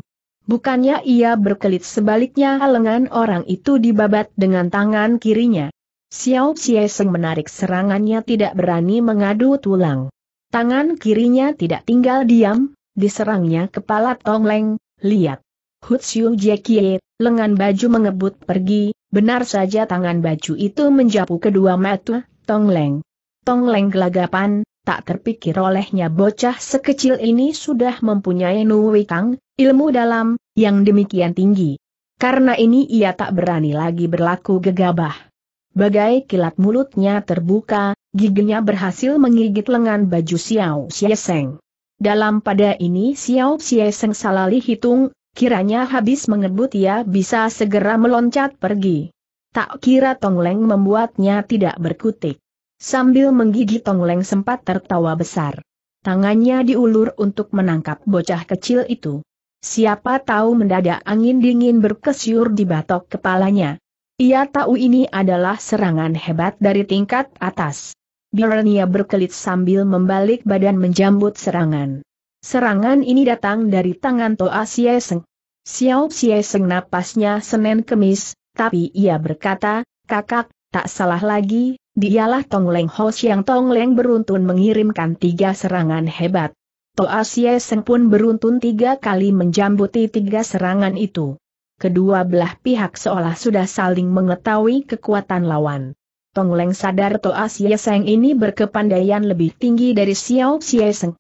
Bukannya ia berkelit sebaliknya lengan orang itu dibabat dengan tangan kirinya. Xiao Xie Xieseng menarik serangannya tidak berani mengadu tulang. Tangan kirinya tidak tinggal diam, diserangnya kepala Tong Tongleng, lihat. Hutsiu Jekie, lengan baju mengebut pergi, benar saja tangan baju itu menjapu kedua mata, Tong Tong Leng gelagapan, tak terpikir olehnya bocah sekecil ini sudah mempunyai Nui Kang, ilmu dalam, yang demikian tinggi. Karena ini ia tak berani lagi berlaku gegabah. Bagai kilat mulutnya terbuka, giginya berhasil menggigit lengan baju Xiao Xieseng. Dalam pada ini Xiao Xieseng salah hitung, Kiranya habis mengebut ia ya bisa segera meloncat pergi. Tak kira Tong Leng membuatnya tidak berkutik. Sambil menggigit Tong Leng sempat tertawa besar. Tangannya diulur untuk menangkap bocah kecil itu. Siapa tahu mendadak angin dingin berkesyur di batok kepalanya. Ia tahu ini adalah serangan hebat dari tingkat atas. Birania berkelit sambil membalik badan menjambut serangan. Serangan ini datang dari tangan Toa Sieseng. Xiao Sieseng napasnya senen Kemis, tapi ia berkata, kakak, tak salah lagi, dialah Tong Leng Ho Siang Tong Leng beruntun mengirimkan tiga serangan hebat. Toa Sieseng pun beruntun tiga kali menjambuti tiga serangan itu. Kedua belah pihak seolah sudah saling mengetahui kekuatan lawan. Tong Leng sadar Toa Sieseng ini berkepandaian lebih tinggi dari Xiao Sieseng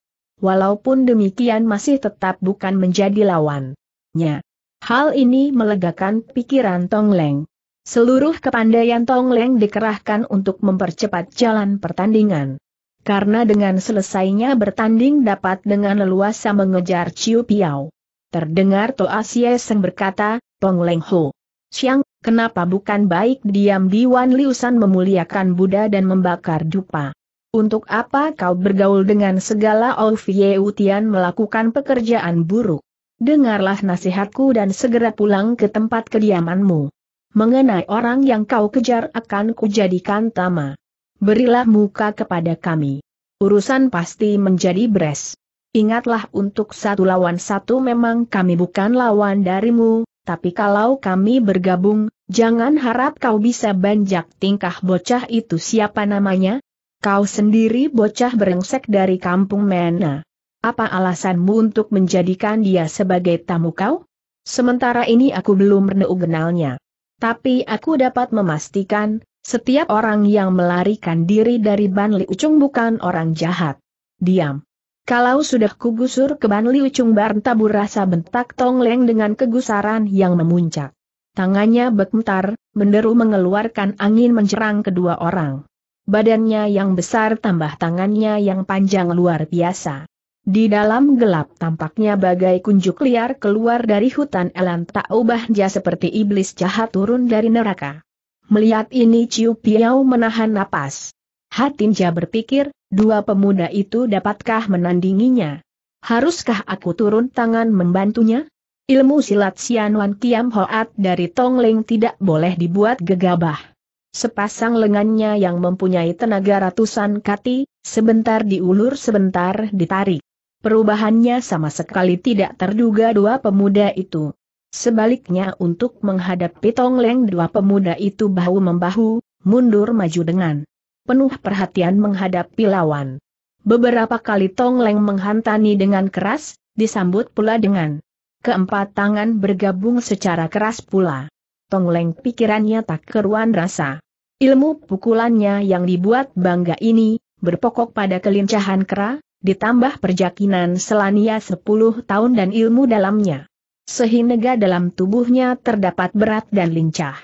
walaupun demikian masih tetap bukan menjadi lawannya. Hal ini melegakan pikiran Tong Leng. Seluruh kepandaian Tong Leng dikerahkan untuk mempercepat jalan pertandingan. Karena dengan selesainya bertanding dapat dengan leluasa mengejar Chiu Piao. Terdengar Toa Sia Seng berkata, Tong Leng Ho. Siang, kenapa bukan baik diam di Wan Liusan memuliakan Buddha dan membakar dupa. Untuk apa kau bergaul dengan segala Ovie Utian melakukan pekerjaan buruk? Dengarlah nasihatku dan segera pulang ke tempat kediamanmu. Mengenai orang yang kau kejar akan kujadikan tama. Berilah muka kepada kami. Urusan pasti menjadi beres. Ingatlah untuk satu lawan satu memang kami bukan lawan darimu, tapi kalau kami bergabung, jangan harap kau bisa banjak tingkah bocah itu siapa namanya, Kau sendiri bocah berengsek dari kampung mana. Apa alasanmu untuk menjadikan dia sebagai tamu kau? Sementara ini aku belum mengenalnya. Tapi aku dapat memastikan, setiap orang yang melarikan diri dari Ban Ucung bukan orang jahat. Diam. Kalau sudah kugusur ke Ban Ucung, Barn tabu rasa bentak Tong Leng dengan kegusaran yang memuncak. Tangannya berkentar, menderu mengeluarkan angin mencerang kedua orang badannya yang besar tambah tangannya yang panjang luar biasa. Di dalam gelap tampaknya bagai kunjuk liar keluar dari hutan elan tak ubah dia seperti iblis jahat turun dari neraka. Melihat ini Ciu Piau menahan napas. jah berpikir, dua pemuda itu dapatkah menandinginya? Haruskah aku turun tangan membantunya? Ilmu silat Sian Wan Kiam Hoat dari Tongling tidak boleh dibuat gegabah sepasang lengannya yang mempunyai tenaga ratusan kati, sebentar diulur sebentar ditarik. Perubahannya sama sekali tidak terduga dua pemuda itu. Sebaliknya untuk menghadapi Tongleng dua pemuda itu bahu-membahu, mundur maju dengan penuh perhatian menghadapi lawan. Beberapa kali Tongleng menghantani dengan keras, disambut pula dengan keempat tangan bergabung secara keras pula. Tongleng pikirannya tak keruan rasa. Ilmu pukulannya yang dibuat bangga ini, berpokok pada kelincahan kera, ditambah perjakinan selania 10 tahun dan ilmu dalamnya. Sehingga dalam tubuhnya terdapat berat dan lincah.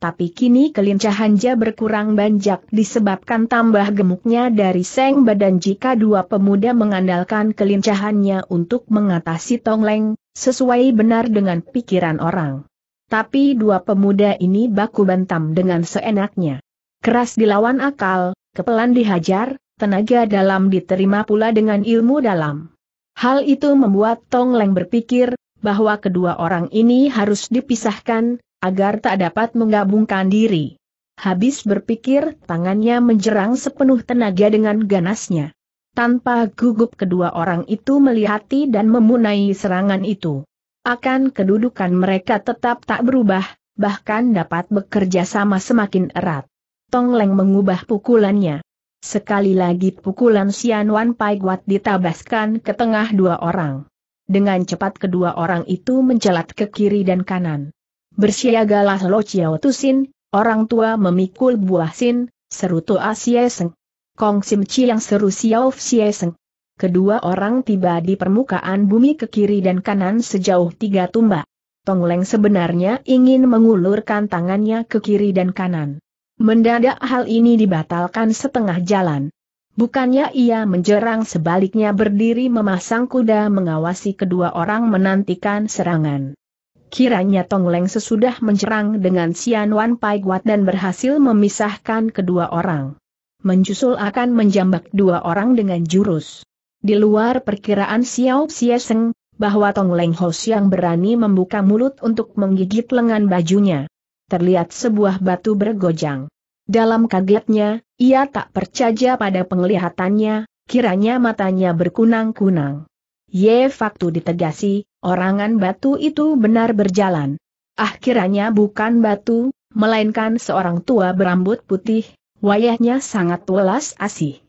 Tapi kini kelincahan ja berkurang banjak disebabkan tambah gemuknya dari seng badan jika dua pemuda mengandalkan kelincahannya untuk mengatasi tongleng, sesuai benar dengan pikiran orang. Tapi dua pemuda ini baku bantam dengan seenaknya. Keras dilawan akal, kepelan dihajar, tenaga dalam diterima pula dengan ilmu dalam. Hal itu membuat Tong Leng berpikir, bahwa kedua orang ini harus dipisahkan, agar tak dapat menggabungkan diri. Habis berpikir, tangannya menjerang sepenuh tenaga dengan ganasnya. Tanpa gugup kedua orang itu melihati dan memunai serangan itu akan kedudukan mereka tetap tak berubah, bahkan dapat bekerja sama semakin erat. Tong Leng mengubah pukulannya. Sekali lagi pukulan Sian Wan Pai Guat ditabaskan ke tengah dua orang. Dengan cepat kedua orang itu mencelat ke kiri dan kanan. Bersiagalah Lo Chiao Tusin, orang tua memikul buah sin, seru Toa Sieseng. Kong Sim Chi yang seru Xiao Sieseng. Kedua orang tiba di permukaan bumi ke kiri dan kanan sejauh tiga tumbak. Tongleng sebenarnya ingin mengulurkan tangannya ke kiri dan kanan. Mendadak hal ini dibatalkan setengah jalan. Bukannya ia menjerang sebaliknya berdiri memasang kuda mengawasi kedua orang menantikan serangan. Kiranya Tongleng sesudah menjerang dengan Sian Wan Pai Guat dan berhasil memisahkan kedua orang. Menjusul akan menjambak dua orang dengan jurus di luar perkiraan Xiao Xieseng, bahwa Tong Leng Ho berani membuka mulut untuk menggigit lengan bajunya. Terlihat sebuah batu bergojang. Dalam kagetnya, ia tak percaya pada penglihatannya, kiranya matanya berkunang-kunang. Ye Faktu ditegasi, orangan batu itu benar berjalan. Ah kiranya bukan batu, melainkan seorang tua berambut putih, wayahnya sangat welas asih.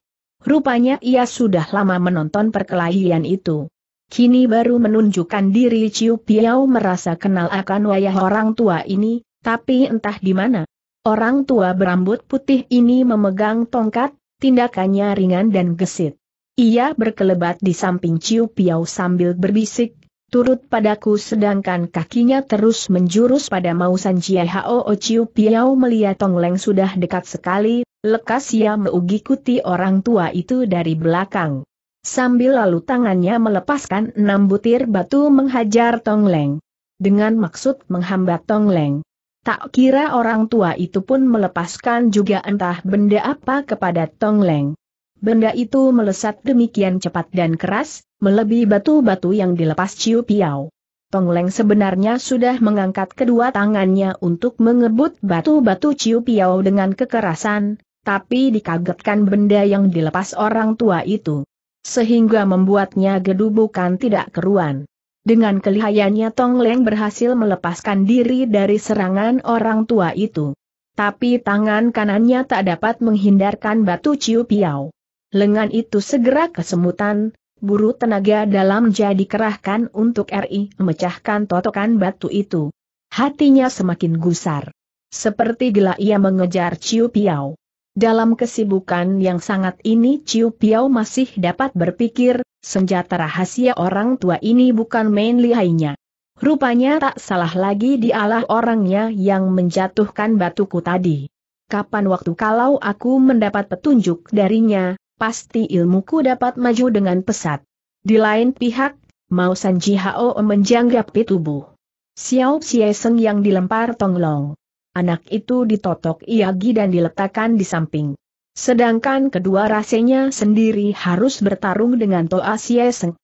Rupanya ia sudah lama menonton perkelahian itu. Kini baru menunjukkan diri Ciu Piao merasa kenal akan wayah orang tua ini, tapi entah di mana. Orang tua berambut putih ini memegang tongkat, tindakannya ringan dan gesit. Ia berkelebat di samping Ciu Piao sambil berbisik, turut padaku sedangkan kakinya terus menjurus pada Mausan Jiehao Hao Ciu Piau melihat Tong sudah dekat sekali, Lekas ia meugikuti orang tua itu dari belakang. Sambil lalu tangannya melepaskan enam butir batu menghajar Tong Leng. Dengan maksud menghambat Tong Leng. Tak kira orang tua itu pun melepaskan juga entah benda apa kepada Tong Leng. Benda itu melesat demikian cepat dan keras, melebihi batu-batu yang dilepas Ciu Tong Leng sebenarnya sudah mengangkat kedua tangannya untuk mengebut batu-batu Ciu Piau dengan kekerasan, tapi dikagetkan benda yang dilepas orang tua itu. Sehingga membuatnya gedubukan tidak keruan. Dengan kelihayannya Tong Leng berhasil melepaskan diri dari serangan orang tua itu. Tapi tangan kanannya tak dapat menghindarkan batu ciu piau. Lengan itu segera kesemutan, buru tenaga dalam jadi kerahkan untuk RI memecahkan totokan batu itu. Hatinya semakin gusar. Seperti gila ia mengejar Ciu Piao. Dalam kesibukan yang sangat ini Ciu Piao masih dapat berpikir, senjata rahasia orang tua ini bukan main lihainya. Rupanya tak salah lagi dialah orangnya yang menjatuhkan batuku tadi. Kapan waktu kalau aku mendapat petunjuk darinya, pasti ilmuku dapat maju dengan pesat. Di lain pihak, Mau Sanji Ji Hao menjanggap pitubu. Xiao Xie Seng yang dilempar Tonglong anak itu ditotok Iagi dan diletakkan di samping. Sedangkan kedua rasenya sendiri harus bertarung dengan Toa Sieseng.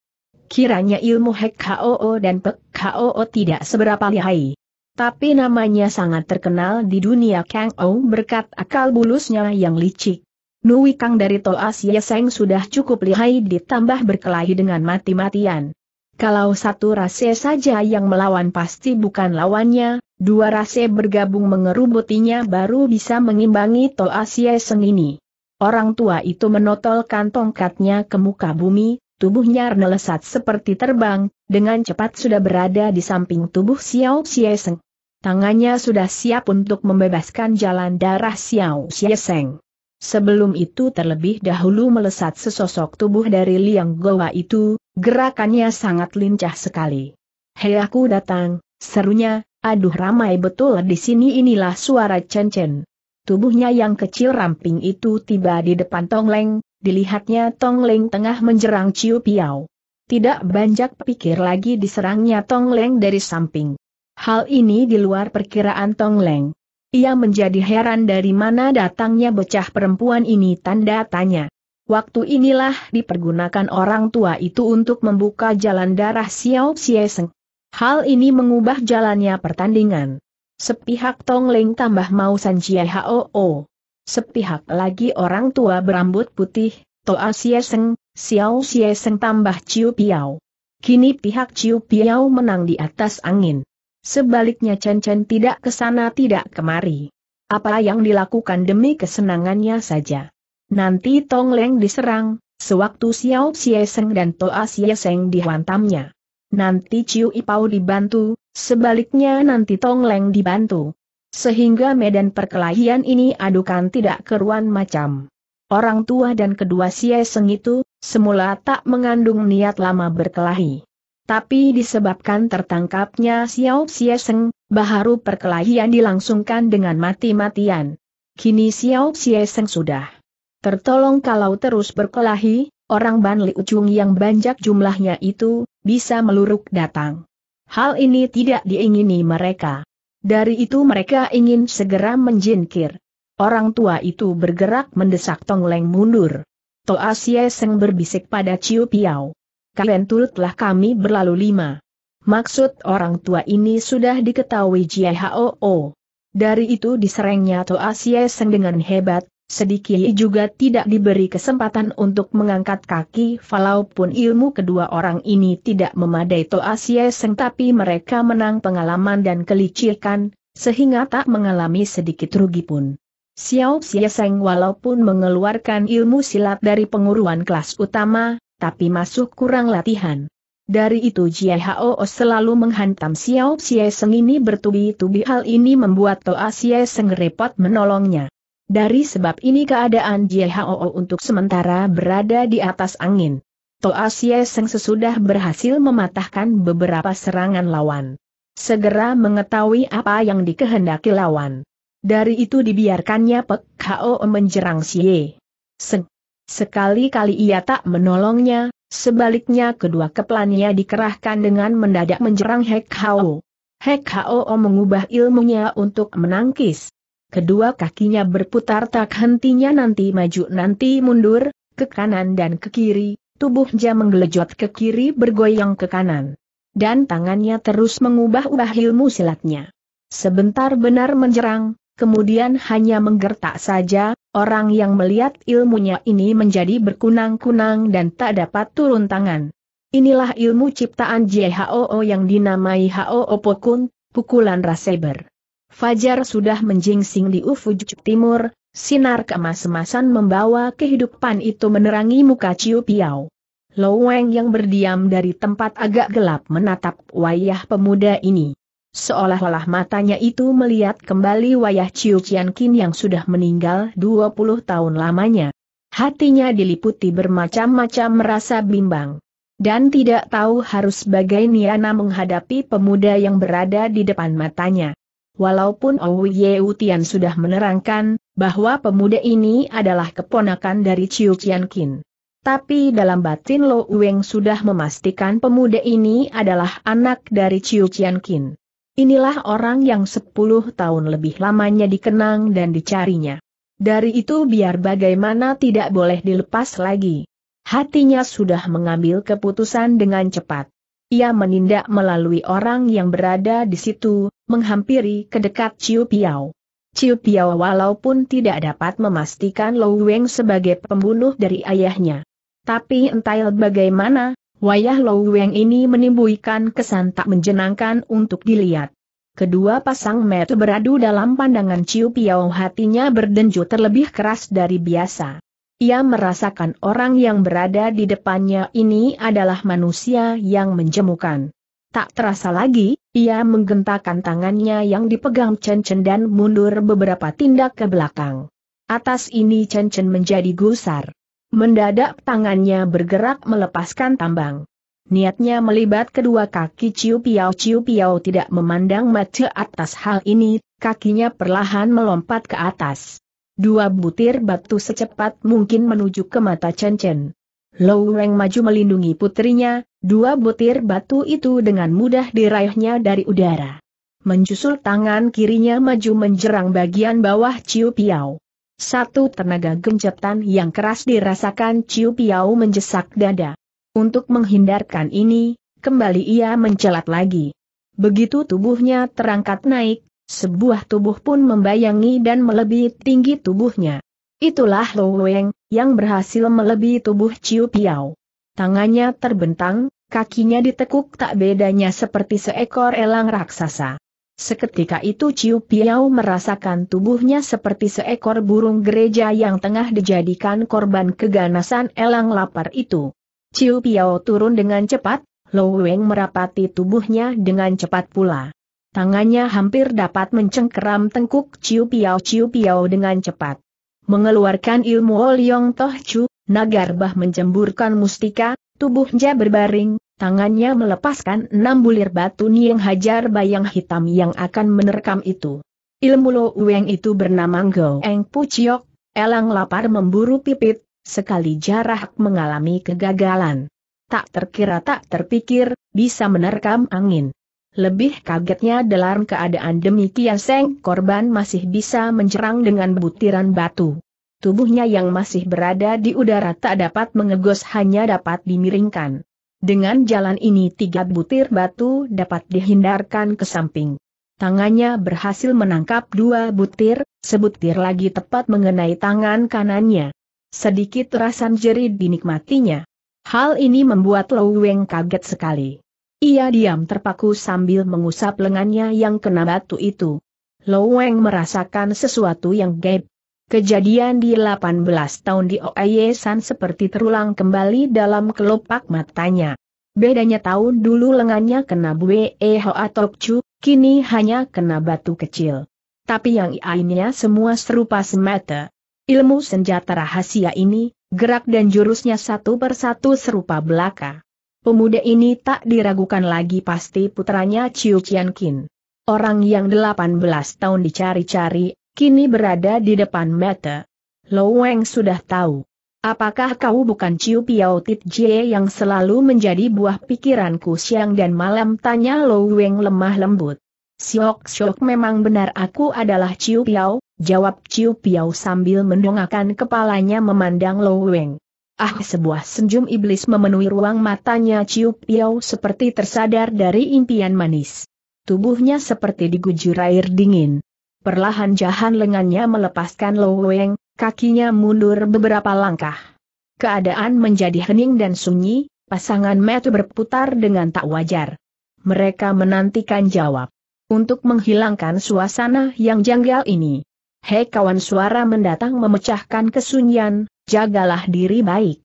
Kiranya ilmu Hek KOO dan Pek KOO tidak seberapa lihai. Tapi namanya sangat terkenal di dunia Kang O berkat akal bulusnya yang licik. Nui Kang dari Toa Sieseng sudah cukup lihai ditambah berkelahi dengan mati-matian. Kalau satu rase saja yang melawan pasti bukan lawannya, Dua rase bergabung mengerubutinya baru bisa mengimbangi Asia Seng ini. Orang tua itu menotolkan tongkatnya ke muka bumi, tubuhnya renelesat seperti terbang, dengan cepat sudah berada di samping tubuh Xiao Xie Seng. Tangannya sudah siap untuk membebaskan jalan darah Xiao Xie Seng. Sebelum itu terlebih dahulu melesat sesosok tubuh dari liang goa itu, gerakannya sangat lincah sekali. Hei aku datang, serunya, Aduh ramai betul di sini inilah suara Chen Chen. Tubuhnya yang kecil ramping itu tiba di depan Tong Leng. dilihatnya Tong Leng tengah menjerang Ciu Piao. Tidak banyak pikir lagi diserangnya Tong Leng dari samping. Hal ini di luar perkiraan Tong Leng. Ia menjadi heran dari mana datangnya bocah perempuan ini tanda tanya. Waktu inilah dipergunakan orang tua itu untuk membuka jalan darah Xiao Xie Hal ini mengubah jalannya pertandingan. Sepihak Tong Leng tambah mau San Chie Hoo. Sepihak lagi orang tua berambut putih, Toa Xie Seng, Xiao Xie Seng tambah Ciu Piao. Kini pihak Ciu Piao menang di atas angin. Sebaliknya Chen Chen tidak ke sana tidak kemari. Apa yang dilakukan demi kesenangannya saja. Nanti Tong Leng diserang, sewaktu Xiao Xie Seng dan Toa Xie Seng dihantamnya nanti Ciu Ipau dibantu, sebaliknya nanti Tong Leng dibantu. Sehingga medan perkelahian ini adukan tidak keruan macam. Orang tua dan kedua Sieseng itu, semula tak mengandung niat lama berkelahi. Tapi disebabkan tertangkapnya Xiao Sieseng, baharu perkelahian dilangsungkan dengan mati-matian. Kini Xiao Sieseng sudah tertolong kalau terus berkelahi, orang Ban Li Ujung yang banyak jumlahnya itu, bisa meluruk datang. Hal ini tidak diingini mereka. Dari itu mereka ingin segera menjinkir. Orang tua itu bergerak mendesak Tong Leng mundur. Toa Sieseng berbisik pada Ciu Piao. Kalian turutlah kami berlalu lima. Maksud orang tua ini sudah diketahui Jiehao. Dari itu diserengnya Toa Sieseng dengan hebat, Sedikit juga tidak diberi kesempatan untuk mengangkat kaki walaupun ilmu kedua orang ini tidak memadai Toas Yeseng tapi mereka menang pengalaman dan kelicikan, sehingga tak mengalami sedikit rugi pun. Xiao Yeseng walaupun mengeluarkan ilmu silat dari penguruan kelas utama, tapi masuk kurang latihan. Dari itu Jia Hao selalu menghantam Xiao Yeseng ini bertubi-tubi hal ini membuat Toa Seng repot menolongnya. Dari sebab ini keadaan JHOO untuk sementara berada di atas angin. Toa Sia Yeseng sesudah berhasil mematahkan beberapa serangan lawan. Segera mengetahui apa yang dikehendaki lawan. Dari itu dibiarkannya Pek Kao menjerang Sia. Seng. Sekali-kali ia tak menolongnya, sebaliknya kedua kepelannya dikerahkan dengan mendadak menjerang Hek Kao. Hek Kao mengubah ilmunya untuk menangkis. Kedua kakinya berputar tak hentinya nanti maju nanti mundur, ke kanan dan ke kiri, tubuhnya menggelejot ke kiri bergoyang ke kanan. Dan tangannya terus mengubah-ubah ilmu silatnya. Sebentar benar menjerang, kemudian hanya menggertak saja, orang yang melihat ilmunya ini menjadi berkunang-kunang dan tak dapat turun tangan. Inilah ilmu ciptaan JHOO yang dinamai HOO Pokun, pukulan raseber. Fajar sudah menjingsing di ufuk timur, sinar kemas-emasan membawa kehidupan itu menerangi muka Ciu Piau. Loweng yang berdiam dari tempat agak gelap menatap wayah pemuda ini. Seolah-olah matanya itu melihat kembali wayah Ciu Qian yang sudah meninggal 20 tahun lamanya. Hatinya diliputi bermacam-macam merasa bimbang. Dan tidak tahu harus bagaimana menghadapi pemuda yang berada di depan matanya. Walaupun Owi Yeutian sudah menerangkan, bahwa pemuda ini adalah keponakan dari Chiu Qian Tapi dalam batin Lo Weng sudah memastikan pemuda ini adalah anak dari Chiu Qian Inilah orang yang 10 tahun lebih lamanya dikenang dan dicarinya. Dari itu biar bagaimana tidak boleh dilepas lagi. Hatinya sudah mengambil keputusan dengan cepat. Ia menindak melalui orang yang berada di situ, menghampiri ke dekat Ciu Piao. Ciu Piao walaupun tidak dapat memastikan Lou Weng sebagai pembunuh dari ayahnya. Tapi entah bagaimana, wayah Lou Weng ini menimbulkan kesan tak menjenangkan untuk dilihat. Kedua pasang mata beradu dalam pandangan Ciu Piao hatinya berdenju terlebih keras dari biasa. Ia merasakan orang yang berada di depannya ini adalah manusia yang menjemukan. Tak terasa lagi, ia menggentakkan tangannya yang dipegang Chen Chen dan mundur beberapa tindak ke belakang. Atas ini Chen Chen menjadi gusar. Mendadak tangannya bergerak melepaskan tambang. Niatnya melibat kedua kaki Ciu Piao Ciu Piao tidak memandang mata atas hal ini, kakinya perlahan melompat ke atas. Dua butir batu secepat mungkin menuju ke mata Chen Chen. Lou Weng maju melindungi putrinya, dua butir batu itu dengan mudah diraihnya dari udara. Menjusul tangan kirinya maju menjerang bagian bawah Ciu Piao. Satu tenaga gencetan yang keras dirasakan Ciu Piao menjesak dada. Untuk menghindarkan ini, kembali ia mencelat lagi. Begitu tubuhnya terangkat naik, sebuah tubuh pun membayangi dan melebihi tinggi tubuhnya. Itulah Lo Weng, yang berhasil melebihi tubuh Ciu Piao. Tangannya terbentang, kakinya ditekuk tak bedanya seperti seekor elang raksasa. Seketika itu Ciu Piao merasakan tubuhnya seperti seekor burung gereja yang tengah dijadikan korban keganasan elang lapar itu. Ciu Piao turun dengan cepat, Lo Weng merapati tubuhnya dengan cepat pula. Tangannya hampir dapat mencengkeram tengkuk Ciu Piao Ciu Piao dengan cepat. Mengeluarkan ilmu Oliong oh Toh Chu, Nagarbah menjemburkan mustika, tubuhnya berbaring, tangannya melepaskan enam bulir batu yang hajar bayang hitam yang akan menerkam itu. Ilmu Lo Ueng itu bernama Ngo Eng pu Puciok, elang lapar memburu pipit, sekali jarak mengalami kegagalan. Tak terkira tak terpikir, bisa menerkam angin. Lebih kagetnya dalam keadaan demikian Seng korban masih bisa menyerang dengan butiran batu. Tubuhnya yang masih berada di udara tak dapat mengegos hanya dapat dimiringkan. Dengan jalan ini tiga butir batu dapat dihindarkan ke samping. Tangannya berhasil menangkap dua butir, sebutir lagi tepat mengenai tangan kanannya. Sedikit rasan jerit dinikmatinya. Hal ini membuat Lou Weng kaget sekali. Ia diam terpaku sambil mengusap lengannya yang kena batu itu. Loweng merasakan sesuatu yang gaib. Kejadian di 18 tahun di Oye San seperti terulang kembali dalam kelopak matanya. Bedanya tahun dulu lengannya kena bue atau cu, kini hanya kena batu kecil. Tapi yang lainnya semua serupa semata. Ilmu senjata rahasia ini, gerak dan jurusnya satu persatu serupa belaka. Pemuda ini tak diragukan lagi pasti putranya Chiu Qian Qin. Orang yang 18 tahun dicari-cari, kini berada di depan mata. Lo Weng sudah tahu. Apakah kau bukan Ciu Piao Tit Jie yang selalu menjadi buah pikiranku siang dan malam? Tanya Lo Weng lemah lembut. Siok Siok memang benar aku adalah Ciu Piao, jawab Ciu Piao sambil mendongakkan kepalanya memandang Lo Weng. Ah sebuah senyum iblis memenuhi ruang matanya Ciu piao seperti tersadar dari impian manis. Tubuhnya seperti digujur air dingin. Perlahan jahan lengannya melepaskan Loweng, kakinya mundur beberapa langkah. Keadaan menjadi hening dan sunyi, pasangan metu berputar dengan tak wajar. Mereka menantikan jawab. Untuk menghilangkan suasana yang janggal ini. Hei kawan suara mendatang memecahkan kesunyian, jagalah diri baik.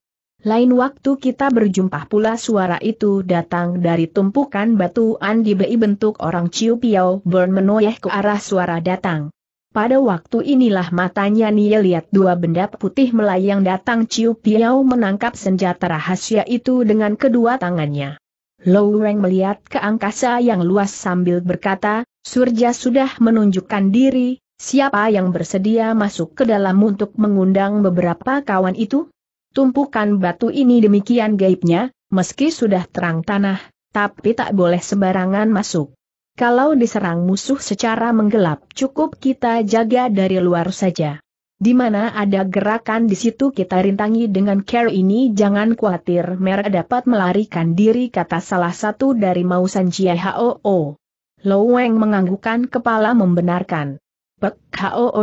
Lain waktu kita berjumpa pula suara itu datang dari tumpukan batu. Andi BI bentuk orang Ciu Piao Burn menoyeh ke arah suara datang. Pada waktu inilah matanya Nia lihat dua benda putih melayang datang Ciu Piao menangkap senjata rahasia itu dengan kedua tangannya. Low melihat ke angkasa yang luas sambil berkata, Surja sudah menunjukkan diri, Siapa yang bersedia masuk ke dalam untuk mengundang beberapa kawan itu? Tumpukan batu ini demikian gaibnya, meski sudah terang tanah, tapi tak boleh sembarangan masuk. Kalau diserang musuh secara menggelap cukup kita jaga dari luar saja. Di mana ada gerakan di situ kita rintangi dengan care ini jangan khawatir mereka dapat melarikan diri kata salah satu dari Mausan Jiahoo. Loweng menganggukan menganggukkan kepala membenarkan. Pek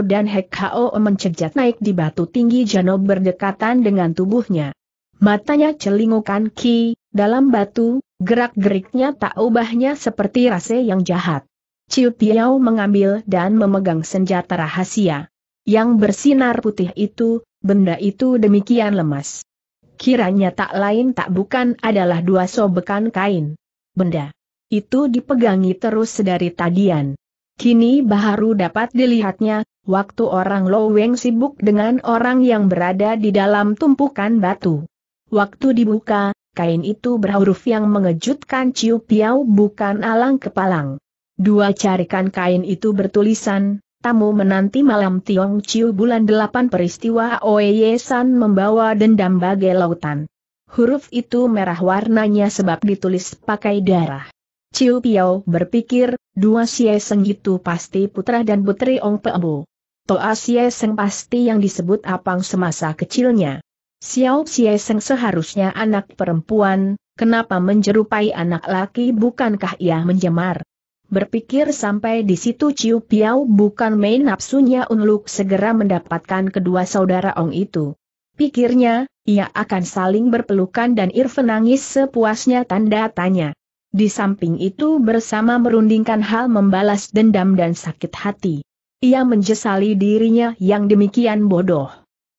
dan Hek Hao mencejat naik di batu tinggi Jano berdekatan dengan tubuhnya. Matanya celingukan Ki, dalam batu, gerak-geriknya tak ubahnya seperti rase yang jahat. Ciu Piao mengambil dan memegang senjata rahasia. Yang bersinar putih itu, benda itu demikian lemas. Kiranya tak lain tak bukan adalah dua sobekan kain. Benda itu dipegangi terus dari tadian. Kini baru dapat dilihatnya, waktu orang Loweng sibuk dengan orang yang berada di dalam tumpukan batu. Waktu dibuka, kain itu berhuruf yang mengejutkan Ciu Piau bukan alang kepalang. Dua carikan kain itu bertulisan, tamu menanti malam Tiong Ciu bulan delapan peristiwa Oye San membawa dendam bagai lautan. Huruf itu merah warnanya sebab ditulis pakai darah. Ciu Piao berpikir, dua Xie Seng itu pasti putra dan putri Ong Pebu. Toa Xie Seng pasti yang disebut Apang semasa kecilnya. Xiao Xie Seng seharusnya anak perempuan, kenapa menjerupai anak laki bukankah ia menjemar? Berpikir sampai di situ Ciu Piao bukan main nafsunya Unluk segera mendapatkan kedua saudara Ong itu. Pikirnya, ia akan saling berpelukan dan Irfan nangis sepuasnya tanda tanya. Di samping itu bersama merundingkan hal membalas dendam dan sakit hati. Ia menjesali dirinya yang demikian bodoh.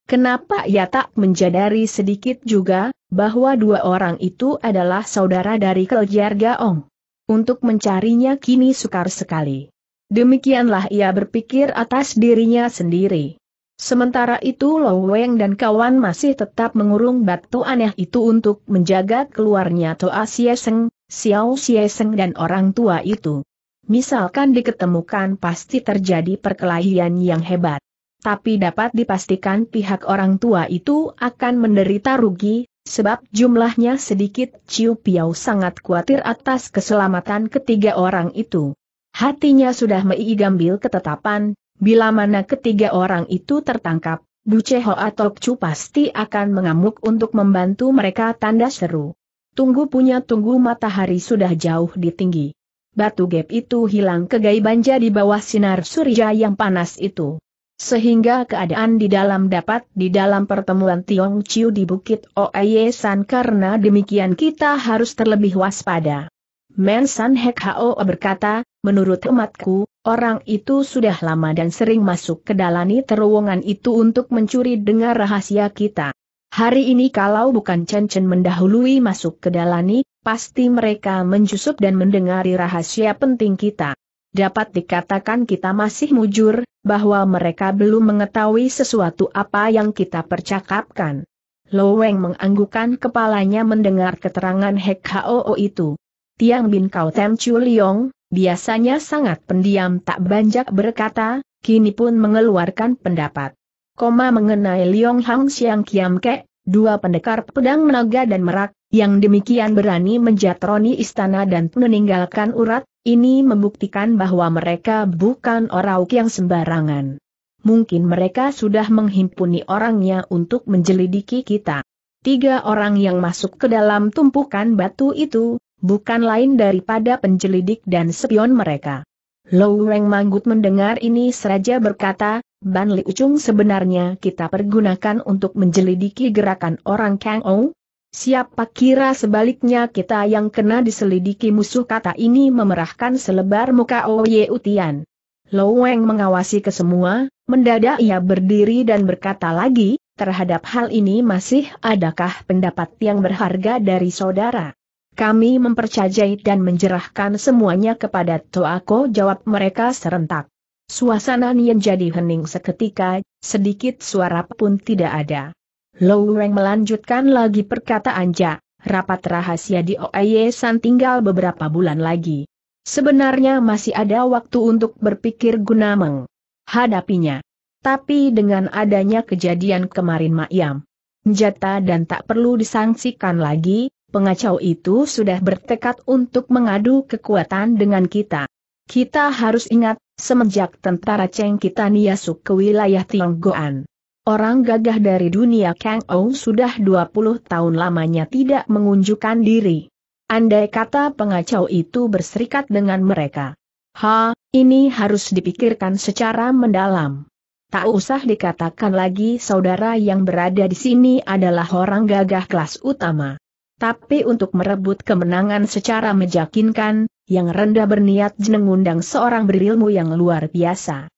Kenapa ia tak menjadari sedikit juga, bahwa dua orang itu adalah saudara dari Keljar Gaong. Untuk mencarinya kini sukar sekali. Demikianlah ia berpikir atas dirinya sendiri. Sementara itu Loweng dan kawan masih tetap mengurung batu aneh itu untuk menjaga keluarnya Toa Sieseng, Xiao Sieseng dan orang tua itu. Misalkan diketemukan pasti terjadi perkelahian yang hebat. Tapi dapat dipastikan pihak orang tua itu akan menderita rugi, sebab jumlahnya sedikit Ciu Piau sangat khawatir atas keselamatan ketiga orang itu. Hatinya sudah meigambil ketetapan, Bila mana ketiga orang itu tertangkap, Bu Ceho atau Chu pasti akan mengamuk untuk membantu mereka tanda seru. Tunggu punya tunggu matahari sudah jauh di tinggi. Batu gap itu hilang kegaiban jadi bawah sinar surya yang panas itu. Sehingga keadaan di dalam dapat di dalam pertemuan Tiong Chiu di Bukit Oeye San karena demikian kita harus terlebih waspada. Mensan Hek Hao berkata, menurut umatku, orang itu sudah lama dan sering masuk ke dalani terowongan itu untuk mencuri dengar rahasia kita. Hari ini kalau bukan Chen Chen mendahului masuk ke dalani, pasti mereka menjusup dan mendengari rahasia penting kita. Dapat dikatakan kita masih mujur, bahwa mereka belum mengetahui sesuatu apa yang kita percakapkan. Loweng menganggukkan kepalanya mendengar keterangan Hek Hao itu. Tiang Bin Kau Tem Chu Liong, biasanya sangat pendiam tak banyak berkata, kini pun mengeluarkan pendapat. Koma mengenai Liong Hang Siang Kiam Kek, dua pendekar pedang naga dan merak, yang demikian berani menjatroni istana dan meninggalkan urat, ini membuktikan bahwa mereka bukan orang yang sembarangan. Mungkin mereka sudah menghimpuni orangnya untuk menjelidiki kita. Tiga orang yang masuk ke dalam tumpukan batu itu, bukan lain daripada penjelidik dan spion mereka. Lou Weng Manggut mendengar ini seraja berkata, Ban Li Ucung sebenarnya kita pergunakan untuk menjelidiki gerakan orang Kang Ou? Siapa kira sebaliknya kita yang kena diselidiki musuh kata ini memerahkan selebar muka Oye Utian. Lou Weng mengawasi semua, mendadak ia berdiri dan berkata lagi, terhadap hal ini masih adakah pendapat yang berharga dari saudara? Kami mempercayai dan menjerahkan semuanya kepada Toako jawab mereka serentak. Suasana Nian jadi hening seketika, sedikit suara pun tidak ada. Lou Reng melanjutkan lagi perkataan Ja, rapat rahasia di Oye San tinggal beberapa bulan lagi. Sebenarnya masih ada waktu untuk berpikir guna menghadapinya. Tapi dengan adanya kejadian kemarin Mak Yam, jata dan tak perlu disangsikan lagi, Pengacau itu sudah bertekad untuk mengadu kekuatan dengan kita. Kita harus ingat, semenjak tentara Cheng kita niasuk ke wilayah Tionggoan. Orang gagah dari dunia Kang Ou sudah 20 tahun lamanya tidak mengunjukkan diri. Andai kata pengacau itu berserikat dengan mereka. Ha, ini harus dipikirkan secara mendalam. Tak usah dikatakan lagi saudara yang berada di sini adalah orang gagah kelas utama. Tapi untuk merebut kemenangan secara meyakinkan, yang rendah berniat jeneng undang seorang berilmu yang luar biasa.